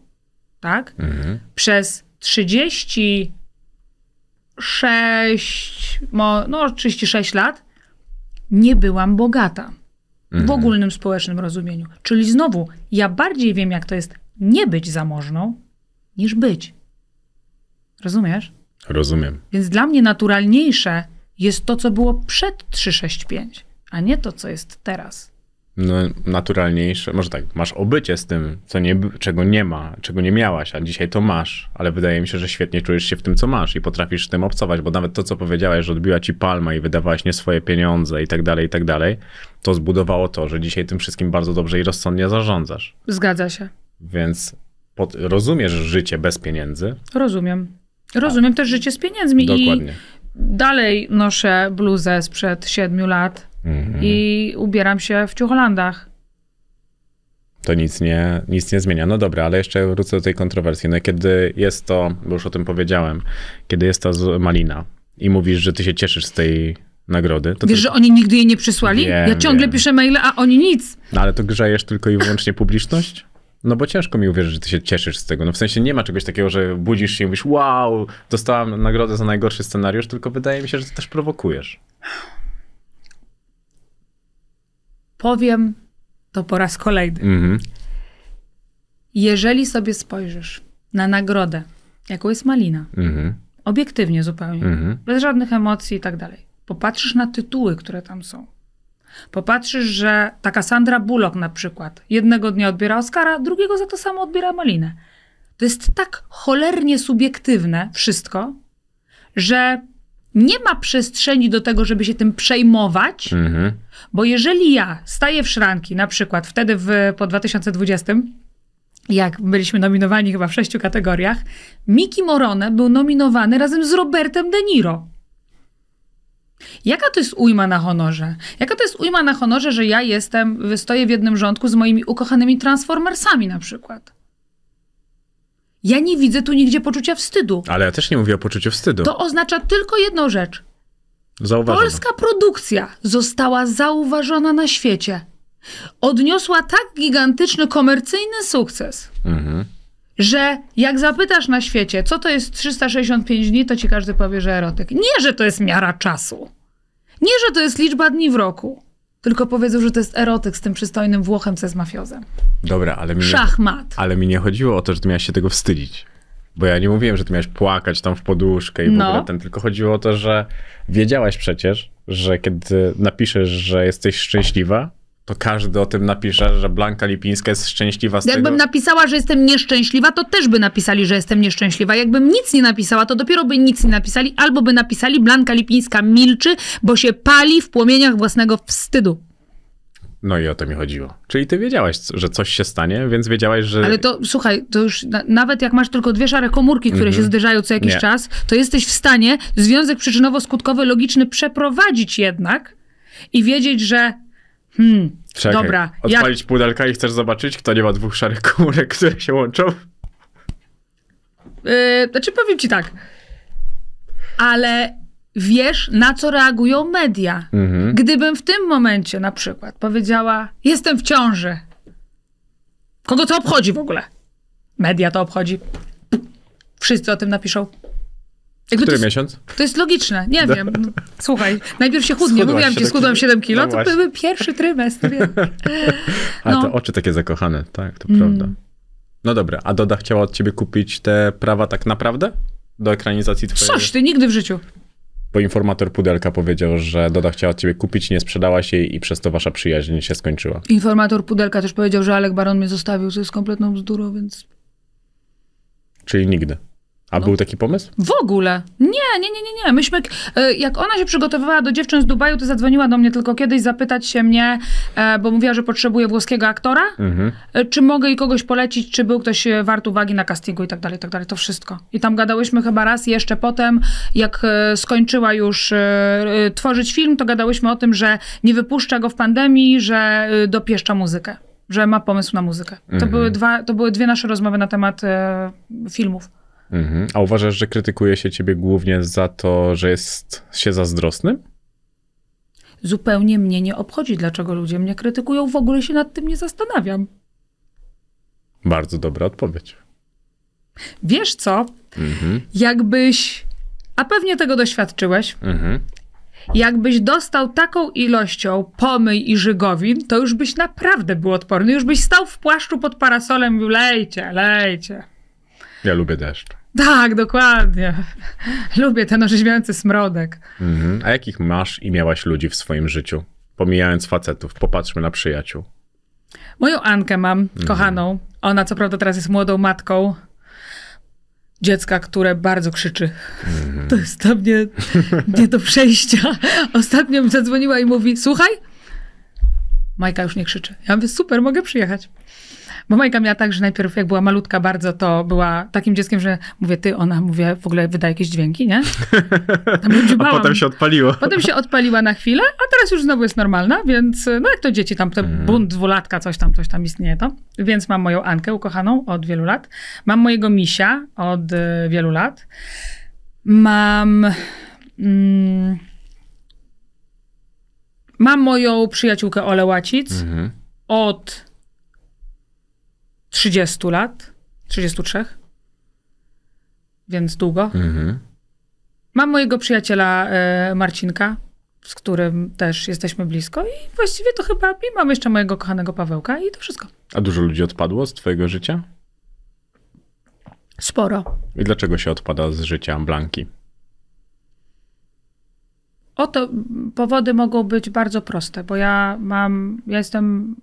tak? Mhm. Przez 36, no 36 lat nie byłam bogata. Mhm. W ogólnym społecznym rozumieniu. Czyli znowu, ja bardziej wiem, jak to jest nie być zamożną, niż być. Rozumiesz? Rozumiem. Więc dla mnie naturalniejsze jest to, co było przed 365, a nie to, co jest teraz. No, naturalniejsze. Może tak, masz obycie z tym, co nie, czego nie ma, czego nie miałaś, a dzisiaj to masz, ale wydaje mi się, że świetnie czujesz się w tym, co masz i potrafisz z tym obcować, bo nawet to, co powiedziałeś, że odbiła ci palma i wydawałaś nie swoje pieniądze i tak dalej, i tak dalej, to zbudowało to, że dzisiaj tym wszystkim bardzo dobrze i rozsądnie zarządzasz. Zgadza się. Więc pod, rozumiesz życie bez pieniędzy? Rozumiem. Rozumiem a. też życie z pieniędzmi Dokładnie. i dalej noszę bluzę sprzed siedmiu lat Mhm. I ubieram się w ciuchlandach. To nic nie, nic nie zmienia. No dobra, ale jeszcze wrócę do tej kontrowersji. No kiedy jest to, bo już o tym powiedziałem, kiedy jest to malina i mówisz, że ty się cieszysz z tej nagrody. To Wiesz, że oni nigdy jej nie przysłali? Wiem, ja ciągle wiem. piszę maile, a oni nic. No ale to grzejesz tylko i wyłącznie publiczność? No bo ciężko mi uwierzyć, że ty się cieszysz z tego. No w sensie nie ma czegoś takiego, że budzisz się i mówisz wow, dostałam nagrodę za najgorszy scenariusz, tylko wydaje mi się, że ty też prowokujesz powiem to po raz kolejny. Mhm. Jeżeli sobie spojrzysz na nagrodę, jaką jest malina, mhm. obiektywnie zupełnie, mhm. bez żadnych emocji i tak dalej, popatrzysz na tytuły, które tam są, popatrzysz, że taka Sandra Bullock na przykład jednego dnia odbiera Oscara, drugiego za to samo odbiera malinę. To jest tak cholernie subiektywne wszystko, że nie ma przestrzeni do tego, żeby się tym przejmować, mhm. bo jeżeli ja staję w szranki, na przykład wtedy w, po 2020, jak byliśmy nominowani chyba w sześciu kategoriach, Miki Morone był nominowany razem z Robertem De Niro. Jaka to jest ujma na honorze? Jaka to jest ujma na honorze, że ja jestem, stoję w jednym rządku z moimi ukochanymi Transformersami na przykład? Ja nie widzę tu nigdzie poczucia wstydu. Ale ja też nie mówię o poczuciu wstydu. To oznacza tylko jedną rzecz. Zauważona. Polska produkcja została zauważona na świecie. Odniosła tak gigantyczny komercyjny sukces, mhm. że jak zapytasz na świecie, co to jest 365 dni, to ci każdy powie, że erotyk. Nie, że to jest miara czasu. Nie, że to jest liczba dni w roku tylko powiedzą, że to jest erotyk z tym przystojnym Włochem, co jest mafiozem. Dobra, ale mi, Szachmat. Nie, ale mi nie chodziło o to, że ty miałeś się tego wstydzić. Bo ja nie mówiłem, że ty miałeś płakać tam w poduszkę i w no. ogóle ten, tylko chodziło o to, że wiedziałaś przecież, że kiedy napiszesz, że jesteś szczęśliwa, to każdy o tym napisze, że Blanka Lipińska jest szczęśliwa z Jakbym tego. napisała, że jestem nieszczęśliwa, to też by napisali, że jestem nieszczęśliwa. Jakbym nic nie napisała, to dopiero by nic nie napisali, albo by napisali Blanka Lipińska milczy, bo się pali w płomieniach własnego wstydu. No i o to mi chodziło. Czyli ty wiedziałaś, że coś się stanie, więc wiedziałaś, że... Ale to, słuchaj, to już na, nawet jak masz tylko dwie szare komórki, które mm -hmm. się zderzają co jakiś nie. czas, to jesteś w stanie związek przyczynowo-skutkowy logiczny przeprowadzić jednak i wiedzieć, że Hmm, Czekaj, dobra. Odpalić ja... pudelka i chcesz zobaczyć, kto nie ma dwóch szarych komórek, które się łączą? Yy, znaczy powiem ci tak. Ale wiesz, na co reagują media. Mhm. Gdybym w tym momencie na przykład powiedziała, jestem w ciąży. Kogo to obchodzi w ogóle? Media to obchodzi. Wszyscy o tym napiszą. Jakby Który jest, miesiąc? To jest logiczne, nie wiem. słuchaj, najpierw się chudnie, Schudłaś mówiłam ci, tak- schudłam 7 kilo, no to były pierwszy trymestr. Więc. Ale no. to oczy takie zakochane, tak, to mm. prawda. No dobra, a Doda chciała od ciebie kupić te prawa tak naprawdę? Do ekranizacji twojej? Coś, ty nigdy w życiu. Bo informator Pudelka powiedział, że Doda chciała od ciebie kupić, nie sprzedała jej i przez to wasza przyjaźń się skończyła. Informator Pudelka też powiedział, że Alek Baron mnie zostawił, co jest kompletną bzdurą, więc... Czyli nigdy. A no. był taki pomysł? W ogóle. Nie, nie, nie, nie, nie. Myśmy, e, jak ona się przygotowywała do dziewczyn z Dubaju, to zadzwoniła do mnie tylko kiedyś zapytać się mnie, e, bo mówiła, że potrzebuje włoskiego aktora, mhm. E, czy mogę jej kogoś polecić, czy był ktoś wart uwagi na castingu i tak dalej, i tak dalej. To wszystko. I tam gadałyśmy chyba raz jeszcze potem, jak skończyła już tworzyć film, to gadałyśmy o tym, że nie wypuszcza go w pandemii, że dopieszcza muzykę, że ma pomysł na muzykę. Mhm. To, były dwa, to były dwie nasze rozmowy na temat filmów. Mhm. A uważasz, że krytykuje się ciebie głównie za to, że jest się zazdrosnym? Zupełnie mnie nie obchodzi, dlaczego ludzie mnie krytykują. W ogóle się nad tym nie zastanawiam. Bardzo dobra odpowiedź. Wiesz co? Mhm. Jakbyś, a pewnie tego doświadczyłeś, mhm. jakbyś dostał taką ilością pomyj i żygowin, to już byś naprawdę był odporny. Już byś stał w płaszczu pod parasolem i mówił, lejcie, lejcie. Ja lubię deszcz. Tak, dokładnie. Lubię ten orzeźwiający smrodek. Mhm. A jakich masz i miałaś ludzi w swoim życiu? Pomijając facetów, popatrzmy na przyjaciół. Moją Ankę mam, mhm. kochaną. Ona co prawda teraz jest młodą matką, dziecka, które bardzo krzyczy. Mhm. To jest dla mnie nie do przejścia. Ostatnio mi zadzwoniła i mówi, słuchaj, Majka już nie krzyczy. Ja mówię, super, mogę przyjechać. Bo Majka miała tak, że najpierw jak była malutka bardzo, to była takim dzieckiem, że mówię ty, ona, mówię, w ogóle wydaje jakieś dźwięki, nie? a potem się odpaliło. Potem się odpaliła na chwilę, a teraz już znowu jest normalna, więc e, no jak to dzieci tam, to mm. bunt dwulatka, coś tam, coś tam istnieje to. Więc mam moją Ankę ukochaną od wielu lat. Mam mojego misia od e, wielu lat. Mam... Mm, mam moją przyjaciółkę Ole Łacic. Mhm. Od 30 lat, 33, więc długo. Mhm. Mam mojego przyjaciela y, Marcinka, z którym też jesteśmy blisko i właściwie to chyba, i mam jeszcze mojego kochanego Pawełka i to wszystko. A dużo ludzi odpadło z twojego życia? Sporo. I dlaczego się odpada z życia Blanki? Oto powody mogą być bardzo proste, bo ja mam, ja jestem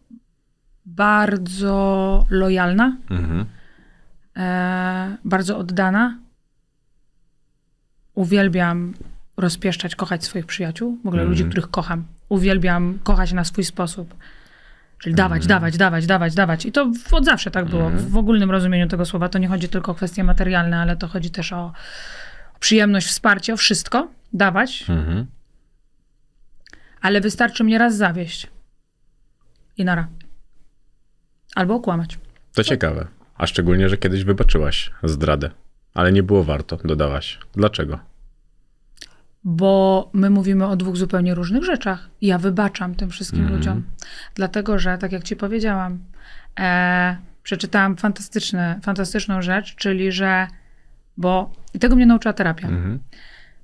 bardzo lojalna, mhm. e, bardzo oddana. Uwielbiam rozpieszczać, kochać swoich przyjaciół, w ogóle mhm. ludzi, których kocham. Uwielbiam kochać na swój sposób. Czyli dawać, mhm. dawać, dawać, dawać, dawać. I to od zawsze tak było. Mhm. W ogólnym rozumieniu tego słowa to nie chodzi tylko o kwestie materialne, ale to chodzi też o przyjemność, wsparcie, o wszystko. Dawać. Mhm. Ale wystarczy mnie raz zawieść. I nara. Albo okłamać. To ciekawe. A szczególnie, że kiedyś wybaczyłaś zdradę, ale nie było warto, dodałaś. Dlaczego? Bo my mówimy o dwóch zupełnie różnych rzeczach. Ja wybaczam tym wszystkim mm -hmm. ludziom, dlatego że, tak jak ci powiedziałam, e, przeczytałam fantastyczny, fantastyczną rzecz, czyli że, bo i tego mnie nauczyła terapia. Mm -hmm.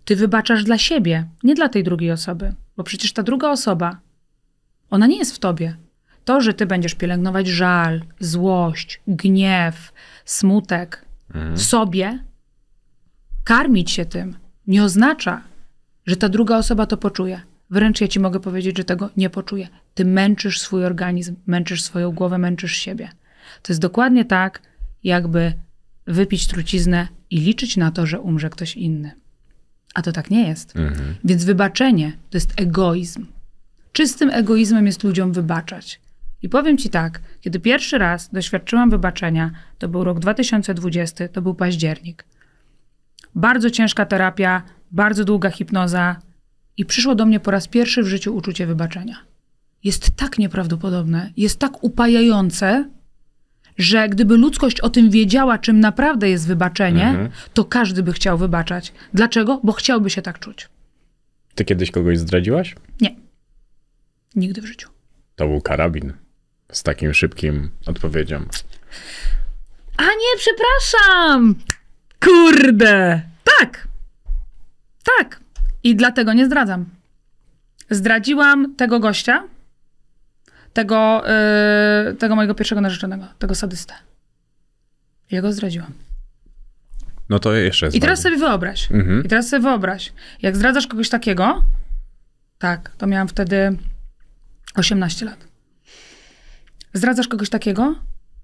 Ty wybaczasz dla siebie, nie dla tej drugiej osoby, bo przecież ta druga osoba, ona nie jest w tobie. To, że ty będziesz pielęgnować żal, złość, gniew, smutek mhm. w sobie, karmić się tym, nie oznacza, że ta druga osoba to poczuje. Wręcz ja ci mogę powiedzieć, że tego nie poczuje. Ty męczysz swój organizm, męczysz swoją głowę, męczysz siebie. To jest dokładnie tak, jakby wypić truciznę i liczyć na to, że umrze ktoś inny. A to tak nie jest. Mhm. Więc wybaczenie to jest egoizm. Czystym egoizmem jest ludziom wybaczać. I powiem Ci tak, kiedy pierwszy raz doświadczyłam wybaczenia, to był rok 2020, to był październik. Bardzo ciężka terapia, bardzo długa hipnoza i przyszło do mnie po raz pierwszy w życiu uczucie wybaczenia. Jest tak nieprawdopodobne, jest tak upajające, że gdyby ludzkość o tym wiedziała, czym naprawdę jest wybaczenie, mhm. to każdy by chciał wybaczać. Dlaczego? Bo chciałby się tak czuć. Ty kiedyś kogoś zdradziłaś? Nie. Nigdy w życiu. To był karabin z takim szybkim odpowiedzią. A nie, przepraszam! Kurde! Tak! Tak! I dlatego nie zdradzam. Zdradziłam tego gościa, tego, yy, tego mojego pierwszego narzeczonego, tego sadystę. Jego zdradziłam. No to jeszcze I teraz sobie wyobraź. Mhm. I teraz sobie wyobraź. Jak zdradzasz kogoś takiego, tak, to miałam wtedy 18 lat zdradzasz kogoś takiego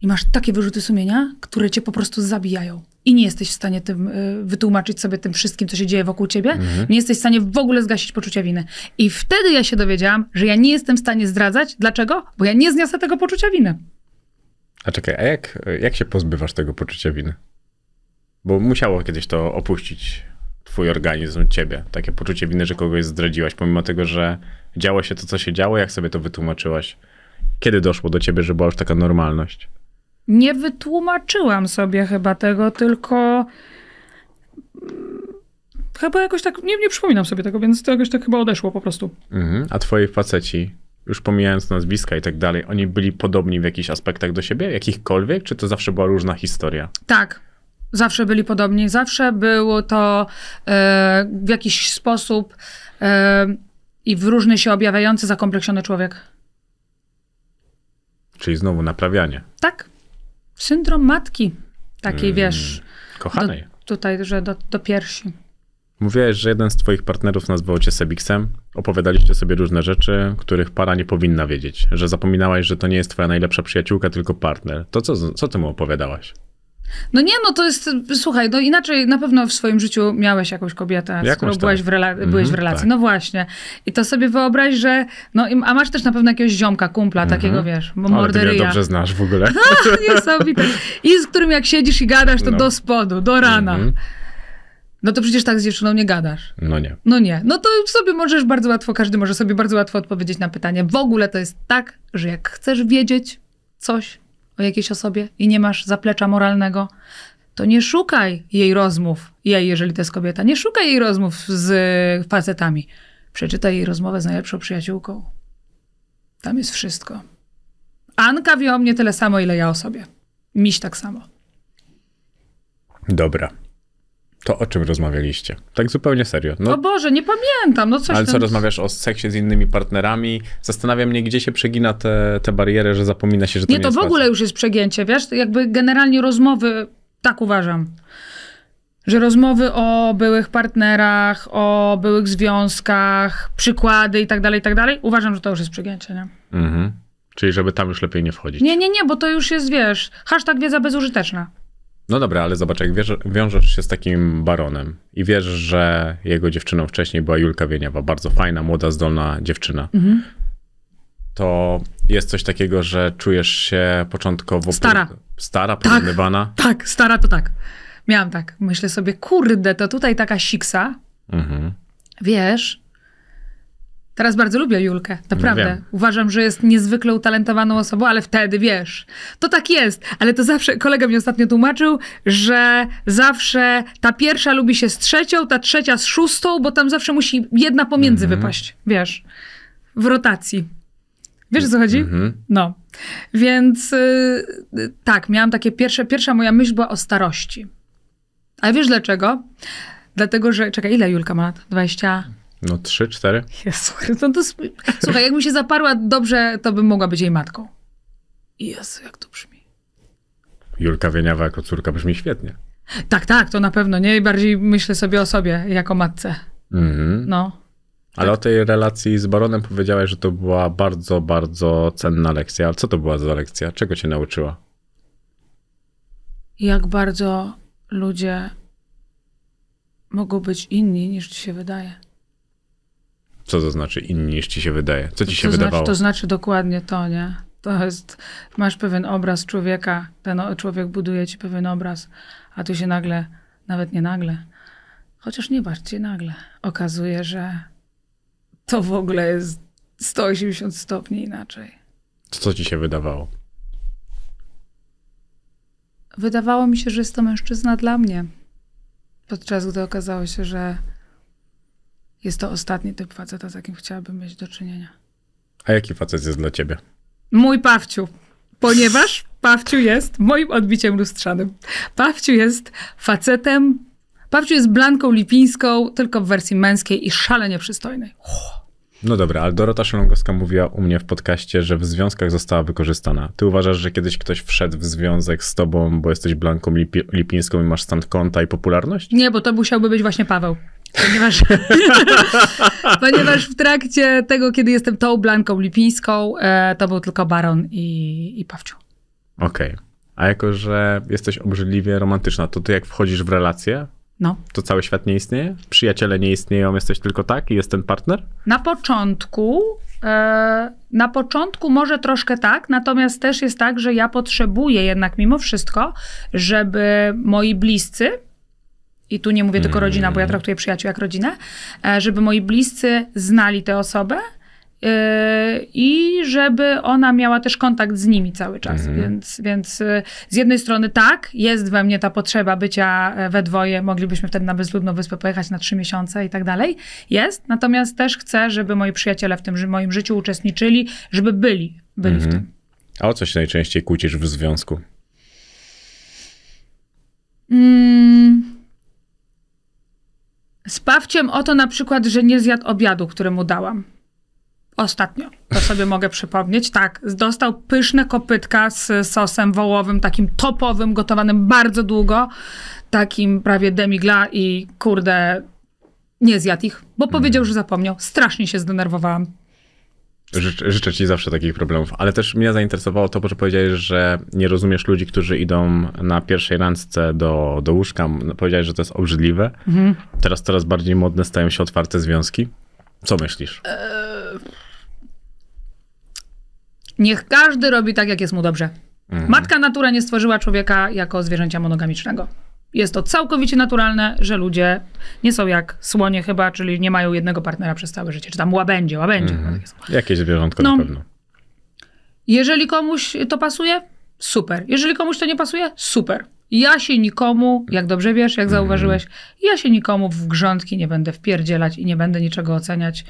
i masz takie wyrzuty sumienia, które cię po prostu zabijają. I nie jesteś w stanie tym y, wytłumaczyć sobie tym wszystkim, co się dzieje wokół ciebie. Mhm. Nie jesteś w stanie w ogóle zgasić poczucia winy. I wtedy ja się dowiedziałam, że ja nie jestem w stanie zdradzać. Dlaczego? Bo ja nie zniosę tego poczucia winy. A czekaj, a jak, jak się pozbywasz tego poczucia winy? Bo musiało kiedyś to opuścić twój organizm, ciebie. Takie poczucie winy, że kogoś zdradziłaś, pomimo tego, że działo się to, co się działo, jak sobie to wytłumaczyłaś? Kiedy doszło do ciebie, że była już taka normalność? Nie wytłumaczyłam sobie chyba tego, tylko mm, chyba jakoś tak, nie, nie przypominam sobie tego, więc to jakoś tak chyba odeszło po prostu. Mhm. A twoi faceci, już pomijając nazwiska i tak dalej, oni byli podobni w jakichś aspektach do siebie, jakichkolwiek, czy to zawsze była różna historia? Tak, zawsze byli podobni, zawsze było to e, w jakiś sposób e, i w różny się objawiający zakompleksiony człowiek. Czyli znowu naprawianie. Tak. Syndrom matki, takiej mm, wiesz. Kochanej. Do, tutaj, że do, do piersi. Mówiłeś, że jeden z twoich partnerów nazwał cię Sebiksem. Opowiadaliście sobie różne rzeczy, których para nie powinna wiedzieć. Że zapominałaś, że to nie jest twoja najlepsza przyjaciółka, tylko partner. To co, co ty mu opowiadałaś? No nie, no to jest, słuchaj, no inaczej na pewno w swoim życiu miałeś jakąś kobietę, z którą tak. byłeś w, rela- mm, byłeś w relacji. Tak. No właśnie. I to sobie wyobraź, że, no a masz też na pewno jakiegoś ziomka, kumpla, mm-hmm. takiego wiesz, bo morderyja. Ale ty dobrze znasz w ogóle. niesamowite. I z którym jak siedzisz i gadasz, to no. do spodu, do rana. Mm-hmm. No to przecież tak z dziewczyną nie gadasz. No nie. No nie. No to sobie możesz bardzo łatwo, każdy może sobie bardzo łatwo odpowiedzieć na pytanie. W ogóle to jest tak, że jak chcesz wiedzieć coś, o jakiejś osobie i nie masz zaplecza moralnego, to nie szukaj jej rozmów, jej, jeżeli to jest kobieta, nie szukaj jej rozmów z facetami. Przeczytaj jej rozmowę z najlepszą przyjaciółką. Tam jest wszystko. Anka wie o mnie tyle samo, ile ja o sobie. Miś tak samo. Dobra to o czym rozmawialiście? Tak zupełnie serio. No, o Boże, nie pamiętam, no coś Ale co rozmawiasz o seksie z innymi partnerami? Zastanawia mnie, gdzie się przegina te, te bariery, że zapomina się, że to nie, nie to jest w ogóle praca. już jest przegięcie, wiesz? Jakby generalnie rozmowy, tak uważam, że rozmowy o byłych partnerach, o byłych związkach, przykłady i tak dalej, i tak dalej, uważam, że to już jest przegięcie, nie? Mhm. Czyli żeby tam już lepiej nie wchodzić. Nie, nie, nie, bo to już jest, wiesz, hashtag wiedza bezużyteczna. No dobra, ale zobacz, jak wiesz, wiążesz się z takim baronem i wiesz, że jego dziewczyną wcześniej była Julka Wieniawa, bardzo fajna, młoda, zdolna dziewczyna, mhm. to jest coś takiego, że czujesz się początkowo... Stara. Stara, porównywana? Tak, tak, stara to tak. Miałam tak. Myślę sobie, kurde, to tutaj taka siksa. Mhm. Wiesz, Teraz bardzo lubię Julkę, naprawdę. No Uważam, że jest niezwykle utalentowaną osobą, ale wtedy wiesz. To tak jest, ale to zawsze, kolega mi ostatnio tłumaczył, że zawsze ta pierwsza lubi się z trzecią, ta trzecia z szóstą, bo tam zawsze musi jedna pomiędzy mm -hmm. wypaść, wiesz, w rotacji. Wiesz o co chodzi? Mm -hmm. No. Więc yy, tak, miałam takie pierwsze, pierwsza moja myśl była o starości. A wiesz dlaczego? Dlatego, że, czekaj, ile Julka ma lat? 20? No trzy, cztery. Jezu, no to, słuchaj, jakbym się zaparła dobrze, to bym mogła być jej matką. Jezu, jak to brzmi. Julka Wieniawa jako córka brzmi świetnie. Tak, tak, to na pewno, nie? bardziej myślę sobie o sobie jako matce. Mhm. No. Ale tak. o tej relacji z Baronem powiedziałaś, że to była bardzo, bardzo cenna lekcja. Ale co to była za lekcja? Czego cię nauczyła? Jak bardzo ludzie mogą być inni niż ci się wydaje. Co to znaczy inni niż ci się wydaje? Co ci się to znaczy- wydawało? Znaczy, to znaczy dokładnie to, nie? To jest, masz pewien obraz człowieka, ten człowiek buduje ci pewien obraz, a tu się nagle, nawet nie nagle, chociaż nie bardziej nagle, okazuje, że to w ogóle jest 180 stopni inaczej. Co ci się wydawało? Wydawało mi się, że jest to mężczyzna dla mnie. Podczas gdy okazało się, że jest to ostatni typ faceta, z jakim chciałabym mieć do czynienia. A jaki facet jest dla ciebie? Mój Pawciu. Ponieważ Pawciu jest moim odbiciem lustrzanym. Pawciu jest facetem. Pawciu jest blanką lipińską, tylko w wersji męskiej i szalenie przystojnej. No dobra, ale Dorota Szelongowska mówiła u mnie w podcaście, że w związkach została wykorzystana. Ty uważasz, że kiedyś ktoś wszedł w związek z tobą, bo jesteś blanką lipi lipińską i masz stan konta i popularność? Nie, bo to musiałby być właśnie Paweł. Ponieważ, ponieważ w trakcie tego, kiedy jestem tą Blanką Lipińską, e, to był tylko Baron i, i Pawciu. Okej. Okay. A jako, że jesteś obrzydliwie romantyczna, to ty jak wchodzisz w relację, no. to cały świat nie istnieje? Przyjaciele nie istnieją, jesteś tylko tak i jest ten partner? Na początku e, na początku może troszkę tak, natomiast też jest tak, że ja potrzebuję jednak mimo wszystko, żeby moi bliscy i tu nie mówię tylko rodzina, bo ja mm. traktuję przyjaciół jak rodzinę, e, żeby moi bliscy znali tę osobę e, i żeby ona miała też kontakt z nimi cały czas. Mhm. Więc, więc e, z jednej strony tak, jest we mnie ta potrzeba bycia we dwoje, moglibyśmy wtedy na bezludną wyspę pojechać na trzy miesiące i tak dalej, jest, natomiast też chcę, żeby moi przyjaciele w tym moim życiu uczestniczyli, żeby byli, byli w mhm. tym. A o co się najczęściej kłócisz w związku? Mm, z Pawciem o to na przykład, że nie zjadł obiadu, który mu dałam. Ostatnio, to sobie mogę przypomnieć. Tak, dostał pyszne kopytka z sosem wołowym, takim topowym, gotowanym bardzo długo, takim prawie demigla i kurde, nie zjadł ich, bo powiedział, mhm. że zapomniał. Strasznie się zdenerwowałam. Życzę, życzę ci zawsze takich problemów, ale też mnie zainteresowało to, że powiedziałeś, że nie rozumiesz ludzi, którzy idą na pierwszej randce do, do łóżka. No, powiedziałeś, że to jest obrzydliwe. Mhm. Teraz coraz bardziej modne stają się otwarte związki. Co myślisz? Eee, niech każdy robi tak, jak jest mu dobrze. Mhm. Matka natura nie stworzyła człowieka jako zwierzęcia monogamicznego. Jest to całkowicie naturalne, że ludzie nie są jak słonie chyba, czyli nie mają jednego partnera przez całe życie, czy tam łabędzie, łabędzie. Mm. Jakieś zwierzątko no, na pewno. Jeżeli komuś to pasuje, super. Jeżeli komuś to nie pasuje, super. Ja się nikomu, jak dobrze wiesz, jak mhm. zauważyłeś, mm. ja się nikomu w grządki nie będę wpierdzielać i nie będę niczego oceniać.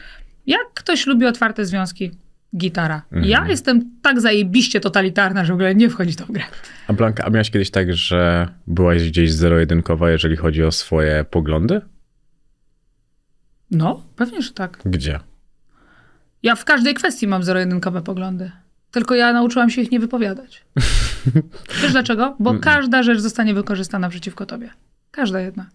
Jak ktoś lubi otwarte związki, gitara. Mhm. Ja jestem tak zajebiście totalitarna, że w ogóle nie wchodzi to w grę. A Blanka, a miałaś kiedyś tak, że byłaś gdzieś zero-jedynkowa, jeżeli chodzi o swoje poglądy? No, pewnie, że tak. Gdzie? Ja w każdej kwestii mam zero-jedynkowe poglądy. Tylko ja nauczyłam się ich nie wypowiadać. Wiesz dlaczego? Bo każda rzecz zostanie wykorzystana przeciwko tobie. Każda jedna.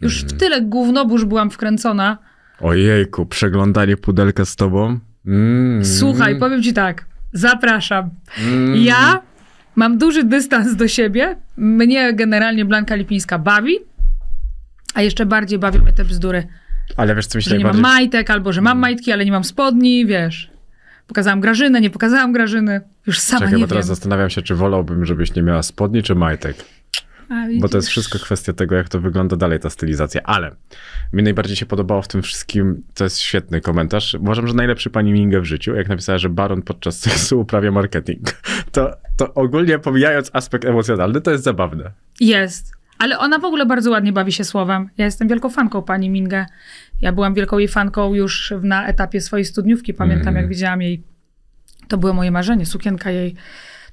Już w tyle gównoburz byłam wkręcona. Ojejku, przeglądanie pudelka z tobą? Mm. Słuchaj, powiem ci tak, zapraszam. Mm. Ja mam duży dystans do siebie. Mnie generalnie Blanka Lipińska bawi, a jeszcze bardziej bawią mnie te bzdury. Ale wiesz, co mi się nie najbardziej... mam majtek, albo że mam mm. majtki, ale nie mam spodni, wiesz. Pokazałam Grażynę, nie pokazałam Grażyny. Już sama Czekaj, nie bo teraz zastanawiam się, czy wolałbym, żebyś nie miała spodni, czy majtek bo to jest wszystko kwestia tego, jak to wygląda dalej ta stylizacja. Ale mi najbardziej się podobało w tym wszystkim, to jest świetny komentarz. Uważam, że najlepszy pani Mingę w życiu, jak napisała, że Baron podczas seksu uprawia marketing. To, to ogólnie pomijając aspekt emocjonalny, to jest zabawne. Jest. Ale ona w ogóle bardzo ładnie bawi się słowem. Ja jestem wielką fanką pani Mingę. Ja byłam wielką jej fanką już na etapie swojej studniówki. Pamiętam, mm. jak widziałam jej. To było moje marzenie, sukienka jej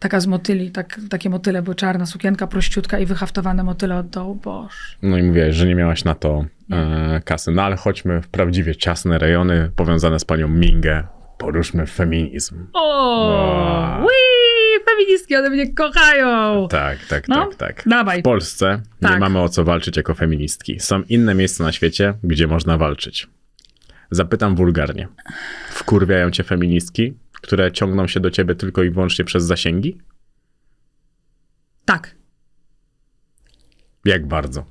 taka z motyli, tak, takie motyle były czarna sukienka, prościutka i wyhaftowane motyle od dołu, boż. No i mówiłaś, że nie miałaś na to e, kasy. No ale chodźmy w prawdziwie ciasne rejony powiązane z panią Mingę. Poruszmy feminizm. O! wee Feministki one mnie kochają! Tak, tak, no? tak, tak. Dawaj. W Polsce tak. nie mamy o co walczyć jako feministki. Są inne miejsca na świecie, gdzie można walczyć. Zapytam wulgarnie. Wkurwiają cię feministki? które ciągną się do ciebie tylko i wyłącznie przez zasięgi? Tak. Jak bardzo?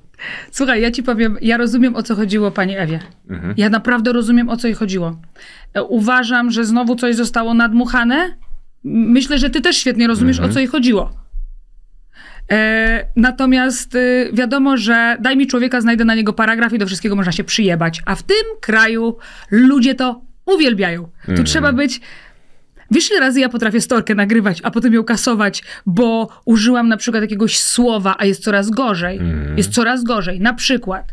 Słuchaj, ja ci powiem, ja rozumiem o co chodziło pani Ewie. Mhm. Ja naprawdę rozumiem o co jej chodziło. E, uważam, że znowu coś zostało nadmuchane. Myślę, że ty też świetnie rozumiesz mhm. o co jej chodziło. E, natomiast y, wiadomo, że daj mi człowieka, znajdę na niego paragraf i do wszystkiego można się przyjebać. A w tym kraju ludzie to uwielbiają. Tu mhm. trzeba być Wiesz, ile razy ja potrafię storkę nagrywać, a potem ją kasować, bo użyłam na przykład jakiegoś słowa, a jest coraz gorzej. Mm. Jest coraz gorzej. Na przykład,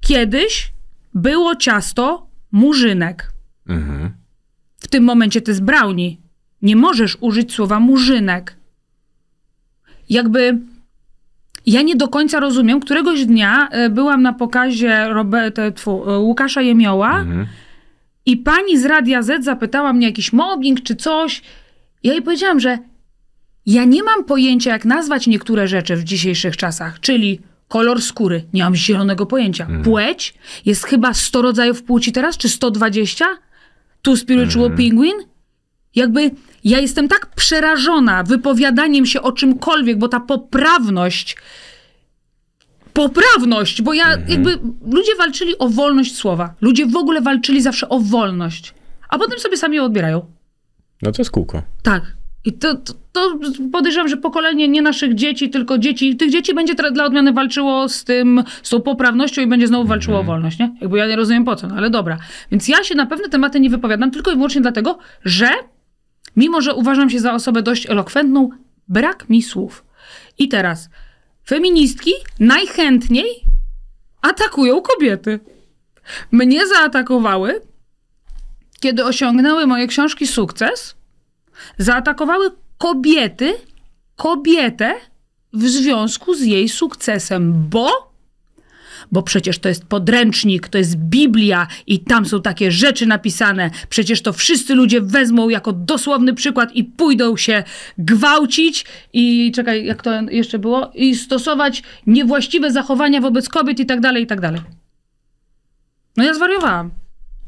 kiedyś było ciasto murzynek. Mm-hmm. W tym momencie to jest brownie. Nie możesz użyć słowa murzynek. Jakby ja nie do końca rozumiem. Któregoś dnia e, byłam na pokazie Robert, tfu, e, Łukasza Jemioła, mm-hmm. I pani z Radia Z zapytała mnie jakiś mobbing czy coś. Ja jej powiedziałam, że ja nie mam pojęcia, jak nazwać niektóre rzeczy w dzisiejszych czasach, czyli kolor skóry. Nie mam zielonego pojęcia. Mhm. Płeć? Jest chyba 100 rodzajów płci teraz, czy 120? Tu spiritual mm. penguin? Jakby ja jestem tak przerażona wypowiadaniem się o czymkolwiek, bo ta poprawność poprawność, bo ja mhm. jakby ludzie walczyli o wolność słowa. Ludzie w ogóle walczyli zawsze o wolność, a potem sobie sami ją odbierają. No to jest kółko. Tak. I to, to, to podejrzewam, że pokolenie nie naszych dzieci, tylko dzieci, tych dzieci będzie teraz dla odmiany walczyło z tym, z tą poprawnością i będzie znowu walczyło mhm. o wolność, nie? Jakby ja nie rozumiem po co, no ale dobra. Więc ja się na pewne tematy nie wypowiadam tylko i wyłącznie dlatego, że mimo, że uważam się za osobę dość elokwentną, brak mi słów. I teraz, feministki najchętniej atakują kobiety. Mnie zaatakowały, kiedy osiągnęły moje książki sukces. Zaatakowały kobiety, kobietę w związku z jej sukcesem, bo bo przecież to jest podręcznik, to jest Biblia i tam są takie rzeczy napisane. Przecież to wszyscy ludzie wezmą jako dosłowny przykład i pójdą się gwałcić i czekaj, jak to jeszcze było? I stosować niewłaściwe zachowania wobec kobiet i tak dalej, i tak dalej. No ja zwariowałam.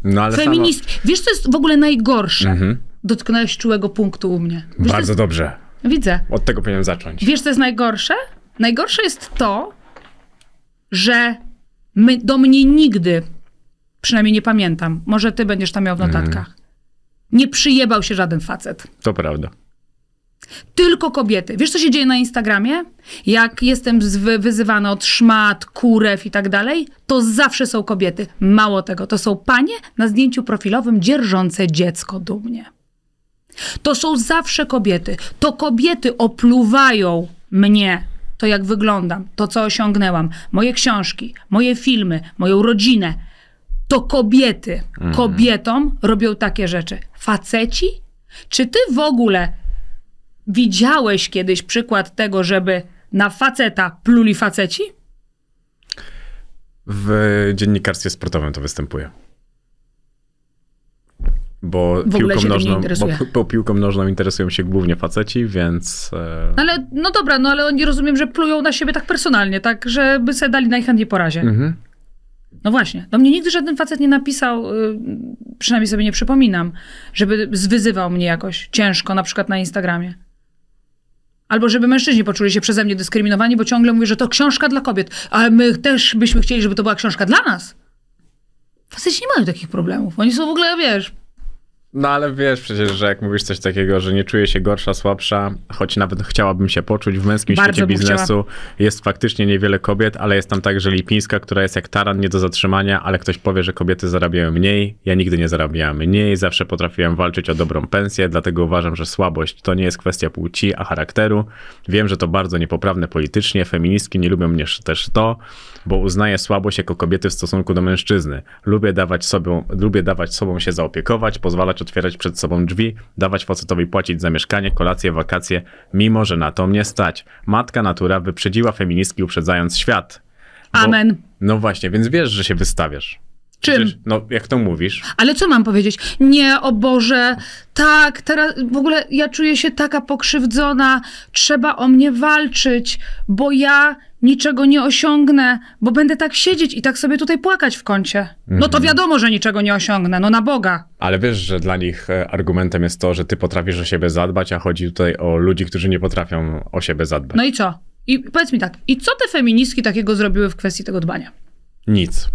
No ale Feminist... Samo... Wiesz, co jest w ogóle najgorsze? Mhm. Dotknąłeś czułego punktu u mnie. Wiesz, Bardzo jest... dobrze. Widzę. Od tego powinienem zacząć. Wiesz, co jest najgorsze? Najgorsze jest to, że My, do mnie nigdy, przynajmniej nie pamiętam, może ty będziesz tam miał w mhm. notatkach, mm. nie przyjebał się żaden facet. To prawda. Tylko kobiety. Wiesz, co się dzieje na Instagramie? Jak jestem wyzywana od szmat, kurew i tak dalej, to zawsze są kobiety. Mało tego, to są panie na zdjęciu profilowym dzierżące dziecko dumnie. To są zawsze kobiety. To kobiety opluwają mnie to jak wyglądam, to co osiągnęłam, moje książki, moje filmy, moją rodzinę. To kobiety mm. kobietom robią takie rzeczy. Faceci? Czy ty w ogóle widziałeś kiedyś przykład tego, żeby na faceta pluli faceci? W dziennikarstwie sportowym to występuje bo, piłką nożną, bo, bo, piłką nożną interesują się głównie faceci, więc... E... No ale, no dobra, no ale oni rozumiem, że plują na siebie tak personalnie, tak, żeby se dali najchętniej po razie. Mhm. No właśnie, do mnie nigdy żaden facet nie napisał, y, przynajmniej sobie nie przypominam, żeby zwyzywał mnie jakoś ciężko, na przykład na Instagramie. Albo żeby mężczyźni poczuli się przeze mnie dyskryminowani, bo ciągle mówię, że to książka dla kobiet, ale my też byśmy chcieli, żeby to była książka dla nas. Faceci nie mają takich problemów. Oni są w ogóle, wiesz, no ale wiesz przecież, że jak mówisz coś takiego, że nie czuję się gorsza, słabsza, choć nawet chciałabym się poczuć w męskim Bardzo świecie biznesu, chciała. jest faktycznie niewiele kobiet, ale jest tam także Lipińska, która jest jak taran, nie do zatrzymania, ale ktoś powie, że kobiety zarabiają mniej, ja nigdy nie zarabiałem mniej, zawsze potrafiłem walczyć o dobrą pensję, dlatego uważam, że słabość to nie jest kwestia płci, a charakteru. Wiem, że to bardzo niepoprawne politycznie, feministki nie lubią mnie też to, bo uznaję słabość jako kobiety w stosunku do mężczyzny. Lubię dawać sobą, lubię dawać sobą się zaopiekować, pozwalać otwierać przed sobą drzwi, dawać facetowi płacić za mieszkanie, kolację, wakacje, mimo że na to mnie stać. Matka natura wyprzedziła feministki uprzedzając świat. Bo, Amen. No właśnie, więc wiesz, że się wystawiasz. Czym? Przecież, no, jak to mówisz? Ale co mam powiedzieć? Nie, o Boże, tak, teraz w ogóle ja czuję się taka pokrzywdzona, trzeba o mnie walczyć, bo ja niczego nie osiągnę, bo będę tak siedzieć i tak sobie tutaj płakać w kącie. No to mhm. wiadomo, że niczego nie osiągnę, no na Boga. Ale wiesz, że dla nich e, argumentem jest to, że ty potrafisz o siebie zadbać, a chodzi tutaj o ludzi, którzy nie potrafią o siebie zadbać. No i co? I powiedz mi tak, i co te feministki takiego zrobiły w kwestii tego dbania? Nic.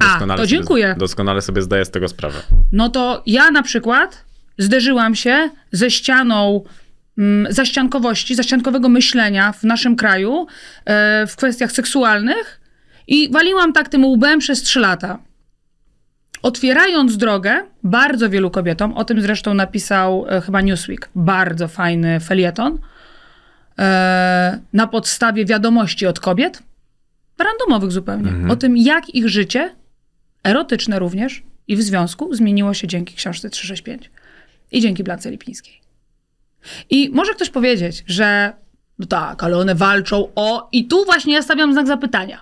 Doskonale A, to dziękuję. doskonale sobie zdaję z tego sprawę. No to ja na przykład zderzyłam się ze ścianą mm, zaściankowości, zaściankowego myślenia w naszym kraju e, w kwestiach seksualnych i waliłam tak tym łbem przez trzy lata. Otwierając drogę bardzo wielu kobietom, o tym zresztą napisał e, chyba Newsweek, bardzo fajny felieton, e, na podstawie wiadomości od kobiet, randomowych zupełnie, mhm. o tym, jak ich życie erotyczne również i w związku zmieniło się dzięki książce 365 i dzięki Blance Lipińskiej. I może ktoś powiedzieć, że no tak, ale one walczą o... I tu właśnie ja stawiam znak zapytania.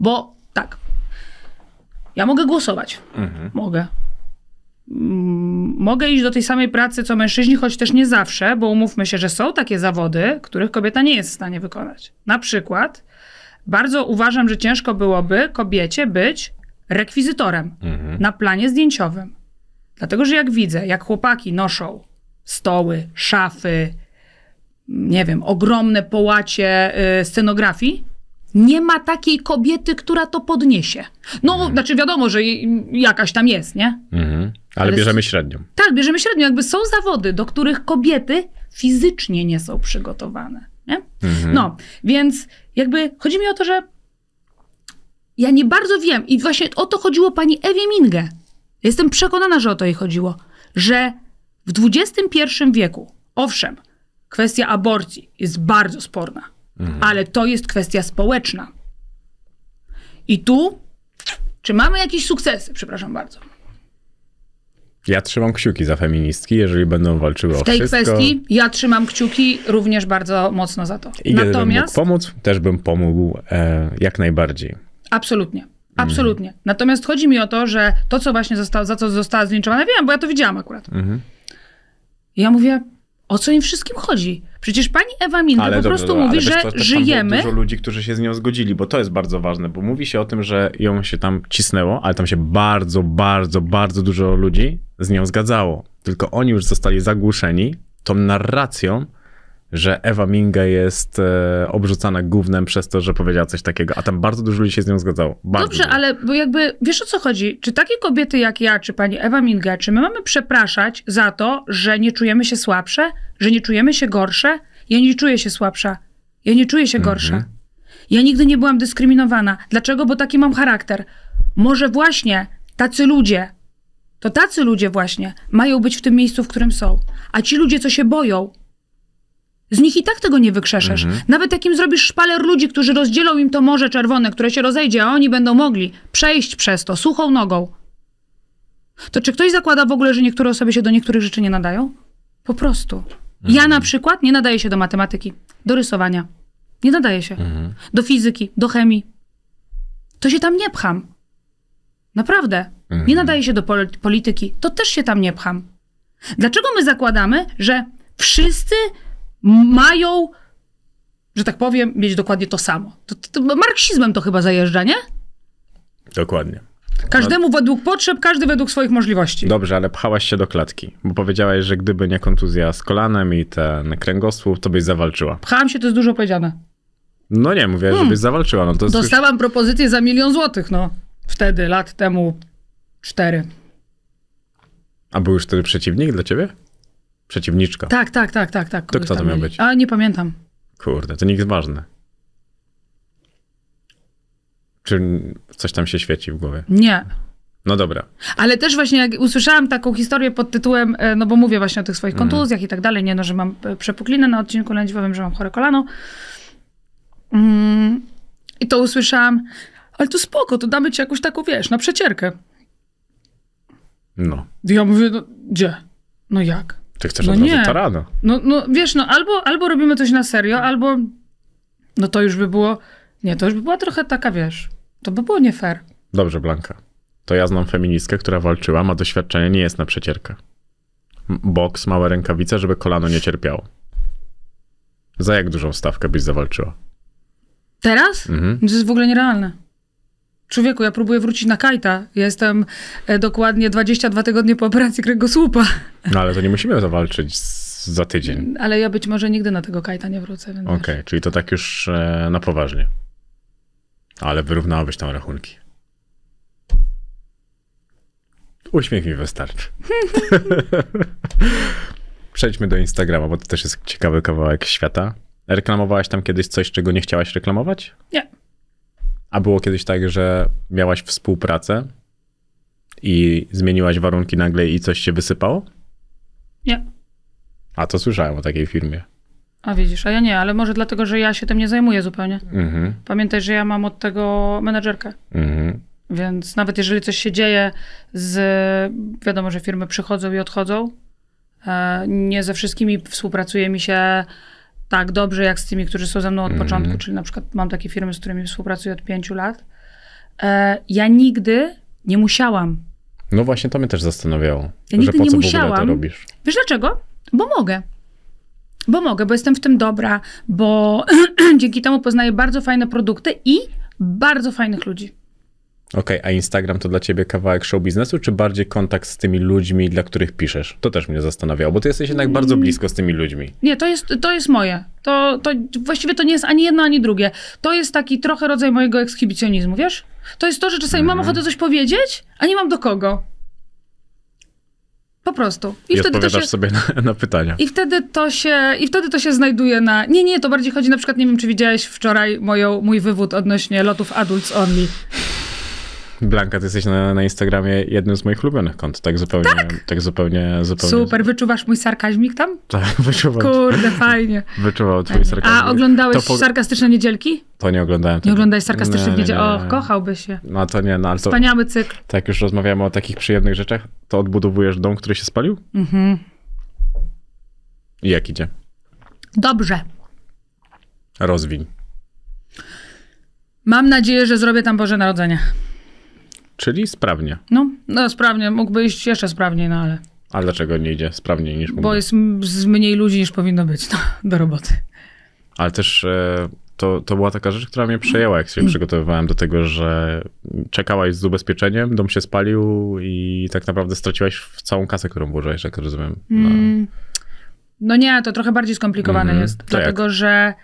Bo tak, ja mogę głosować. Mhm. Mogę. Mm, mogę iść do tej samej pracy co mężczyźni, choć też nie zawsze, bo umówmy się, że są takie zawody, których kobieta nie jest w stanie wykonać. Na przykład, bardzo uważam, że ciężko byłoby kobiecie być rekwizytorem mhm. na planie zdjęciowym. Dlatego, że jak widzę, jak chłopaki noszą stoły, szafy, nie wiem, ogromne połacie y, scenografii, nie ma takiej kobiety, która to podniesie. No, mhm. znaczy wiadomo, że jakaś tam jest, nie? Mhm. Ale, Ale, bierzemy średnią. Tak, bierzemy średnią. Jakby są zawody, do których kobiety fizycznie nie są przygotowane. Nie? Mhm. No, więc jakby chodzi mi o to, że ja nie bardzo wiem i właśnie o to chodziło pani Ewie Minge. Jestem przekonana, że o to jej chodziło. Że w XXI wieku, owszem, kwestia aborcji jest bardzo sporna, mhm. ale to jest kwestia społeczna. I tu, czy mamy jakieś sukcesy? Przepraszam bardzo. Ja trzymam kciuki za feministki, jeżeli będą walczyły w o wszystko. W tej kwestii ja trzymam kciuki również bardzo mocno za to. I Natomiast... mógł pomóc, też bym pomógł e, jak najbardziej. Absolutnie. Absolutnie. Mhm. Natomiast chodzi mi o to, że to, co właśnie zostało, za co została zlinczowana, wiem, bo ja to widziałam akurat. Mhm. Ja mówię, o co im wszystkim chodzi? Przecież pani Ewa Minda ale po prostu dobra, mówi, że co, żyjemy. dużo ludzi, którzy się z nią zgodzili, bo to jest bardzo ważne, bo mówi się o tym, że ją się tam cisnęło, ale tam się bardzo, bardzo, bardzo dużo ludzi z nią zgadzało. Tylko oni już zostali zagłuszeni tą narracją, że Ewa Minga jest e, obrzucana głównym przez to, że powiedziała coś takiego, a tam bardzo dużo ludzi się z nią zgadzało. Bardzo Dobrze, dużo. ale bo jakby wiesz o co chodzi? Czy takie kobiety jak ja, czy pani Ewa Minga, czy my mamy przepraszać za to, że nie czujemy się słabsze, że nie czujemy się gorsze? Ja nie czuję się słabsza. Ja nie czuję się mhm. gorsza. Mhm. Ja nigdy nie byłam dyskryminowana. Dlaczego? Bo taki mam charakter. Może właśnie tacy ludzie, to tacy ludzie właśnie mają być w tym miejscu, w którym są. A ci ludzie, co się boją, z nich i tak tego nie wykrzeszesz. Mhm. Nawet jakim zrobisz szpaler ludzi, którzy rozdzielą im to Morze Czerwone, które się rozejdzie, a oni będą mogli przejść przez to suchą nogą, to czy ktoś zakłada w ogóle, że niektóre osoby się do niektórych rzeczy nie nadają? Po prostu. Mhm. Ja na przykład nie nadaję się do matematyki, do rysowania. Nie nadaję się. Mhm. Do fizyki, do chemii. To się tam nie pcham. Naprawdę. Nie mhm. nadaję się do polityki. To też się tam nie pcham. Dlaczego my zakładamy, że wszyscy mają, że tak powiem, mieć dokładnie to samo. To, to, to marksizmem to chyba zajeżdża, nie? Dokładnie. Każdemu no. według potrzeb, każdy według swoich możliwości. Dobrze, ale pchałaś się do klatki, bo powiedziałaś, że gdyby nie kontuzja z kolanem i ten kręgosłup, to byś zawalczyła. Pchałam się, to jest dużo powiedziane. No nie, mówię, hmm. żebyś zawalczyła. No to Dostałam już... propozycję za milion złotych, no. Wtedy, lat temu cztery. A był już wtedy przeciwnik dla ciebie? przeciwniczka. Tak, tak, tak, tak. tak to kto to miał być? A nie pamiętam. Kurde, to nic jest ważne. Czy coś tam się świeci w głowie? Nie. No dobra. Ale też właśnie jak usłyszałam taką historię pod tytułem, e, no bo mówię właśnie o tych swoich mhm. kontuzjach mm. i tak dalej, nie no, że mam e, przepuklinę na odcinku lędźwiowym, że mam chore kolano. Mm. I to usłyszałam, ale to spoko, to damy ci jakąś taką, wiesz, na przecierkę. No. I ja mówię, no, gdzie? No jak? Ty chcesz no od nie. razu tarano. No, no wiesz, no albo, albo robimy coś na serio, albo no to już by było, nie, to już by była trochę taka, wiesz, to by było nie fair. Dobrze, Blanka. To ja znam feministkę, która walczyła, ma doświadczenie, nie jest na przecierkę. Boks, małe rękawice, żeby kolano nie cierpiało. Za jak dużą stawkę byś zawalczyła? Teraz? Mhm. To jest w ogóle nierealne. Człowieku, ja próbuję wrócić na kajta. Jestem e, dokładnie 22 tygodnie po operacji kręgosłupa. No ale to nie musimy zawalczyć za tydzień. Ale ja być może nigdy na tego kajta nie wrócę. Okej, okay, czyli to tak już e, na poważnie. Ale wyrównałabyś tam rachunki. Uśmiech mi wystarczy. Przejdźmy do Instagrama, bo to też jest ciekawy kawałek świata. Reklamowałaś tam kiedyś coś, czego nie chciałaś reklamować? Nie. A było kiedyś tak, że miałaś współpracę i zmieniłaś warunki nagle i coś się wysypało? Nie. A to słyszałem o takiej firmie. A widzisz, a ja nie, ale może dlatego, że ja się tym nie zajmuję zupełnie. Mhm. Pamiętaj, że ja mam od tego menedżerkę. Mhm. Więc nawet jeżeli coś się dzieje z, wiadomo, że firmy przychodzą i odchodzą, e, nie ze wszystkimi współpracuje mi się tak dobrze jak z tymi, którzy są ze mną od mm. początku, czyli na przykład mam takie firmy, z którymi współpracuję od pięciu lat. E, ja nigdy nie musiałam. No właśnie, to mnie też zastanawiało. Ja nigdy nie musiałam. to robisz? Wiesz dlaczego? Bo mogę. Bo mogę, bo jestem w tym dobra, bo dzięki temu poznaję bardzo fajne produkty i bardzo fajnych ludzi. Okej, okay, a Instagram to dla ciebie kawałek show biznesu, czy bardziej kontakt z tymi ludźmi, dla których piszesz? To też mnie zastanawiało, bo ty jesteś jednak bardzo mm. blisko z tymi ludźmi. Nie, to jest, to jest moje. To, to właściwie to nie jest ani jedno, ani drugie. To jest taki trochę rodzaj mojego ekshibicjonizmu, wiesz? To jest to, że czasami mm. mam mhm. ochotę coś powiedzieć, a nie mam do kogo. Po prostu. I, I wtedy odpowiadasz to się, sobie na, na, pytania. I wtedy, to się, I wtedy to się znajduje na... Nie, nie, to bardziej chodzi na przykład, nie wiem, czy widziałeś wczoraj moją, mój wywód odnośnie lotów Adults Only. Blanka, ty jesteś na, na Instagramie jednym z moich ulubionych kont, tak zupełnie, tak, tak zupełnie, zupełnie. Super, wyczuwasz mój sarkazmik tam? Tak, wyczuwam. Kurde, fajnie. Wyczuwał twój sarkazmik. A oglądałeś po... sarkastyczne niedzielki? To nie oglądałem. Nie oglądałeś sarkastycznych niedziel? Nie, nie, O, kochałbyś się. No to nie, no ale to... Wspaniały cykl. Tak już rozmawiamy o takich przyjemnych rzeczach, to odbudowujesz dom, który się spalił? Mhm. I jak idzie? Dobrze. Rozwiń. Mam nadzieję, że zrobię tam Boże Narodzenie. Czyli sprawnie. No, no sprawnie. Mógłby iść jeszcze sprawniej, no ale... A dlaczego nie idzie sprawniej niż mógłby? Bo jest z mniej ludzi niż powinno być no, do roboty. Ale też e, to, to była taka rzecz, która mnie przejęła, jak się przygotowywałem do tego, że czekałaś z ubezpieczeniem, dom się spalił i tak naprawdę straciłaś w całą kasę, którą włożyłaś, jak rozumiem. No. Mm. no nie, to trochę bardziej skomplikowane mm -hmm. jest, to dlatego jak? że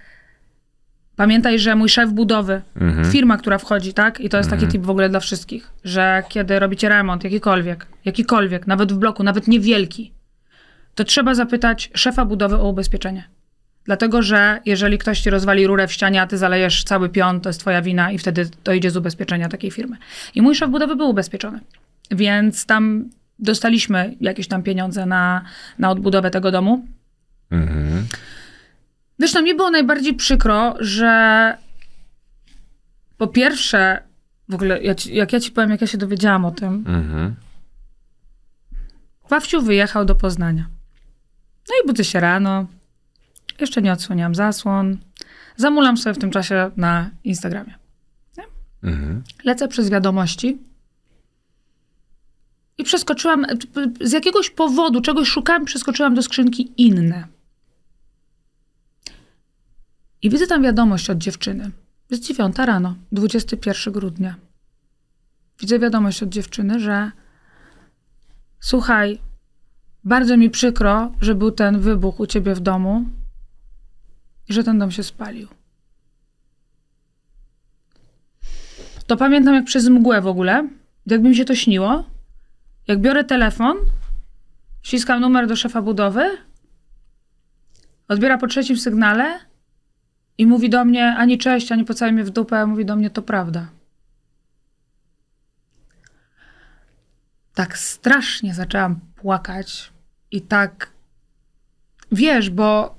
Pamiętaj, że mój szef budowy, mhm. firma, która wchodzi, tak? I to jest taki mhm. tip w ogóle dla wszystkich, że kiedy robicie remont, jakikolwiek, jakikolwiek, nawet w bloku, nawet niewielki, to trzeba zapytać szefa budowy o ubezpieczenie. Dlatego, że jeżeli ktoś ci rozwali rurę w ścianie, a ty zalejesz cały pion, to jest twoja wina i wtedy to idzie z ubezpieczenia takiej firmy. I mój szef budowy był ubezpieczony. Więc tam dostaliśmy jakieś tam pieniądze na, na odbudowę tego domu. Mhm. Zresztą mi było najbardziej przykro, że po pierwsze, w ogóle jak ja ci powiem, jak ja się dowiedziałam o tym, mhm. wyjechał do Poznania. No i budzę się rano, jeszcze nie odsłaniam zasłon, zamulam sobie w tym czasie na Instagramie. Mhm. Lecę przez wiadomości i przeskoczyłam, z jakiegoś powodu, czegoś szukałam, przeskoczyłam do skrzynki inne. I widzę tam wiadomość od dziewczyny. Jest dziewiąta rano, 21 grudnia. Widzę wiadomość od dziewczyny, że słuchaj, bardzo mi przykro, że był ten wybuch u ciebie w domu i że ten dom się spalił. To pamiętam jak przez mgłę w ogóle, jakby mi się to śniło. Jak biorę telefon, ściskam numer do szefa budowy, odbiera po trzecim sygnale – i mówi do mnie ani cześć, ani pocałuje mnie w dupę, mówi do mnie to prawda. Tak strasznie zaczęłam płakać i tak wiesz, bo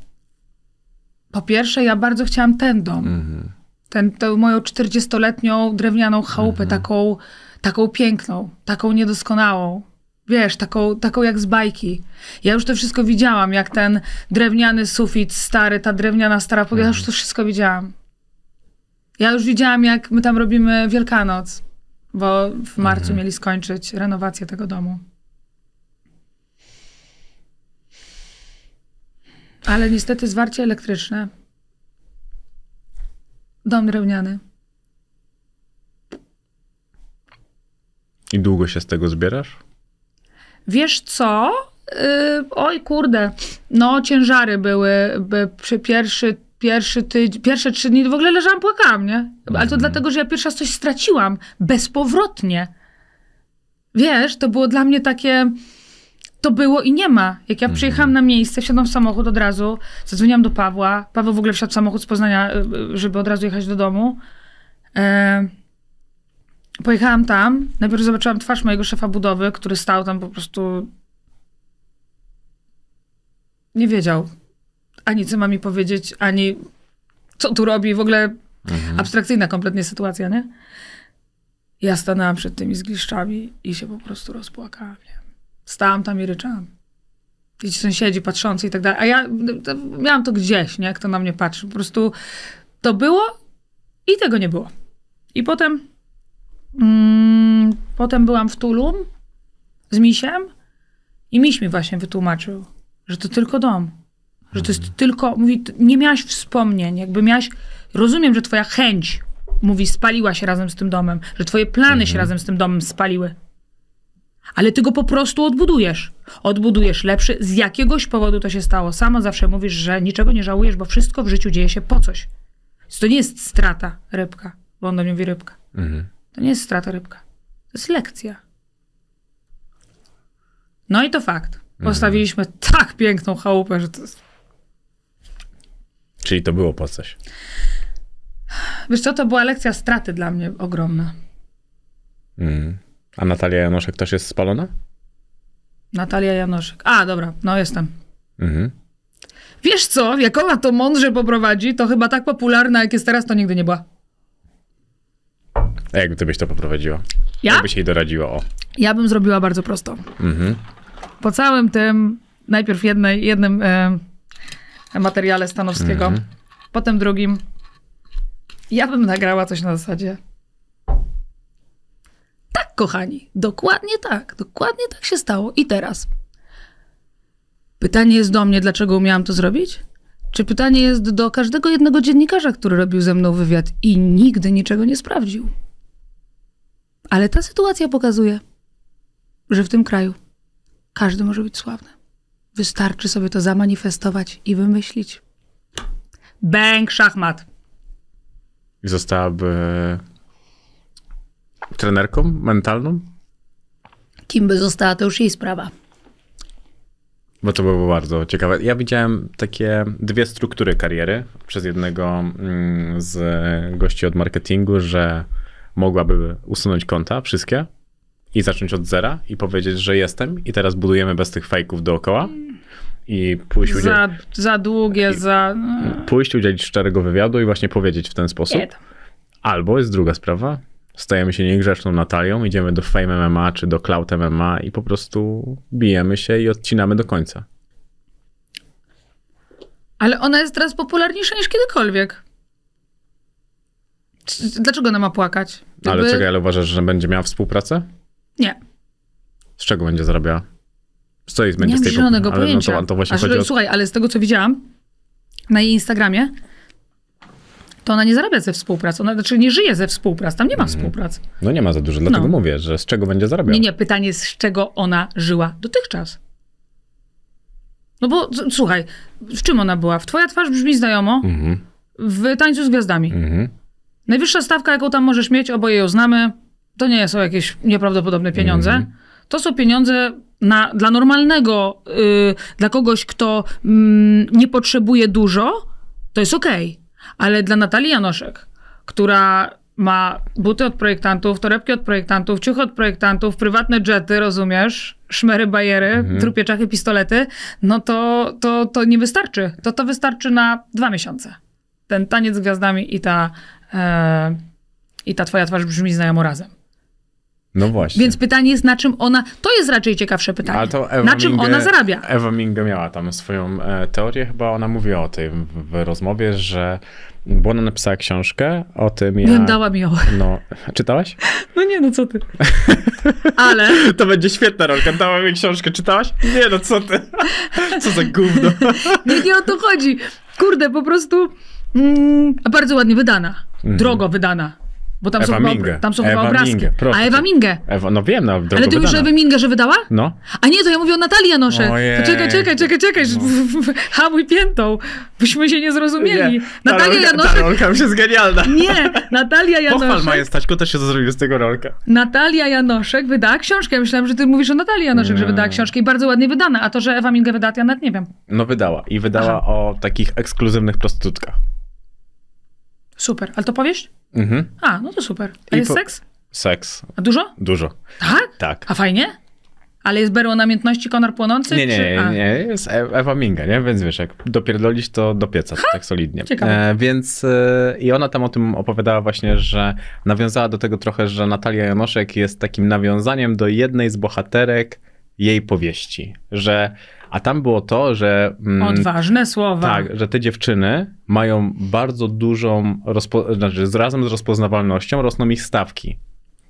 po pierwsze ja bardzo chciałam ten dom. Mhm. Ten, tę moją 40-letnią drewnianą chałupę, mhm. taką, taką piękną, taką niedoskonałą, wiesz, taką, taką jak z bajki. Ja już to wszystko widziałam, jak ten drewniany sufit stary, ta drewniana stara podłoga, ja już mhm. to wszystko widziałam. Ja już widziałam, jak my tam robimy Wielkanoc, bo w marcu mhm. mieli skończyć renowację tego domu. Ale niestety zwarcie elektryczne. Dom drewniany. I długo się z tego zbierasz? wiesz co? Yy, oj kurde, no ciężary były by przy pierwszy pierwszy tydzień, pierwsze trzy dni w ogóle leżałam, płakałam, nie? Ale to mm. dlatego, że ja pierwszy raz coś straciłam bezpowrotnie. Wiesz, to było dla mnie takie. To było i nie ma. Jak ja mhm. przyjechałam na miejsce, wsiadłam w samochód od razu, zadzwoniłam do Pawła. Paweł w ogóle wsiadł w samochód z Poznania, y, y, żeby od razu jechać do domu. E Pojechałam tam, najpierw zobaczyłam twarz mojego szefa budowy, który stał tam po prostu. Nie wiedział ani co ma mi powiedzieć, ani co tu robi. W ogóle mhm. abstrakcyjna kompletnie sytuacja, nie? Ja stanęłam przed tymi zgliszczami i się po prostu rozpłakałam. Nie? Stałam tam i ryczałam. I ci sąsiedzi patrzący i tak dalej. A ja to, miałam to gdzieś, nie? Kto na mnie patrzy. Po prostu to było i tego nie było. I potem Mm, potem byłam w Tulum z misiem i miś mi właśnie wytłumaczył, że to tylko dom. Że to jest mhm. tylko, mówi, nie miałaś wspomnień, jakby miałaś, rozumiem, że twoja chęć, mówi, spaliła się razem z tym domem, że twoje plany mhm. się razem z tym domem spaliły. Ale ty go po prostu odbudujesz. Odbudujesz lepszy. Z jakiegoś powodu to się stało. Samo zawsze mówisz, że niczego nie żałujesz, bo wszystko w życiu dzieje się po coś. Więc to nie jest strata rybka, bo on do mnie mówi rybka. Mhm. To nie jest strata rybka. To jest lekcja. No i to fakt. Mhm. Postawiliśmy tak piękną chałupę, że to jest... Czyli to było po coś. Wiesz co, to była lekcja straty dla mnie ogromna. Mhm. A Natalia Janoszek też jest spalona? Natalia Janoszek. A, dobra, no jestem. Mhm. Wiesz co, jak ona to mądrze poprowadzi, to chyba tak popularna, jak jest teraz, to nigdy nie była. A jak byś to poprowadziła? Ja? Jakbyś jej doradziła o. Ja bym zrobiła bardzo prosto. Mhm. Po całym tym, najpierw jednej, jednym y, materiale Stanowskiego, mhm. potem drugim. Ja bym nagrała coś na zasadzie. Tak, kochani, dokładnie tak, dokładnie tak się stało. I teraz. Pytanie jest do mnie, dlaczego umiałam to zrobić? Czy pytanie jest do każdego jednego dziennikarza, który robił ze mną wywiad i nigdy niczego nie sprawdził? Ale ta sytuacja pokazuje, że w tym kraju każdy może być sławny. Wystarczy sobie to zamanifestować i wymyślić. Bęk, szachmat. I zostałaby trenerką mentalną? Kim by została, to już jej sprawa. Bo to było bardzo ciekawe. Ja widziałem takie dwie struktury kariery przez jednego mm, z gości od marketingu, że mogłaby usunąć konta wszystkie i zacząć od zera i powiedzieć, że jestem i teraz budujemy bez tych fajków dookoła i pójść za, udzielić, za długie, za... Pójść, udzielić szczerego wywiadu i właśnie powiedzieć w ten sposób. Albo jest druga sprawa, stajemy się niegrzeczną Natalią, idziemy do Fame MMA czy do Cloud MMA i po prostu bijemy się i odcinamy do końca. Ale ona jest teraz popularniejsza niż kiedykolwiek. Dlaczego ona ma płakać? No, ale Ale czekaj, ale uważasz, że będzie miała współpracę? Nie. Z czego będzie zarabiała? Z co jest będzie nie z tej zielonego ale pojęcia. No to, to właśnie chodzi o... Słuchaj, ale z tego co widziałam na jej Instagramie, to ona nie zarabia ze współpracy. Ona znaczy nie żyje ze współpracy, tam nie ma mhm. współpracy. No nie ma za dużo, dlatego no. mówię, że z czego będzie zarabiała. Nie, nie, pytanie z czego ona żyła dotychczas. No bo słuchaj, z czym ona była? W Twoja twarz brzmi znajomo, mm -hmm. w tańcu z gwiazdami. Mm -hmm. Najwyższa stawka, jaką tam możesz mieć, oboje ją znamy, to nie są jakieś nieprawdopodobne pieniądze. Mm -hmm. To są pieniądze na, dla normalnego, yy, dla kogoś, kto yy, nie potrzebuje dużo, to jest okej. Okay. Ale dla Natalii Janoszek, która ma buty od projektantów, torebki od projektantów, ciuchy od projektantów, prywatne jety, rozumiesz, szmery, bajery, mhm. trupie czachy, pistolety, no to, to, to nie wystarczy. To to wystarczy na dwa miesiące. Ten taniec z gwiazdami i ta e, i ta twoja twarz brzmi znajomo razem. No właśnie. Więc pytanie jest, na czym ona. To jest raczej ciekawsze pytanie. Ale to Ewa na czym Minge, ona zarabia? Ewa Minga miała tam swoją e, teorię, chyba ona mówiła o tym w, w rozmowie, że. Bo ona napisała książkę o tym. Ja... Dała mi ją. No, czytałaś? No nie, no co ty. Ale. To będzie świetna rolka. Dała mi książkę, czytałaś? Nie, no co ty. Co za gówno. nie, nie o to chodzi. Kurde, po prostu Mm, a bardzo ładnie wydana. Mm. Drogo wydana. Bo tam Ewa są, Minge. chyba, tam są Ewa chyba obrazki. Minge, a Ewa Mingę. no wiem, no, drogo Ale ty wydana. już Ewę Mingę, że wydała? No. A nie, to ja mówię o Natalii Janosze. To czekaj, czekaj, czekaj, czekaj. No. Hamuj piętą. Byśmy się nie zrozumieli. Nie. Natalia rolka, Janoszek... Ta rolka już jest genialna. Nie, Natalia Janoszek... Pochwal majestaćku, też się zrobił z tego rolka. Natalia Janoszek wydała książkę. Ja myślałem, że ty mówisz o Natalii Janoszek, nie. że wydała książkę i bardzo ładnie wydana. A to, że Ewa Mingę wydała, ja nawet nie wiem. No wydała. I wydała Aha. o takich ekskluzywnych prostytutkach. Super. Ale to powiesz? Mhm. A, no to super. A I jest po... seks? Seks. A dużo? Dużo. Tak? Tak. A fajnie? Ale jest berło namiętności konar płonący? Nie, nie, nie, nie, jest e- Ewa Minga, nie? Więc wiesz, jak dopierdolisz, to do ha! tak solidnie. Ciekawe. E, więc e, i ona tam o tym opowiadała właśnie, że nawiązała do tego trochę, że Natalia Janoszek jest takim nawiązaniem do jednej z bohaterek jej powieści, że a tam było to, że. Mm, Odważne słowa. Tak, że te dziewczyny mają bardzo dużą. Rozpo- znaczy, razem z rozpoznawalnością rosną ich stawki.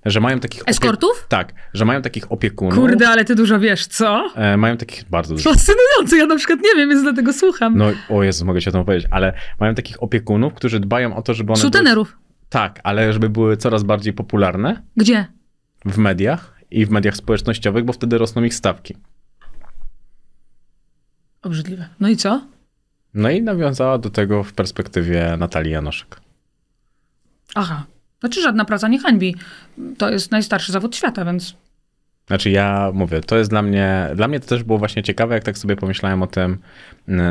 Że mają takich. Opie- Eskortów? Tak, że mają takich opiekunów. Kurde, ale ty dużo wiesz, co? E, mają takich bardzo dużo. Fascynujące, ja na przykład nie wiem, więc dlatego słucham. No, o Jezu, mogę się o tym powiedzieć, ale mają takich opiekunów, którzy dbają o to, żeby one. Sutenerów. Były... Tak, ale żeby były coraz bardziej popularne. Gdzie? W mediach i w mediach społecznościowych, bo wtedy rosną ich stawki. Obrzydliwe. No i co? No i nawiązała do tego w perspektywie Natalii Janoszek. Aha. Znaczy żadna praca nie hańbi. To jest najstarszy zawód świata, więc... Znaczy ja mówię, to jest dla mnie, dla mnie to też było właśnie ciekawe, jak tak sobie pomyślałem o tym,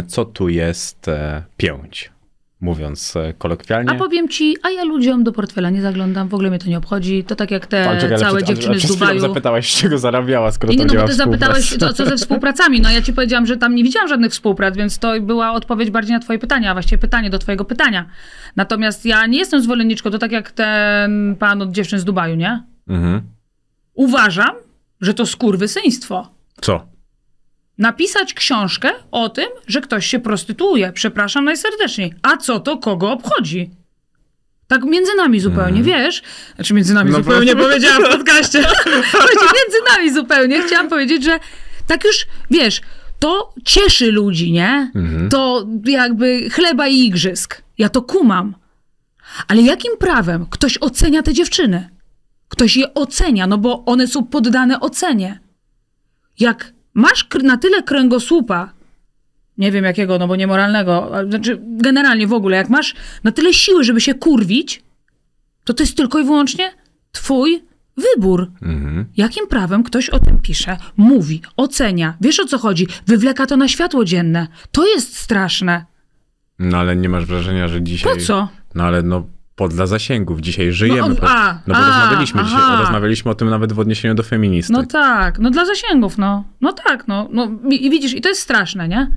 co tu jest e, pięć mówiąc e, kolokwialnie. A powiem ci, a ja ludziom do portfela nie zaglądam, w ogóle mnie to nie obchodzi. To tak jak te ale czekaj, całe przed, dziewczyny z Dubaju. zapytałaś, z czego zarabiała, skoro nie, to no, bo ty zapytałeś, co, co ze współpracami. No ja ci powiedziałam, że tam nie widziałam żadnych współprac, więc to była odpowiedź bardziej na twoje pytania, a właściwie pytanie do twojego pytania. Natomiast ja nie jestem zwolenniczką, to tak jak ten pan od dziewczyn z Dubaju, nie? Mhm. Uważam, że to skurwysyństwo. Co? napisać książkę o tym, że ktoś się prostytuuje. Przepraszam najserdeczniej. A co to kogo obchodzi? Tak między nami zupełnie, hmm. wiesz? Znaczy między nami no zupełnie bo... powiedziałam w podcaście. Znaczy między nami zupełnie. Chciałam powiedzieć, że tak już, wiesz, to cieszy ludzi, nie? Mhm. To jakby chleba i igrzysk. Ja to kumam. Ale jakim prawem ktoś ocenia te dziewczyny? Ktoś je ocenia, no bo one są poddane ocenie. Jak masz na tyle kręgosłupa, nie wiem jakiego, no bo niemoralnego, znaczy generalnie w ogóle, jak masz na tyle siły, żeby się kurwić, to to jest tylko i wyłącznie twój wybór. Mhm. Jakim prawem ktoś o tym pisze, mówi, ocenia, wiesz o co chodzi, wywleka to na światło dzienne. To jest straszne. No ale nie masz wrażenia, że dzisiaj... Po co? No ale no podla dla zasięgów. Dzisiaj no żyjemy. No, on, a, no bo a, rozmawialiśmy, aha. dzisiaj, rozmawialiśmy o tym nawet w odniesieniu do feministy. No tak, no dla zasięgów, no. No tak, no. no i, I widzisz, i to jest straszne, nie?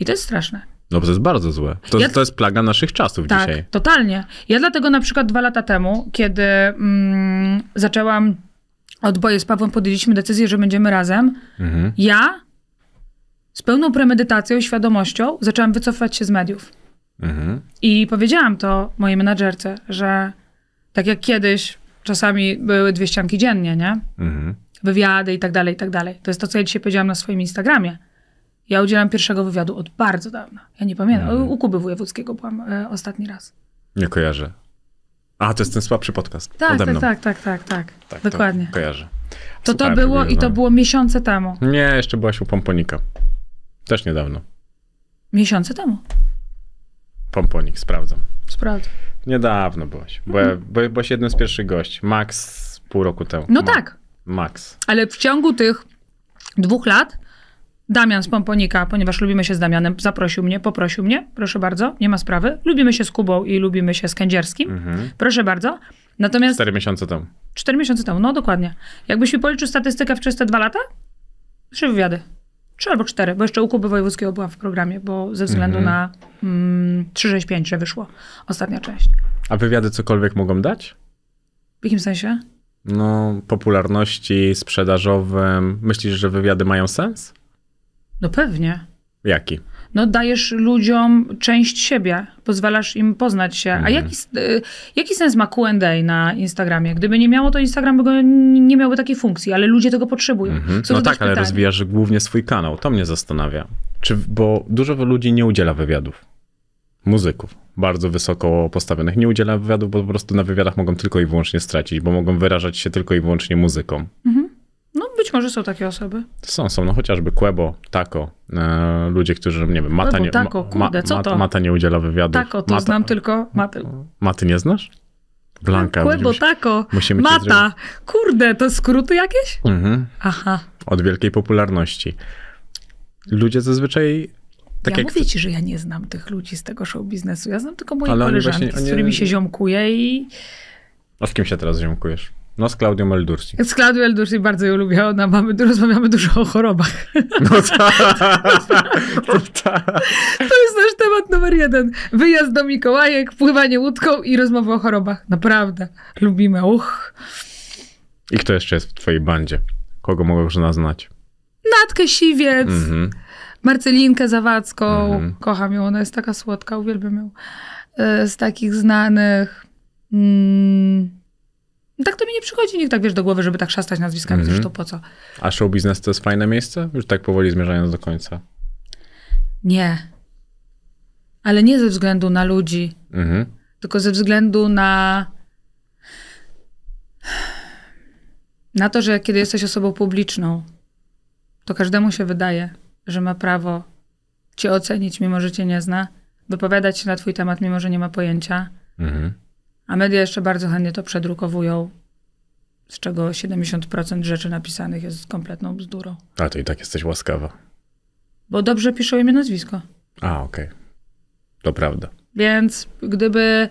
I to jest straszne. No bo to jest bardzo złe. To, ja, to jest plaga naszych czasów tak, dzisiaj. totalnie. Ja dlatego na przykład dwa lata temu, kiedy mm, zaczęłam odboje z Pawłem, podjęliśmy decyzję, że będziemy razem, mhm. ja z pełną premedytacją i świadomością zaczęłam wycofywać się z mediów. Mhm. I powiedziałam to mojej menadżerce, że tak jak kiedyś czasami były dwie ścianki dziennie, nie? Mhm. Wywiady i tak dalej, i tak dalej. To jest to, co ja dzisiaj powiedziałam na swoim Instagramie. Ja udzielam pierwszego wywiadu od bardzo dawna. Ja nie pamiętam. Mhm. U Kuby Wojewódzkiego byłam e, ostatni raz. Nie kojarzę. A, to jest ten słabszy podcast. Tak, tak, tak, tak, tak, tak, tak. Dokładnie. To kojarzę. To Super, to było i to no. było miesiące temu. Nie, jeszcze byłaś u Pomponika. Też niedawno. Miesiące temu. Pomponik, sprawdzam. Sprawdzam. Niedawno byłeś, Bo, mhm. ja, bo jednym z pierwszych gości. Max pół roku temu. No Ma tak. Max. Ale w ciągu tych dwóch lat Damian z Pomponika, ponieważ lubimy się z Damianem, zaprosił mnie, poprosił mnie, proszę bardzo, nie ma sprawy. Lubimy się z Kubą i lubimy się z Kędzierskim, mhm. proszę bardzo. Natomiast... Cztery miesiące temu. Cztery miesiące temu, no dokładnie. Jakbyś mi policzył statystykę w czyste dwa lata? Trzy wywiady trzy albo cztery, bo jeszcze u Kuby Wojewódzkiego była w programie, bo ze względu na mhm. na mm, 365, że wyszło ostatnia część. A wywiady cokolwiek mogą dać? W jakim sensie? No, popularności, sprzedażowym. Myślisz, że wywiady mają sens? No pewnie. Jaki? no, dajesz ludziom część siebie, pozwalasz im poznać się. Mhm. A jaki, y, jaki sens ma QA na Instagramie? Gdyby nie miało, to Instagram by go, nie miałby takiej funkcji, ale ludzie tego potrzebują. Mhm. No tak, ale rozwijasz głównie swój kanał. To mnie zastanawia. Czy, bo dużo ludzi nie udziela wywiadów. Muzyków bardzo wysoko postawionych nie udziela wywiadów, bo po prostu na wywiadach mogą tylko i wyłącznie stracić, bo mogą wyrażać się tylko i wyłącznie muzyką. Mhm być może są takie osoby. Są, są, no chociażby Kłebo, Tako, e, ludzie, którzy, nie wiem, Mata, Kłebo, nie, tako, kurde, ma, Mata nie udziela wywiadu. Tako, to Mata. znam tylko Maty. Maty nie znasz? Blanka. Kłebo, Tako, Mata, kurde, to skróty jakieś? Mhm. Aha. Od wielkiej popularności. Ludzie zazwyczaj tak ja mówię ci, że ja nie znam tych ludzi z tego show biznesu. Ja znam tylko moje koleżanki, właśnie, z którymi się ziomkuję i... A z kim się teraz ziomkujesz? No z Klaudią Eldursi. Z Klaudią Eldursi bardzo ją lubię, ona mamy, rozmawiamy dużo o chorobach. No tak. to, no ta. to jest nasz temat numer jeden. Wyjazd do Mikołajek, pływanie łódką i rozmowy o chorobach. Naprawdę. Lubimy. Uch. I kto jeszcze jest w twojej bandzie? Kogo mogę naznać? Natkę Siwiec. Mm -hmm. Marcelinkę Zawadzką. Mm -hmm. Kocham ją, ona jest taka słodka, uwielbiam ją. E, z takich znanych... Mm tak to mi nie przychodzi nikt tak, wiesz, do głowy, żeby tak szastać nazwiskami, mm -hmm. zresztą po co. A show biznes to jest fajne miejsce? Już tak powoli zmierzając do końca. Nie. Ale nie ze względu na ludzi, mm -hmm. tylko ze względu na na to, że kiedy jesteś osobą publiczną, to każdemu się wydaje, że ma prawo cię ocenić, mimo że cię nie zna, wypowiadać się na twój temat, mimo że nie ma pojęcia. Mhm. A media jeszcze bardzo chętnie to przedrukowują, z czego 70% rzeczy napisanych jest kompletną bzdurą. A to i tak jesteś łaskawa. Bo dobrze piszą imię, nazwisko. A, okej. Okay. To prawda. Więc gdyby,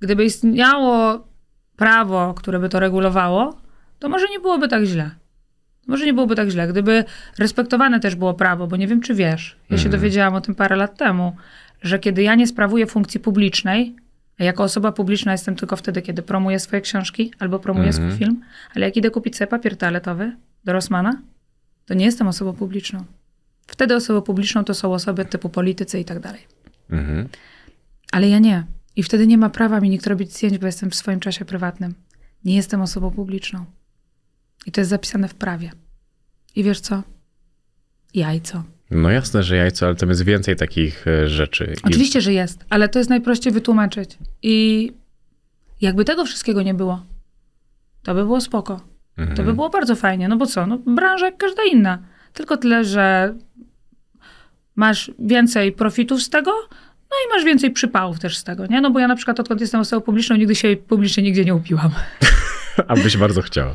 gdyby istniało prawo, które by to regulowało, to może nie byłoby tak źle. Może nie byłoby tak źle, gdyby respektowane też było prawo, bo nie wiem, czy wiesz. Ja mm. się mhm. dowiedziałam o tym parę lat temu, że kiedy ja nie sprawuję funkcji publicznej, jako osoba publiczna jestem tylko wtedy, kiedy promuję swoje książki albo promuję mhm. swój film, ale jak idę kupić sobie papier toaletowy do Rosmana, to nie jestem osobą publiczną. Wtedy osobą publiczną to są osoby typu politycy i tak dalej. Mhm. Ale ja nie. I wtedy nie ma prawa mi nikt robić zdjęć, bo jestem w swoim czasie prywatnym. Nie jestem osobą publiczną. I to jest zapisane w prawie. I wiesz co? Ja i co? No jasne, że jajco, ale tam jest więcej takich e, rzeczy. Oczywiście, I... że jest, ale to jest najprościej wytłumaczyć. I jakby tego wszystkiego nie było, to by było spoko. Mhm. To by mhm. było bardzo fajnie, no bo co, no branża jak każda inna. Tylko tyle, że masz więcej profitów z tego, no i masz więcej przypałów też z tego, nie? No bo ja na przykład odkąd jestem osobą publiczną, nigdy się publicznie nigdzie nie upiłam. Abyś bardzo chciała.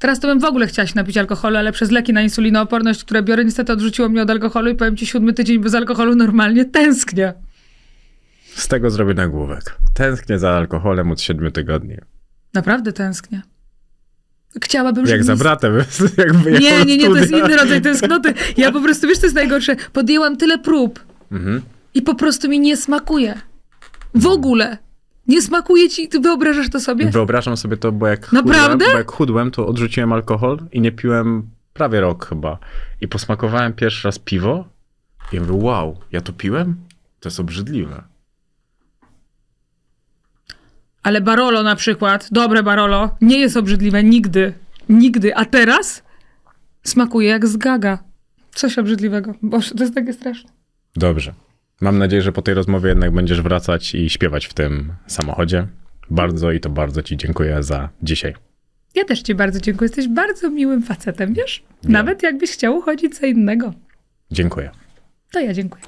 Teraz to bym w ogóle chciała się napić alkoholu, ale przez leki na insulinooporność, które biorę, niestety odrzuciło mnie od alkoholu i powiem ci, siódmy tydzień bez alkoholu normalnie tęsknię. Z tego zrobię nagłówek. Tęsknię za alkoholem od siedmiu tygodni. Naprawdę tęsknię. Chciałabym, żeby... Jak za bratem, jakby jak Nie, nie, nie, to jest inny rodzaj tęsknoty. Ja po prostu, wiesz, to jest najgorsze. Podjęłam tyle prób mhm. i po prostu mi nie smakuje. W ogóle. Nie smakuje ci? Ty wyobrażasz to sobie? Wyobrażam sobie to, bo jak, Naprawdę? Chudłem, bo jak chudłem, to odrzuciłem alkohol i nie piłem prawie rok chyba. I posmakowałem pierwszy raz piwo i mówię, wow, ja to piłem? To jest obrzydliwe. Ale Barolo na przykład, dobre Barolo, nie jest obrzydliwe nigdy. Nigdy. A teraz smakuje jak zgaga. Coś obrzydliwego. Boże, to jest takie straszne. Dobrze. Mam nadzieję, że po tej rozmowie jednak będziesz wracać i śpiewać w tym samochodzie. Bardzo i to bardzo Ci dziękuję za dzisiaj. Ja też Ci bardzo dziękuję. Jesteś bardzo miłym facetem, wiesz? Nawet jakbyś chciał uchodzić co innego. Dziękuję. To ja dziękuję.